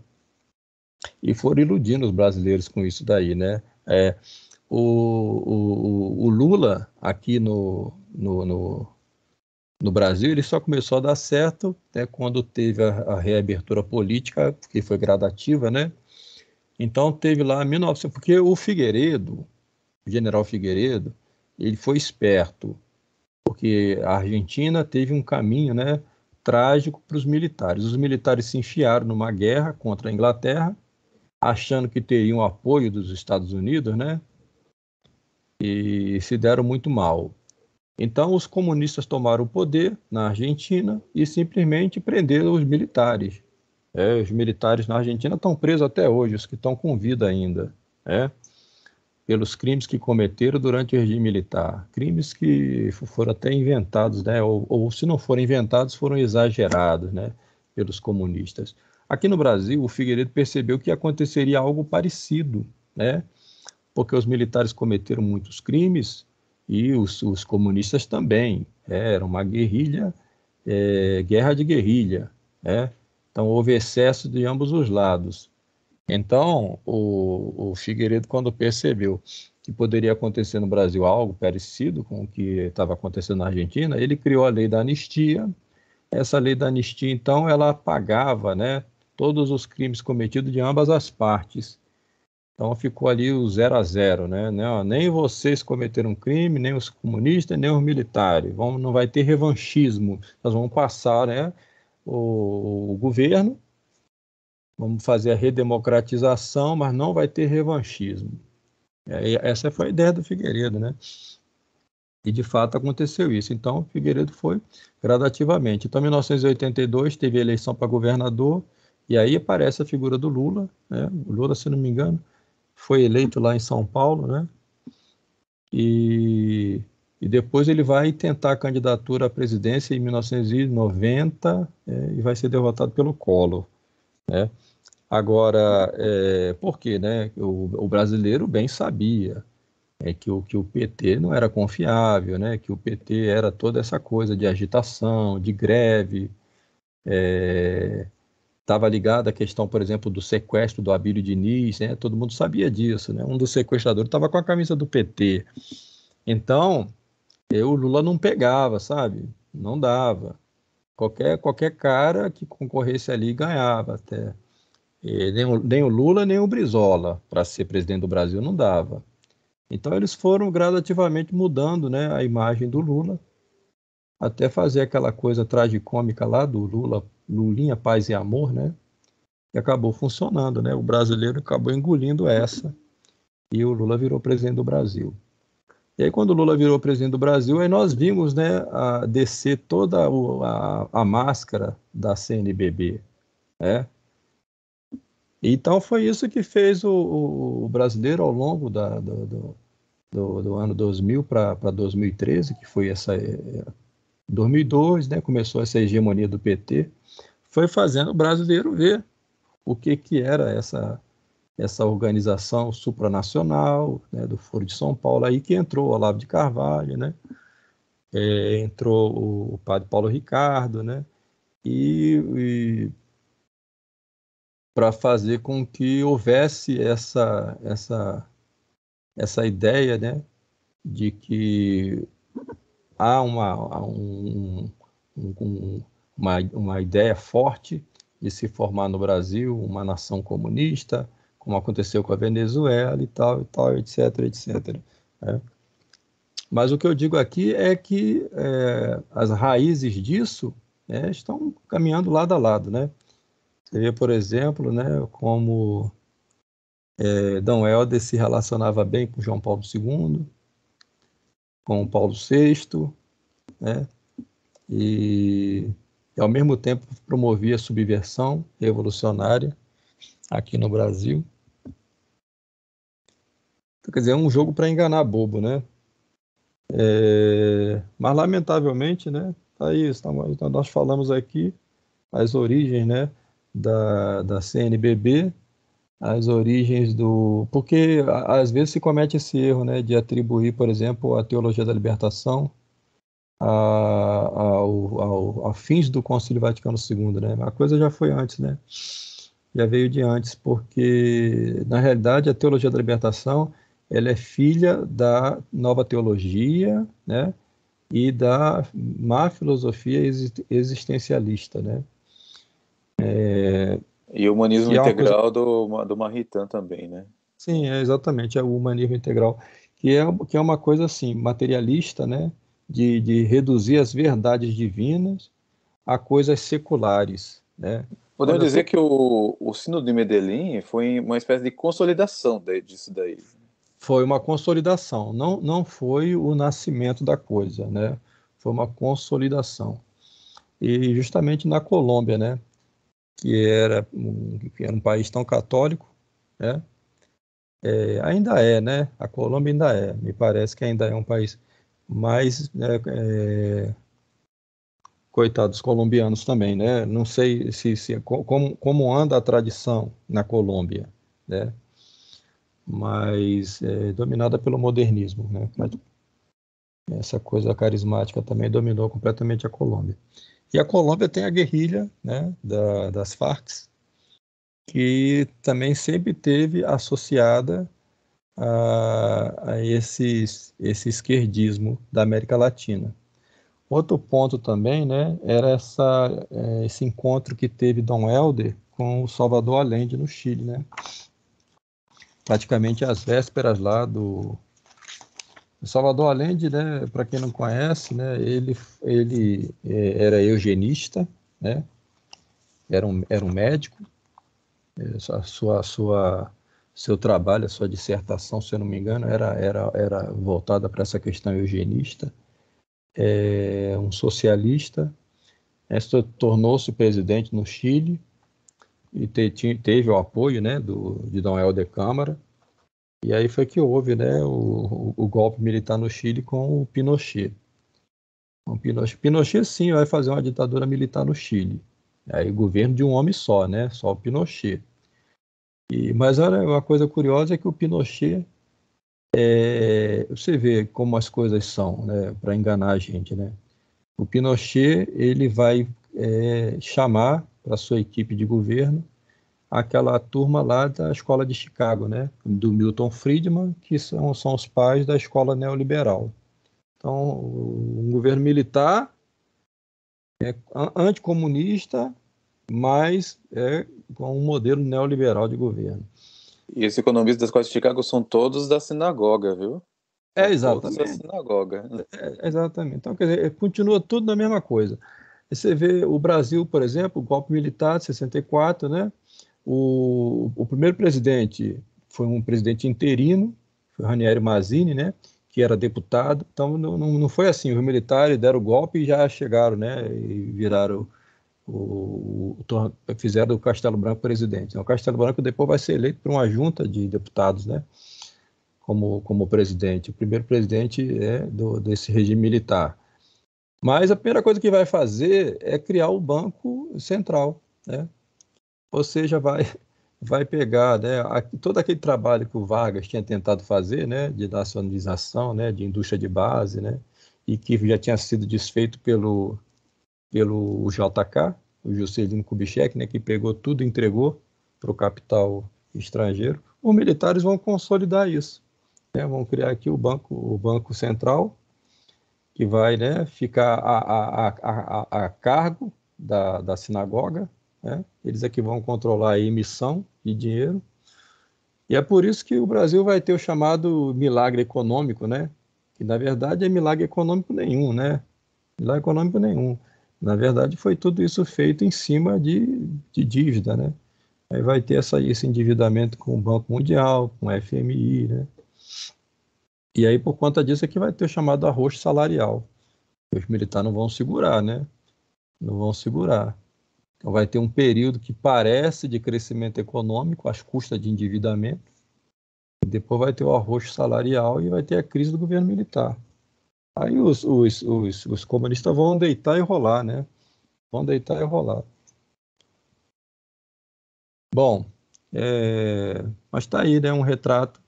E foram iludindo os brasileiros com isso daí, né? É, o, o, o, Lula aqui no, no, no, no, Brasil ele só começou a dar certo né, quando teve a, a reabertura política, que foi gradativa, né? Então teve lá 1900, porque o Figueiredo, o general Figueiredo, ele foi esperto, porque a Argentina teve um caminho, né, trágico para os militares. Os militares se enfiaram numa guerra contra a Inglaterra achando que teriam apoio dos Estados Unidos, né? E se deram muito mal. Então, os comunistas tomaram o poder na Argentina e simplesmente prenderam os militares. É, os militares na Argentina estão presos até hoje, os que estão com vida ainda, é, pelos crimes que cometeram durante o regime militar. Crimes que foram até inventados, né, ou, ou se não foram inventados, foram exagerados né, pelos comunistas. Aqui no Brasil, o Figueiredo percebeu que aconteceria algo parecido, né? porque os militares cometeram muitos crimes e os, os comunistas também. É, era uma guerrilha, é, guerra de guerrilha. É? Então, houve excesso de ambos os lados. Então, o, o Figueiredo, quando percebeu que poderia acontecer no Brasil algo parecido com o que estava acontecendo na Argentina, ele criou a lei da anistia. Essa lei da anistia, então, ela apagava né, todos os crimes cometidos de ambas as partes. Então ficou ali o zero a zero, né? Nem vocês cometeram crime, nem os comunistas, nem os militares. Vão, não vai ter revanchismo. Nós vamos passar né, o, o governo, vamos fazer a redemocratização, mas não vai ter revanchismo. É, e essa foi a ideia do Figueiredo, né? E de fato aconteceu isso. Então, Figueiredo foi gradativamente. Então, em 1982 teve eleição para governador, e aí aparece a figura do Lula, né? O Lula, se não me engano, foi eleito lá em São Paulo, né? E, e depois ele vai tentar a candidatura à presidência em 1990 é, e vai ser derrotado pelo Collor, né? Agora, é, por quê, né? O, o brasileiro bem sabia é, que, o, que o PT não era confiável, né? Que o PT era toda essa coisa de agitação, de greve, é, estava ligado à questão, por exemplo, do sequestro do Abílio Diniz, né? Todo mundo sabia disso, né? Um dos sequestradores estava com a camisa do PT. Então, eu, o Lula não pegava, sabe? Não dava. Qualquer, qualquer cara que concorresse ali ganhava até. E nem, o, nem o Lula, nem o Brizola, para ser presidente do Brasil, não dava. Então, eles foram gradativamente mudando né, a imagem do Lula até fazer aquela coisa tragicômica lá do Lula, Lulinha, Paz e Amor, né? E acabou funcionando, né? O brasileiro acabou engolindo essa e o Lula virou presidente do Brasil. E aí, quando o Lula virou presidente do Brasil, aí nós vimos né, a descer toda a, a, a máscara da CNBB. Né? Então, foi isso que fez o, o brasileiro ao longo da, do, do, do, do ano 2000 para 2013, que foi essa 2002, né, começou essa hegemonia do PT, foi fazendo o brasileiro ver o que, que era essa, essa organização supranacional né, do Foro de São Paulo, aí que entrou o Olavo de Carvalho, né, é, entrou o, o, padre Paulo Ricardo, né, e, e para fazer com que houvesse essa, essa, essa ideia né, de que há uma, um, um, uma, uma ideia forte de se formar no Brasil uma nação comunista, como aconteceu com a Venezuela e tal, e tal, etc, etc. Né? Mas o que eu digo aqui é que é, as raízes disso né, estão caminhando lado a lado, né? Você vê, por exemplo, né, como é, Dom Helder se relacionava bem com João Paulo II, com Paulo VI, né? e, e ao mesmo tempo promovia a subversão revolucionária aqui no Brasil. Então, quer dizer, é um jogo para enganar bobo, né? É, mas lamentavelmente, né? Tá isso, nós falamos aqui as origens, né, da, da CNBB as origens do. Porque às vezes se comete esse erro né, de atribuir, por exemplo, a teologia da libertação a, ao, ao, a fins do Concílio Vaticano II. Né? A coisa já foi antes, né? já veio de antes, porque na realidade a teologia da libertação ela é filha da nova teologia né? e da má filosofia existencialista. Né? É, e o humanismo é integral é coisa... do, do Maritain também, né? Sim, é exatamente, é o humanismo integral, que é, que é uma coisa assim, materialista, né? De, de reduzir as verdades divinas a coisas seculares, né? Podemos Quando dizer eu... que o, o sino de Medellín foi uma espécie de consolidação disso daí. Foi uma consolidação, não, não foi o nascimento da coisa, né? Foi uma consolidação. E justamente na Colômbia, né? que era, que era um país tão católico, né? É, ainda é, né? A Colômbia ainda é, me parece que ainda é um país mais é, é, coitados colombianos também, né? Não sei se, se como, como anda a tradição na Colômbia, né? Mas é, dominada pelo modernismo, né? Mas essa coisa carismática também dominou completamente a Colômbia. E a Colômbia tem a guerrilha né, da, das Farc, que também sempre teve associada a, a esses, esse esquerdismo da América Latina. Outro ponto também né, era essa, é, esse encontro que teve Dom Helder com o Salvador Allende no Chile. Né? Praticamente às vésperas lá do, o Salvador Allende, né, para quem não conhece, né, ele, ele é, era eugenista, né, era, um, era um médico. É, a sua, sua, seu trabalho, a sua dissertação, se eu não me engano, era, era, era voltada para essa questão eugenista. É, um socialista, é, tornou-se presidente no Chile e te, te, teve o apoio né, do, de Dom Helder Câmara e aí foi que houve né, o, o golpe militar no Chile com o Pinochet. o Pinochet. Pinochet, sim, vai fazer uma ditadura militar no Chile. Aí o governo de um homem só, né? Só o Pinochet. E, mas era uma coisa curiosa é que o Pinochet, é, você vê como as coisas são, né? Para enganar a gente, né? O Pinochet, ele vai é, chamar para sua equipe de governo aquela turma lá da escola de Chicago, né, do Milton Friedman, que são, são os pais da escola neoliberal. Então, um governo militar é anticomunista, mas é com um modelo neoliberal de governo. E esses economistas da escola de Chicago são todos da sinagoga, viu? É, exatamente. Todos da sinagoga. É, exatamente. Então, quer dizer, é, continua tudo na mesma coisa. Você vê o Brasil, por exemplo, o golpe militar de 64, né? O, o primeiro presidente foi um presidente interino, foi Ranieri Mazzini, né? que era deputado. Então não, não, não foi assim, os militares deram o golpe e já chegaram, né, e viraram o, o fizeram o Castelo Branco presidente. Então, o Castelo Branco depois vai ser eleito por uma junta de deputados, né, como como presidente, o primeiro presidente é do, desse regime militar. Mas a primeira coisa que vai fazer é criar o Banco Central, né? ou seja, vai, vai pegar né, todo aquele trabalho que o Vargas tinha tentado fazer, né, de nacionalização, né, de indústria de base, né, e que já tinha sido desfeito pelo, pelo JK, o Juscelino Kubitschek, né, que pegou tudo e entregou para o capital estrangeiro, os militares vão consolidar isso. Né? Vão criar aqui o Banco, o banco Central, que vai né, ficar a, a, a, a, a cargo da, da sinagoga, né? Eles é que vão controlar a emissão de dinheiro. E é por isso que o Brasil vai ter o chamado milagre econômico, né? Que na verdade é milagre econômico nenhum, né? Milagre econômico nenhum. Na verdade, foi tudo isso feito em cima de, de dívida, né? Aí vai ter essa, esse endividamento com o Banco Mundial, com o FMI, né? E aí, por conta disso, é que vai ter o chamado arroz salarial. Os militares não vão segurar, né? Não vão segurar. Então, vai ter um período que parece de crescimento econômico, às custas de endividamento. Depois vai ter o arroxo salarial e vai ter a crise do governo militar. Aí os, os, os, os comunistas vão deitar e rolar, né? Vão deitar e rolar. Bom, é, mas está aí né, um retrato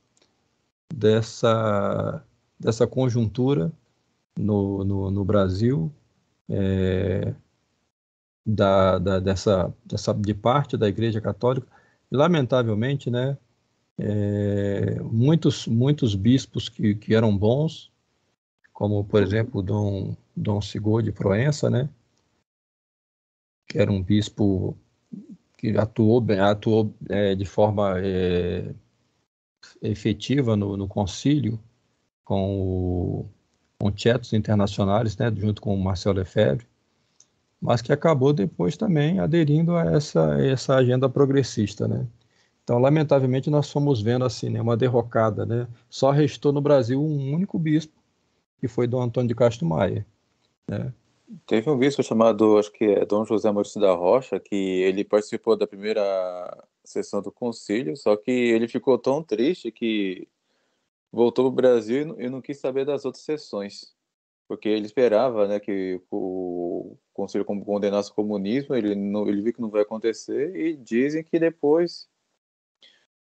dessa, dessa conjuntura no, no, no Brasil. É, da, da, dessa, dessa de parte da Igreja Católica. E, lamentavelmente, né, é, muitos, muitos bispos que, que eram bons, como, por exemplo, Dom, Dom Sigur de Proença, né, que era um bispo que atuou, bem, atuou é, de forma é, efetiva no, no concílio com, o, com Tietos Internacionais, né, junto com o Marcelo Lefebvre, mas que acabou depois também aderindo a essa, essa agenda progressista, né? Então, lamentavelmente, nós fomos vendo assim, né, uma derrocada, né? Só restou no Brasil um único bispo, que foi Dom Antônio de Castro Maia, né? Teve um bispo chamado, acho que é Dom José Maurício da Rocha, que ele participou da primeira sessão do concílio, só que ele ficou tão triste que voltou para o Brasil e não quis saber das outras sessões porque ele esperava né, que o Conselho condenasse o comunismo, ele, não, ele viu que não vai acontecer, e dizem que depois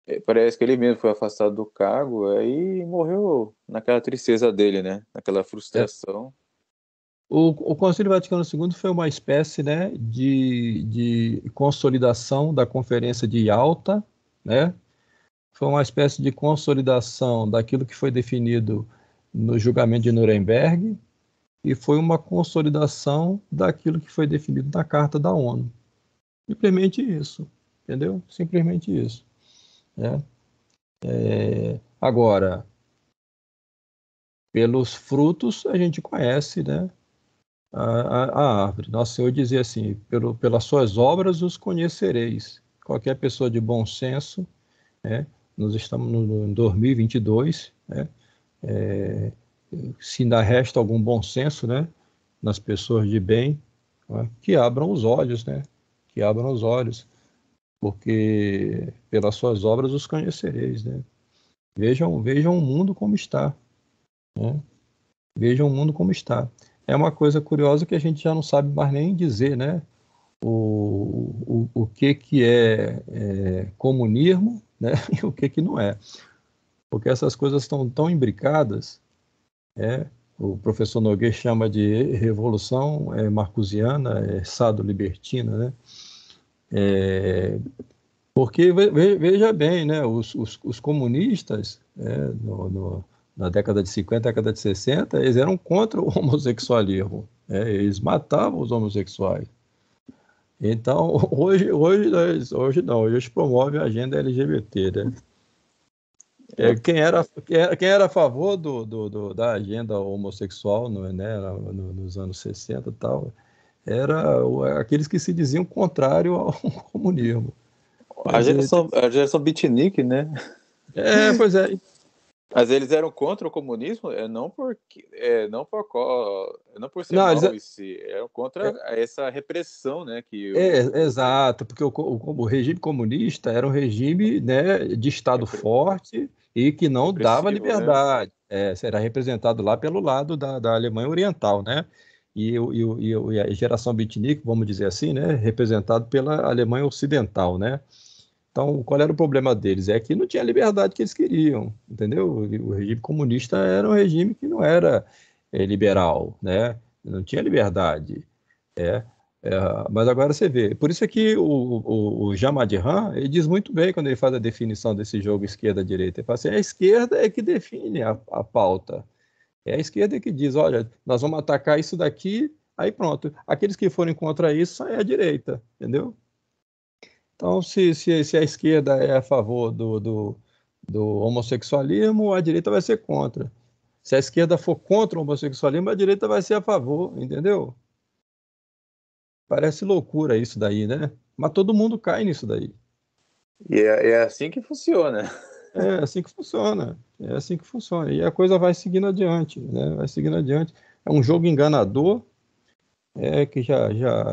eh, parece que ele mesmo foi afastado do cargo, aí morreu naquela tristeza dele, né? Naquela frustração. O, o Conselho Vaticano II foi uma espécie né, de, de consolidação da Conferência de Yalta, né? Foi uma espécie de consolidação daquilo que foi definido no julgamento de Nuremberg e foi uma consolidação daquilo que foi definido na Carta da ONU. Simplesmente isso, entendeu? Simplesmente isso. Né? É, agora, pelos frutos a gente conhece né, a, a, a, árvore. Nosso Senhor dizia assim: pelo, pelas suas obras os conhecereis. Qualquer pessoa de bom senso, né, nós estamos no, no 2022, né, é, se ainda resta algum bom senso, né, nas pessoas de bem, né, que abram os olhos, né, que abram os olhos, porque pelas suas obras os conhecereis, né. Vejam, vejam o mundo como está, né? Vejam o mundo como está. É uma coisa curiosa que a gente já não sabe mais nem dizer, né? O, o, o que que é, é comunismo, né? E o que que não é porque essas coisas estão tão imbricadas. É, o professor Nogueira chama de revolução é, marcusiana, é, sado-libertina, né? É, porque, veja bem, né, os, os, os comunistas, é, no, no, na década de 50, década de 60, eles eram contra o homossexualismo, é, eles matavam os homossexuais. Então, hoje, hoje, hoje não, hoje promove a agenda LGBT, né? É, quem, era, quem era a favor do, do, do da agenda homossexual no, né, no, nos anos 60 e tal, era aqueles que se diziam contrário ao comunismo. a geração, eles... a geração beatnik, né? É, pois é. Mas eles eram contra o comunismo, é, não por é, não por é, não por ser não, mal eles... si, eram contra é... essa repressão, né? Que é, exato, porque o, o, o, regime comunista era um regime né, de Estado forte e que não dava né? liberdade. Né? É, era representado lá pelo lado da, da Alemanha Oriental, né? E, e, e, a geração beatnik, vamos dizer assim, né, representado pela Alemanha Ocidental, né? Então, qual era o problema deles? É que não tinha a liberdade que eles queriam, entendeu? O regime comunista era um regime que não era é, liberal, né? Não tinha liberdade, é. É, mas agora você vê. Por isso é que o, o, o Jamadhan, ele diz muito bem quando ele faz a definição desse jogo esquerda-direita. Ele fala assim, é a esquerda é que define a, a pauta. É a esquerda é que diz, olha, nós vamos atacar isso daqui, aí pronto. Aqueles que forem contra isso é a direita, entendeu? Então, se, se, se a esquerda é a favor do, do, do homossexualismo, a direita vai ser contra. Se a esquerda for contra o homossexualismo, a direita vai ser a favor, entendeu? Parece loucura isso daí, né? Mas todo mundo cai nisso daí. E é, é assim que funciona. É assim que funciona. É assim que funciona. E a coisa vai seguindo adiante, né? Vai seguindo adiante. É um jogo enganador, é que já já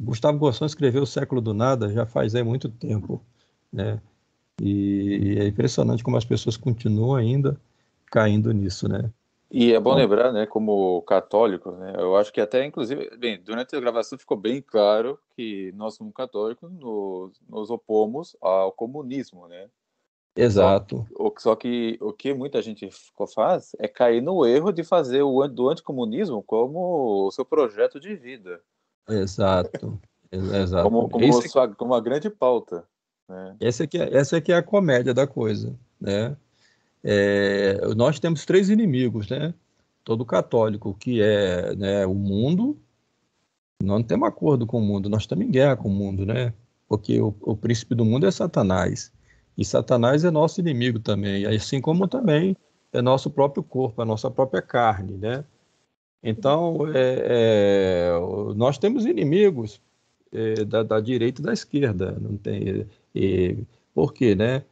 Gustavo Gosson escreveu O Século do Nada já faz aí muito tempo, né? E, e é impressionante como as pessoas continuam ainda caindo nisso, né? E é bom lembrar, né, como católico, né, eu acho que até, inclusive, bem, durante a gravação ficou bem claro que nós, como católicos, nos, nos opomos ao comunismo, né? Exato. Só, só, que o que muita gente faz é cair no erro de fazer o do anticomunismo como o seu projeto de vida. Exato. Exato. como, como, Esse... sua, como uma grande pauta. Né? Essa, aqui, é, essa aqui é a comédia da coisa, né? É, nós temos três inimigos, né? Todo católico, que é né, o mundo. Nós não temos acordo com o mundo, nós estamos em guerra com o mundo, né? Porque o, o príncipe do mundo é Satanás. E Satanás é nosso inimigo também, assim como também é nosso próprio corpo, a nossa própria carne, né? Então, é, é, nós temos inimigos é, da, da, direita e da esquerda, não tem, por quê, né?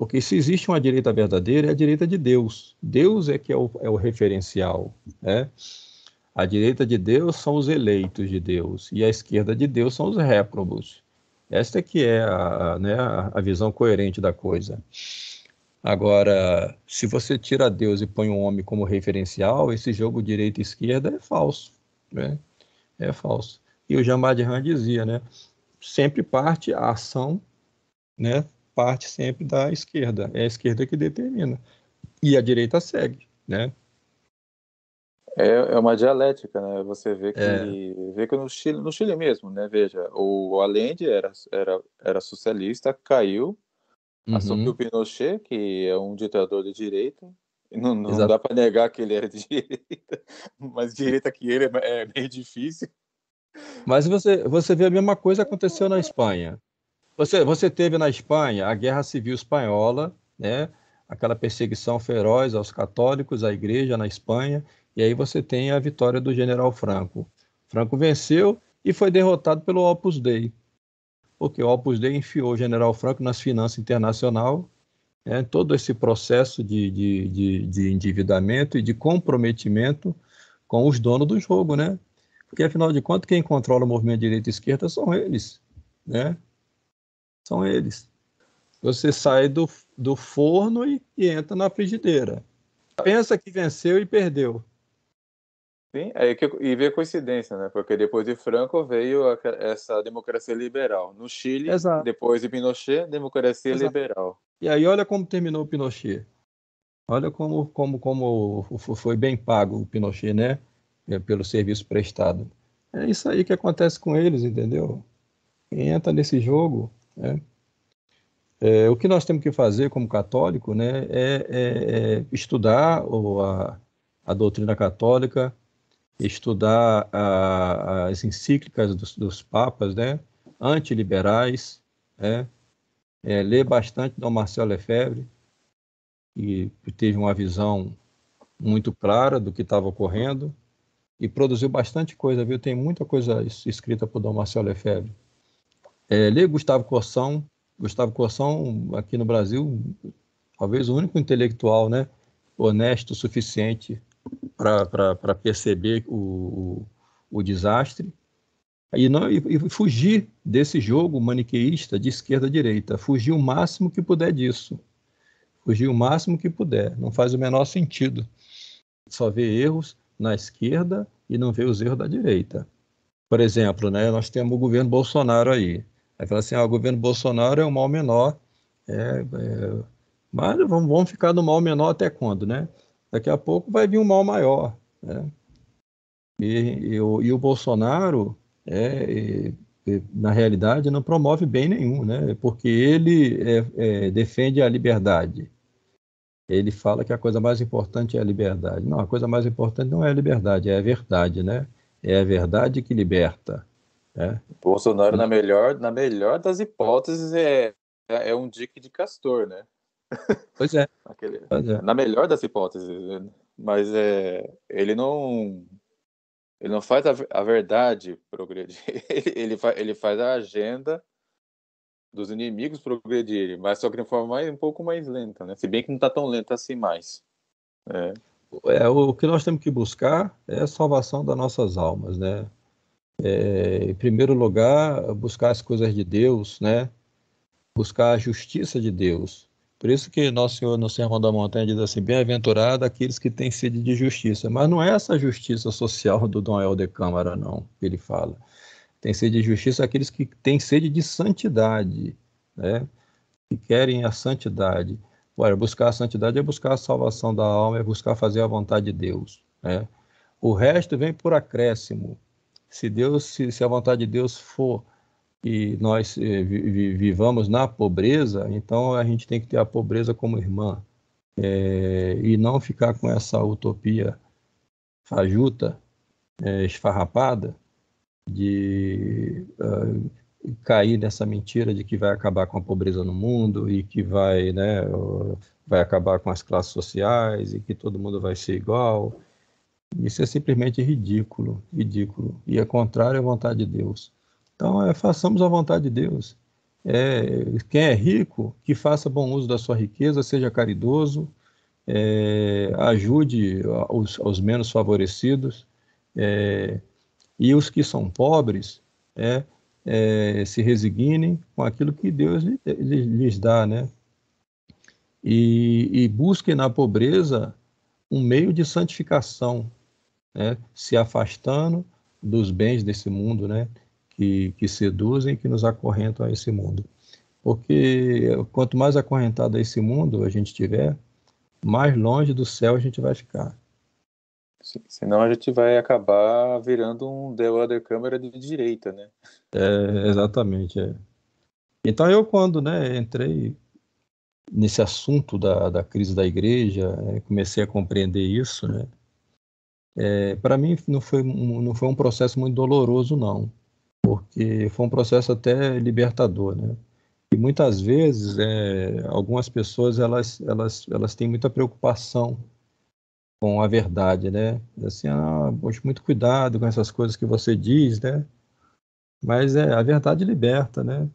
Porque se existe uma direita verdadeira, é a direita de Deus. Deus é que é o, é o referencial. Né? A direita de Deus são os eleitos de Deus e a esquerda de Deus são os réprobos. Esta é que é a, né, a visão coerente da coisa. Agora, se você tira Deus e põe um homem como referencial, esse jogo direita esquerda é falso, né? É falso. E o Jean Baudrillard dizia, né? Sempre parte a ação, né, parte sempre da esquerda. É a esquerda que determina. E a direita segue, né? É, é uma dialética, né? Você vê que, é. vê que no, Chile, no Chile mesmo, né? Veja, o Allende era, era, era socialista, caiu, uhum. assumiu o Pinochet, que é um ditador de direita, não, não dá para negar que ele era de direita, mas direita que ele é, é meio difícil. Mas você, você vê a mesma coisa aconteceu na Espanha. Você, você teve na Espanha a Guerra Civil Espanhola, né? aquela perseguição feroz aos católicos, à igreja na Espanha, e aí você tem a vitória do general Franco. Franco venceu e foi derrotado pelo Opus Dei, porque o Opus Dei enfiou o general Franco nas finanças internacionais, né, todo esse processo de, de, de, de, endividamento e de comprometimento com os donos do jogo, né? Porque, afinal de contas, quem controla o movimento direita e esquerda são eles, né? São eles. Você sai do, do forno e, e entra na frigideira. Pensa que venceu e perdeu. Sim, é, e vê coincidência, né? Porque depois de Franco veio a, essa democracia liberal. No Chile, Exato. depois de Pinochet, democracia Exato. liberal. E aí olha como terminou o Pinochet. Olha como, como, como foi bem pago o Pinochet, né? É, pelo serviço prestado. É isso aí que acontece com eles, entendeu? Quem entra nesse jogo né? É, o que nós temos que fazer como católico né, é, é, é estudar o, a, a, doutrina católica, estudar a, as encíclicas dos, dos, papas né, antiliberais, né, é, ler bastante Dom Marcelo Lefebvre, que teve uma visão muito clara do que estava ocorrendo e produziu bastante coisa, viu? Tem muita coisa escrita por Dom Marcelo Lefebvre. É, lê Gustavo Corsão. Gustavo Corsão, aqui no Brasil, talvez o único intelectual né, honesto o suficiente para perceber o, o, o desastre e, não, e, e, fugir desse jogo maniqueísta de esquerda-direita, fugir o máximo que puder disso, fugir o máximo que puder, não faz o menor sentido. Só ver erros na esquerda e não ver os erros da direita. Por exemplo, né, nós temos o governo Bolsonaro aí fala assim, ah, o governo Bolsonaro é um mal menor, é, é, mas vamos, vamos ficar no mal menor até quando, né? Daqui a pouco vai vir um mal maior, né? E, e, o, e o Bolsonaro, é, e, é, na realidade, não promove bem nenhum, né? Porque ele é, é, defende a liberdade, ele fala que a coisa mais importante é a liberdade. Não, a coisa mais importante não é a liberdade, é a verdade, né? É a verdade que liberta. Né? Bolsonaro, na melhor, na melhor das hipóteses, é, é, é um dique de castor, né? Pois é. Aquele, pois é. Na melhor das hipóteses. Né? Mas é, ele não. Ele não faz a, a verdade progredir. Ele, ele, fa, ele faz a agenda dos inimigos progredirem, mas só que de forma mais, um pouco mais lenta, né? Se bem que não está tão lenta assim mais. É. é. o que nós temos que buscar é a salvação das nossas almas, né? É, em primeiro lugar, buscar as coisas de Deus, né? Buscar a justiça de Deus. Por isso que Nosso Senhor no Sermão da Montanha diz assim: bem-aventurado aqueles que têm sede de justiça. Mas não é essa justiça social do Dom Helder Câmara, não, que ele fala. Tem sede de justiça aqueles que têm sede de santidade, né? Que querem a santidade. Olha, buscar a santidade é buscar a salvação da alma, é buscar fazer a vontade de Deus, né? O resto vem por acréscimo, se Deus, se, se a vontade de Deus for e nós eh, vivamos na pobreza, então a gente tem que ter a pobreza como irmã é, e não ficar com essa utopia fajuta, é, esfarrapada, de uh, cair nessa mentira de que vai acabar com a pobreza no mundo e que vai, né, vai acabar com as classes sociais e que todo mundo vai ser igual isso é simplesmente ridículo, ridículo. E é contrário à vontade de Deus. Então, é, façamos a vontade de Deus. É, quem é rico, que faça bom uso da sua riqueza, seja caridoso, é, ajude os, os, menos favorecidos. É, e os que são pobres, é, é, se resignem com aquilo que Deus lhes dá, né? E, e busquem na pobreza um meio de santificação, né, se afastando dos bens desse mundo, né, que, que seduzem, que nos acorrentam a esse mundo. Porque quanto mais acorrentado a esse mundo a gente tiver, mais longe do céu a gente vai ficar. Sim, senão a gente vai acabar virando um The Other Câmara de direita, né? É, exatamente. É. Então eu quando né, entrei nesse assunto da, da crise da igreja, né, comecei a compreender isso, né? É, para mim não foi, não foi um processo muito doloroso, não, porque foi um processo até libertador, né? E muitas vezes, é, algumas pessoas, elas, elas, elas têm muita preocupação com a verdade, né? Assim, ah, poxa, muito cuidado com essas coisas que você diz, né? Mas é, a verdade liberta, né?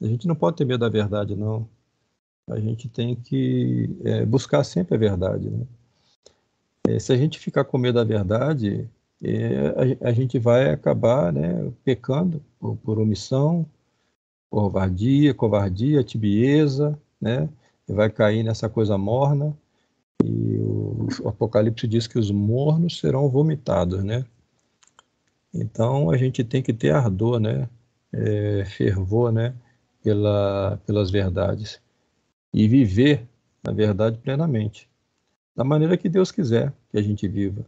A gente não pode ter medo da verdade, não. A gente tem que é, buscar sempre a verdade, né? É, se a gente ficar com medo da verdade, é, a, a, gente vai acabar né, pecando por, por omissão, por covardia, covardia, tibieza, né? vai cair nessa coisa morna. E o, o Apocalipse diz que os mornos serão vomitados, né? Então a gente tem que ter ardor, né? É, fervor, né? Pela, pelas verdades e viver, na verdade, plenamente da maneira que Deus quiser que a gente viva.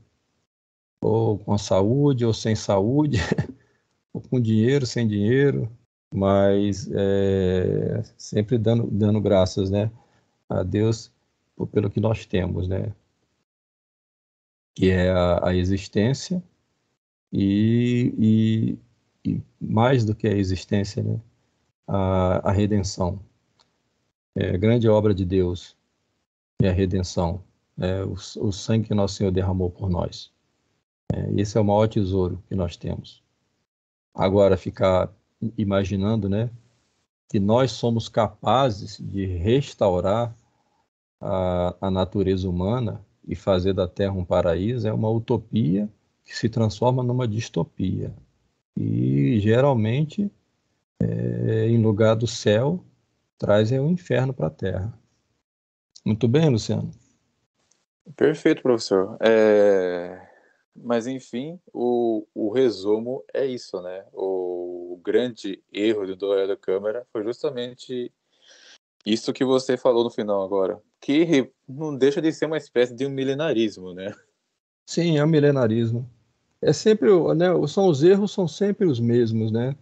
Ou com saúde, ou sem saúde, ou com dinheiro, sem dinheiro, mas é, sempre dando, dando graças né, a Deus pelo que nós temos, né? Que é a, a existência e, e, e, mais do que a existência, né? A, a redenção. É a grande obra de Deus é a redenção. É, o, o, sangue que nosso Senhor derramou por nós. É, esse é o maior tesouro que nós temos. Agora, ficar imaginando né, que nós somos capazes de restaurar a, a natureza humana e fazer da Terra um paraíso é uma utopia que se transforma numa distopia. E geralmente, é, em lugar do céu, trazem é o inferno para a Terra. Muito bem, Luciano. Perfeito, professor. É... Mas, enfim, o, o resumo é isso, né? O, o grande erro do da Câmara foi justamente isso que você falou no final agora, que não deixa de ser uma espécie de um milenarismo, né? Sim, é um milenarismo. É sempre, né, são os erros são sempre os mesmos, né?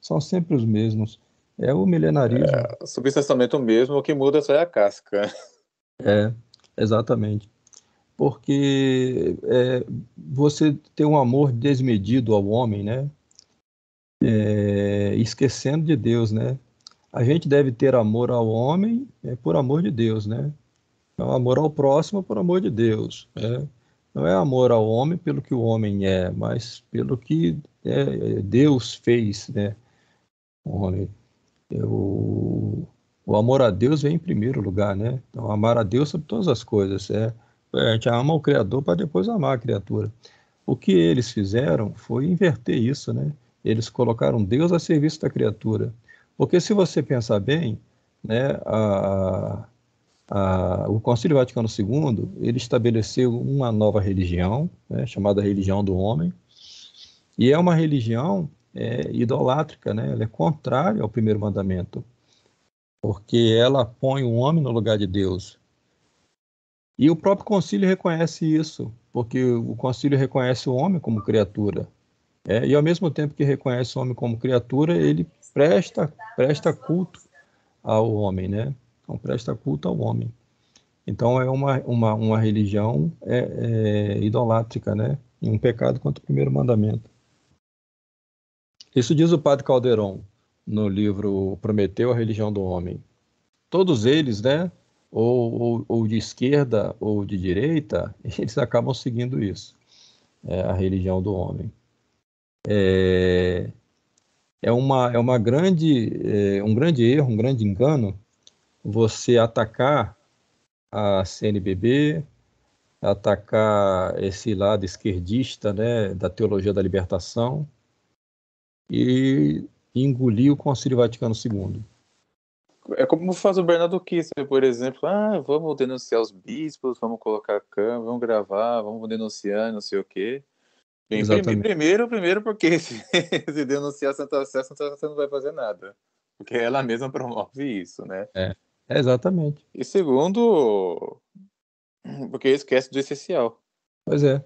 São sempre os mesmos. É o milenarismo. É, substancialmente o mesmo, o que muda só é a casca. É, exatamente porque é, você tem um amor desmedido ao homem, né? É, esquecendo de Deus, né? A gente deve ter amor ao homem é, por amor de Deus, né? É amor ao próximo por amor de Deus, né? Não é amor ao homem pelo que o homem é, mas pelo que é, Deus fez, né? O homem. Eu, o amor a Deus vem em primeiro lugar, né? Então, amar a Deus sobre todas as coisas, é a gente ama o Criador para depois amar a criatura. O que eles fizeram foi inverter isso, né? Eles colocaram Deus a serviço da criatura. Porque se você pensar bem, né, a, a, o Concílio Vaticano II ele estabeleceu uma nova religião, né, chamada religião do homem, e é uma religião é, idolátrica, né? Ela é contrária ao primeiro mandamento, porque ela põe o homem no lugar de Deus. E o próprio concílio reconhece isso, porque o concílio reconhece o homem como criatura. É, e ao mesmo tempo que reconhece o homem como criatura, ele presta, presta culto ao homem, né? Então, presta culto ao homem. Então, é uma, uma, uma religião é, é, idolátrica, né? E um pecado contra o primeiro mandamento. Isso diz o padre Calderon no livro Prometeu a Religião do Homem. Todos eles, né? ou, ou, ou de esquerda ou de direita, eles acabam seguindo isso, é, a religião do homem. É, é, uma, é, uma grande, é um grande erro, um grande engano você atacar a CNBB, atacar esse lado esquerdista né, da teologia da libertação e engolir o Concílio Vaticano II é como faz o Bernardo Kisser, por exemplo. Ah, vamos denunciar os bispos, vamos colocar a câmera, vamos gravar, vamos denunciar, não sei o quê. Bem, Exatamente. Primeiro, primeiro porque se, se denunciar a Santa Sé, a Santa Sé não vai fazer nada. Porque ela mesma promove isso, né? É, é, exatamente. E segundo, porque esquece do essencial. Pois é.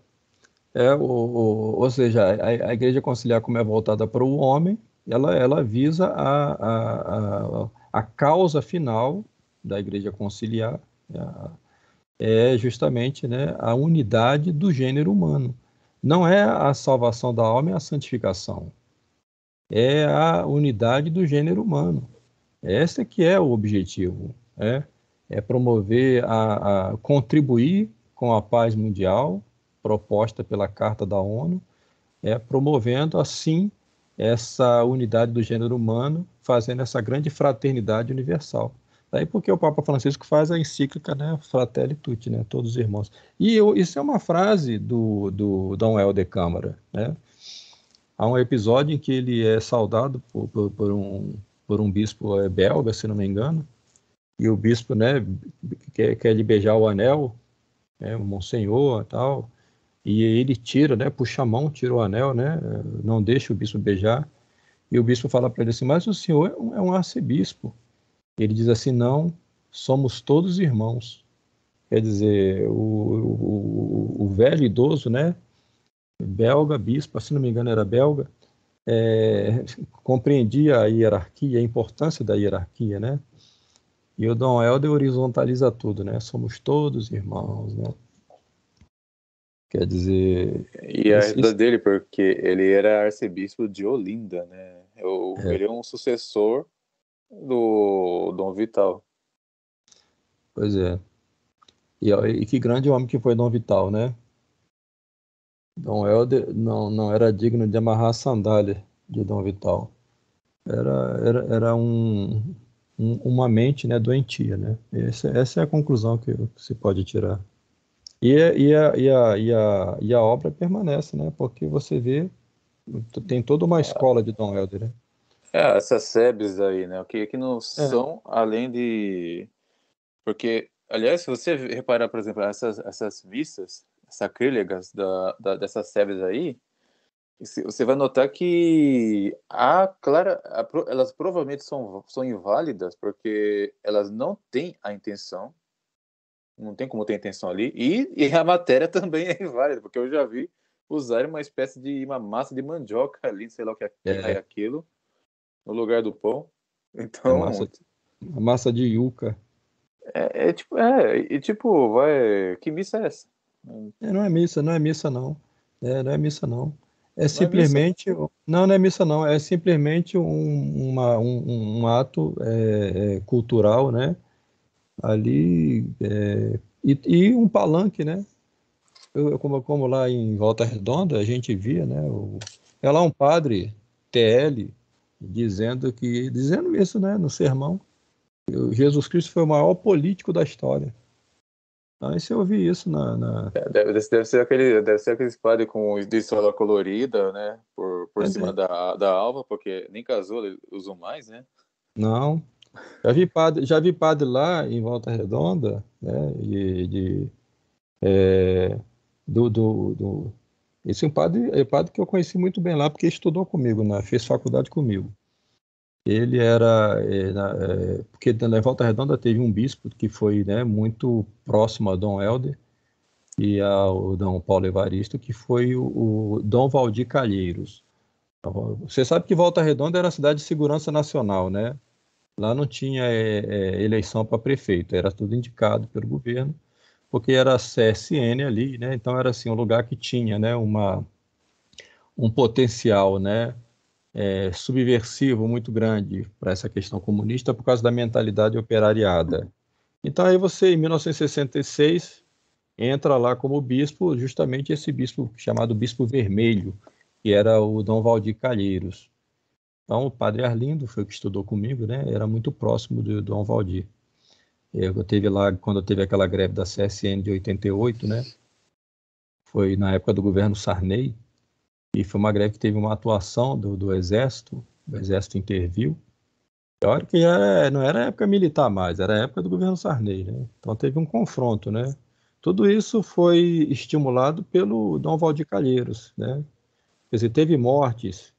é o, o ou seja, a, a igreja conciliar como é voltada para o homem, ela, ela visa a, a, a a causa final da Igreja Conciliar né, é justamente né, a unidade do gênero humano. Não é a salvação da alma, é a santificação. É a unidade do gênero humano. Esse que é o objetivo. É, é promover, a, a contribuir com a paz mundial proposta pela Carta da ONU, é, promovendo assim essa unidade do gênero humano fazendo essa grande fraternidade universal. Daí porque o Papa Francisco faz a encíclica né, Fratelli Tutti, né, todos os irmãos. E eu, isso é uma frase do, do Dom Helder Câmara. Né? Há um episódio em que ele é saudado por, por, por um, por um bispo é, belga, se não me engano, e o bispo né, quer, quer lhe beijar o anel, né, o monsenhor e tal, e ele tira, né, puxa a mão, tira o anel, né, não deixa o bispo beijar, e o bispo fala para ele assim: Mas o senhor é, é um arcebispo. Ele diz assim: Não, somos todos irmãos. Quer dizer, o, o, o velho idoso, né? Belga, bispo, se não me engano era belga, é, compreendia a hierarquia, a importância da hierarquia, né? E o Dom Helder horizontaliza tudo, né? Somos todos irmãos, né? Quer dizer. E a isso... dele, porque ele era arcebispo de Olinda, né? Eu, é. Ele é um sucessor do Dom Vital. Pois é. E, e, que grande homem que foi Dom Vital, né? Dom Helder não, não era digno de amarrar a sandália de Dom Vital. Era, era, era um, um uma mente né, doentia, né? Essa, essa é a conclusão que, se pode tirar. E, e, a, e, a, e, a, e a obra permanece, né? Porque você vê tem toda uma escola de Dom Helder, né? É, essas SEBs aí, né? Que, que não é. são além de. Porque, aliás, se você reparar, por exemplo, essas, essas vistas sacrílegas da, da, dessas SEBs aí, você vai notar que a clara, a, elas provavelmente são, são inválidas, porque elas não têm a intenção, não tem como ter intenção ali, e, e a matéria também é inválida, porque eu já vi usaram uma espécie de uma massa de mandioca ali, sei lá o que é, é. é aquilo, no lugar do pão. Então. É massa, a é massa de yuca. É, é, tipo, é, e tipo, vai. Que missa é essa? É, não é missa, não é missa, não. É, não é missa, não. É não simplesmente. não, não é missa, não. É simplesmente um, uma, um, um ato cultural, né? Ali. e, e um palanque, né? eu, eu como, como, lá em Volta Redonda, a gente via, né? O, é lá um padre, TL, dizendo que, dizendo isso, né, no sermão, Jesus Cristo foi o maior político da história. Aí você ouvi isso na. na... É, deve, deve, ser aquele, deve ser aquele padre com estola colorida, né? Por, por é cima da, da alva, porque nem casou, ele usou mais, né? Não. Já vi padre, já vi padre lá em Volta Redonda, né? E, de, é, do, do, do... Esse é um padre, é um padre que eu conheci muito bem lá, porque estudou comigo, né? fez faculdade comigo. Ele era, é, é, porque na Volta Redonda teve um bispo que foi né, muito próximo a Dom Helder e ao Dom Paulo Evaristo, que foi o, o Dom Valdir Calheiros. Você sabe que Volta Redonda era a cidade de segurança nacional, né? Lá não tinha é, é eleição para prefeito, era tudo indicado pelo governo porque era a CSN ali, né? Então era assim um lugar que tinha, né? Uma um potencial, né? É, subversivo muito grande para essa questão comunista por causa da mentalidade operariada. Então aí você em 1966 entra lá como bispo, justamente esse bispo chamado Bispo Vermelho, que era o Dom Valdir Calheiros. Então, o padre Arlindo foi que estudou comigo, né? Era muito próximo do Dom Valdir. Eu teve lá quando teve aquela greve da CSN de 88, né? Foi na época do governo Sarney e foi uma greve que teve uma atuação do, do exército, o exército interviu. E a hora que era, é, não era época militar mais, era época do governo Sarney, né? Então teve um confronto, né? Tudo isso foi estimulado pelo Dom Valdir Calheiros, né? Quer dizer, teve mortes,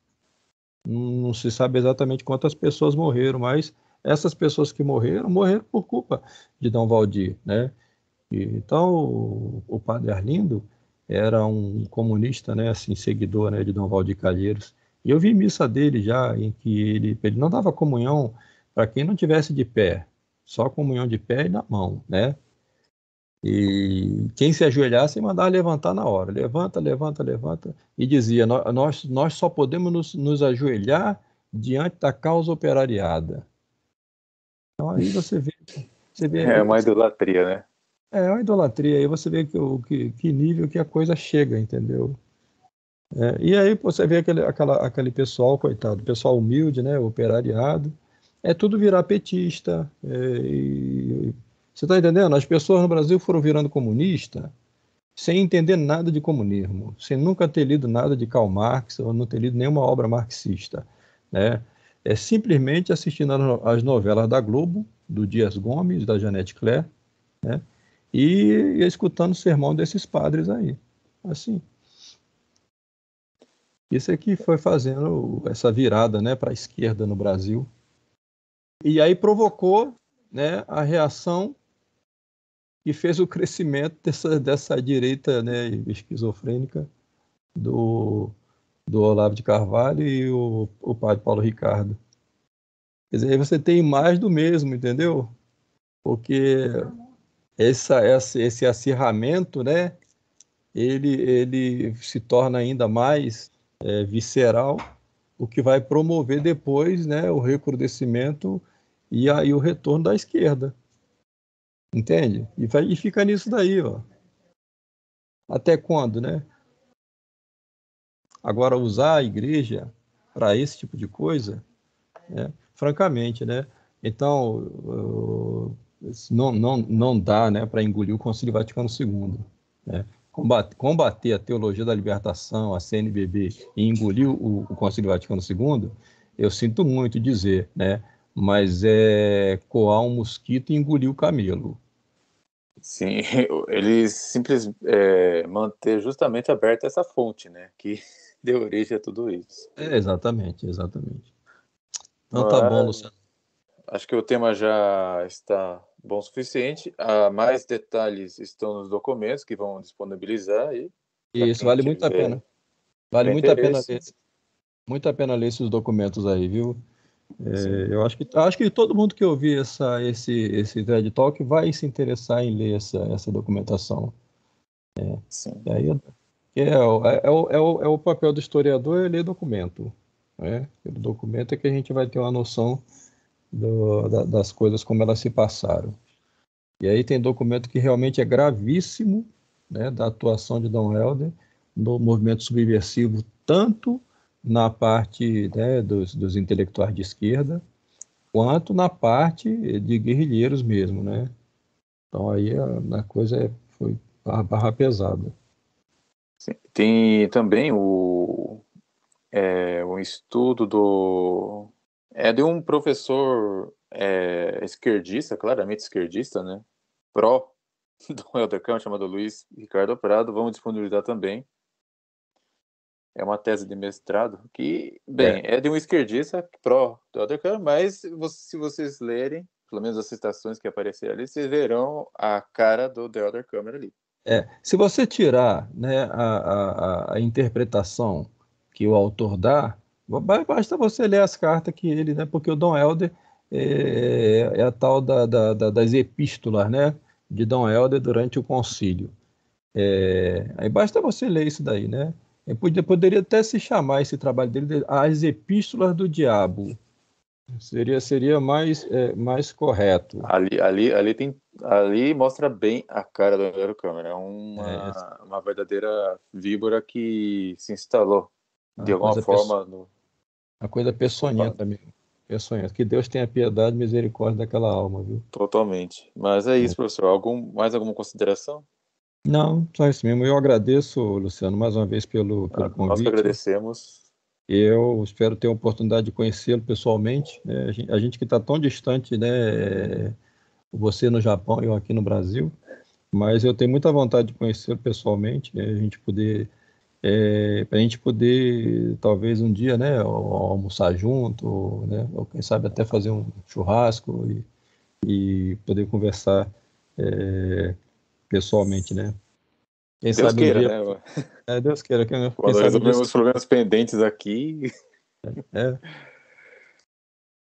não se sabe exatamente quantas pessoas morreram, mas essas pessoas que morreram, morreram por culpa de Dom Valdir, né? E, então, o, o padre Arlindo era um comunista, né, assim, seguidor né, de Dom Valdir Calheiros, e eu vi missa dele já, em que ele, ele não dava comunhão para quem não tivesse de pé, só comunhão de pé e na mão, né? E quem se ajoelhasse mandava levantar na hora. Levanta, levanta, levanta. E dizia: Nós, nós só podemos nos, nos ajoelhar diante da causa operariada. Então aí você vê. Você vê é uma idolatria, né? É, é uma idolatria. Aí você vê que, que, que nível que a coisa chega, entendeu? É, e aí você vê aquele, aquela, aquele pessoal, coitado, pessoal humilde, né, operariado, é tudo virar petista. É, e, você está entendendo? As pessoas no Brasil foram virando comunista sem entender nada de comunismo, sem nunca ter lido nada de Karl Marx ou não ter lido nenhuma obra marxista. Né? é simplesmente assistindo às novelas da Globo, do Dias Gomes, da Janete Claire, né? e, escutando o sermão desses padres aí. Assim. Isso é que foi fazendo essa virada né, para a esquerda no Brasil. E aí provocou né, a reação que fez o crescimento dessa, dessa direita né, esquizofrênica do, do Olavo de Carvalho e o, o padre Paulo Ricardo. Quer dizer, aí você tem mais do mesmo, entendeu? Porque essa, essa, esse acirramento, né, ele, ele se torna ainda mais é, visceral, o que vai promover depois né, o recrudescimento e aí o retorno da esquerda. Entende? E, vai, e fica nisso daí, ó. Até quando, né? Agora, usar a igreja para esse tipo de coisa, né? francamente, né? Então, não, não, não dá né, para engolir o Concílio Vaticano II. Né? Combater, a teologia da libertação, a CNBB, e engolir o, o Concílio Vaticano II, eu sinto muito dizer, né? mas é coar um mosquito e engolir o camelo. Sim, ele simplesmente é, manter justamente aberta essa fonte, né? Que deu origem a tudo isso. É, exatamente, exatamente. Então Mas, tá bom, ah, Luciano. Acho que o tema já está bom o suficiente. Ah, mais detalhes estão nos documentos que vão disponibilizar e isso vale muito a pena. Vale muito a pena ler. Muito a pena ler esses documentos aí, viu? É, eu acho que acho que todo mundo que ouvir essa esse esse TED Talk vai se interessar em ler essa essa documentação. É, Sim. E aí é, é, é, o, é, o, é o papel do historiador é ler documento. Né? O documento é que a gente vai ter uma noção do, da, das coisas como elas se passaram. E aí tem documento que realmente é gravíssimo né, da atuação de Dom Helder no movimento subversivo, tanto na parte né, dos, dos intelectuais de esquerda, quanto na parte de guerrilheiros mesmo, né? Então aí a, a coisa é, foi a barra pesada. Tem também o, é, um estudo do. É de um professor é, esquerdista, claramente esquerdista, né? Pró do Heldercamp, chamado Luiz Ricardo Prado. Vamos disponibilizar também. É uma tese de mestrado que, bem, é, é de um esquerdista pró do Heldercamp, mas se vocês lerem, pelo menos as citações que apareceram ali, vocês verão a cara do The Other Camera ali. É, se você tirar né, a, a, a, interpretação que o autor dá, basta você ler as cartas que ele, né, porque o Dom Helder é, é a tal da, da, da, das epístolas né, de Dom Helder durante o concílio. É, aí basta você ler isso daí, né? poderia até se chamar esse trabalho dele de As Epístolas do Diabo. Seria, seria mais, é, mais correto. Ali, ali, ali, tem, ali mostra bem a cara do André câmera é Uma, é. uma verdadeira víbora que se instalou a de alguma forma. Peço... No... A coisa peçonhenta mesmo. Peçonhenta. Que Deus tenha piedade e misericórdia daquela alma, viu? Totalmente. Mas é isso, é. professor. Algum, mais alguma consideração? Não, só isso mesmo. Eu agradeço, Luciano, mais uma vez pelo, pelo convite. Nós que agradecemos. Eu espero ter a oportunidade de conhecê-lo pessoalmente. Né? A, gente, a gente que está tão distante, né? você no Japão, eu aqui no Brasil, mas eu tenho muita vontade de conhecê-lo pessoalmente, né? a gente poder é, para a gente poder talvez um dia, né, almoçar junto, ou, né, ou quem sabe até fazer um churrasco e, e poder conversar é, pessoalmente, né? Quem Deus sabe queira, um dia, né? É, Deus queira que não. os problemas pendentes aqui. É.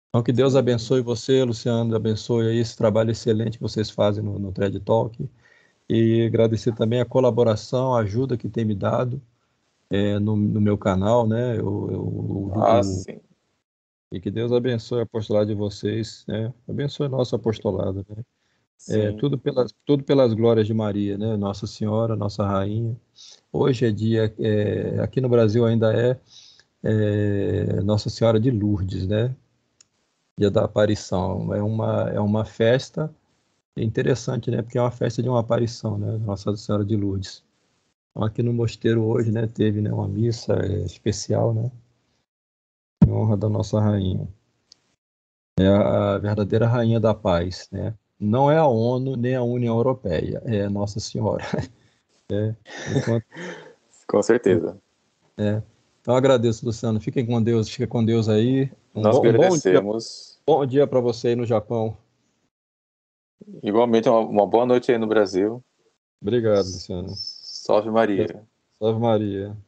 Então, que Deus abençoe você, Luciano, abençoe esse trabalho excelente que vocês fazem no, no Thread Talk. E agradecer também a colaboração, a ajuda que tem me dado é, no, no, meu canal, né? Eu, eu, ah, eu, sim. E que Deus abençoe a apostolado de vocês, né? Abençoe nosso apostolado. né? É, tudo, pelas, tudo pelas glórias de Maria, né? Nossa Senhora, Nossa Rainha. Hoje é dia, é, aqui no Brasil ainda é, é, Nossa Senhora de Lourdes, né? Dia da aparição. É uma, é uma festa interessante, né? Porque é uma festa de uma aparição, né? Nossa Senhora de Lourdes. Então, aqui no mosteiro hoje, né? Teve né, uma missa é, especial, né? Em honra da Nossa Rainha. É a verdadeira Rainha da Paz, né? não é a ONU nem a União Europeia, é Nossa Senhora. É, enquanto... com certeza. É. Então agradeço, Luciano. Fiquem com Deus, fica com Deus aí. Um Nós bom, agradecemos. Bom dia, dia para você aí no Japão. Igualmente, uma, uma, boa noite aí no Brasil. Obrigado, Luciano. Salve Maria. Salve Maria.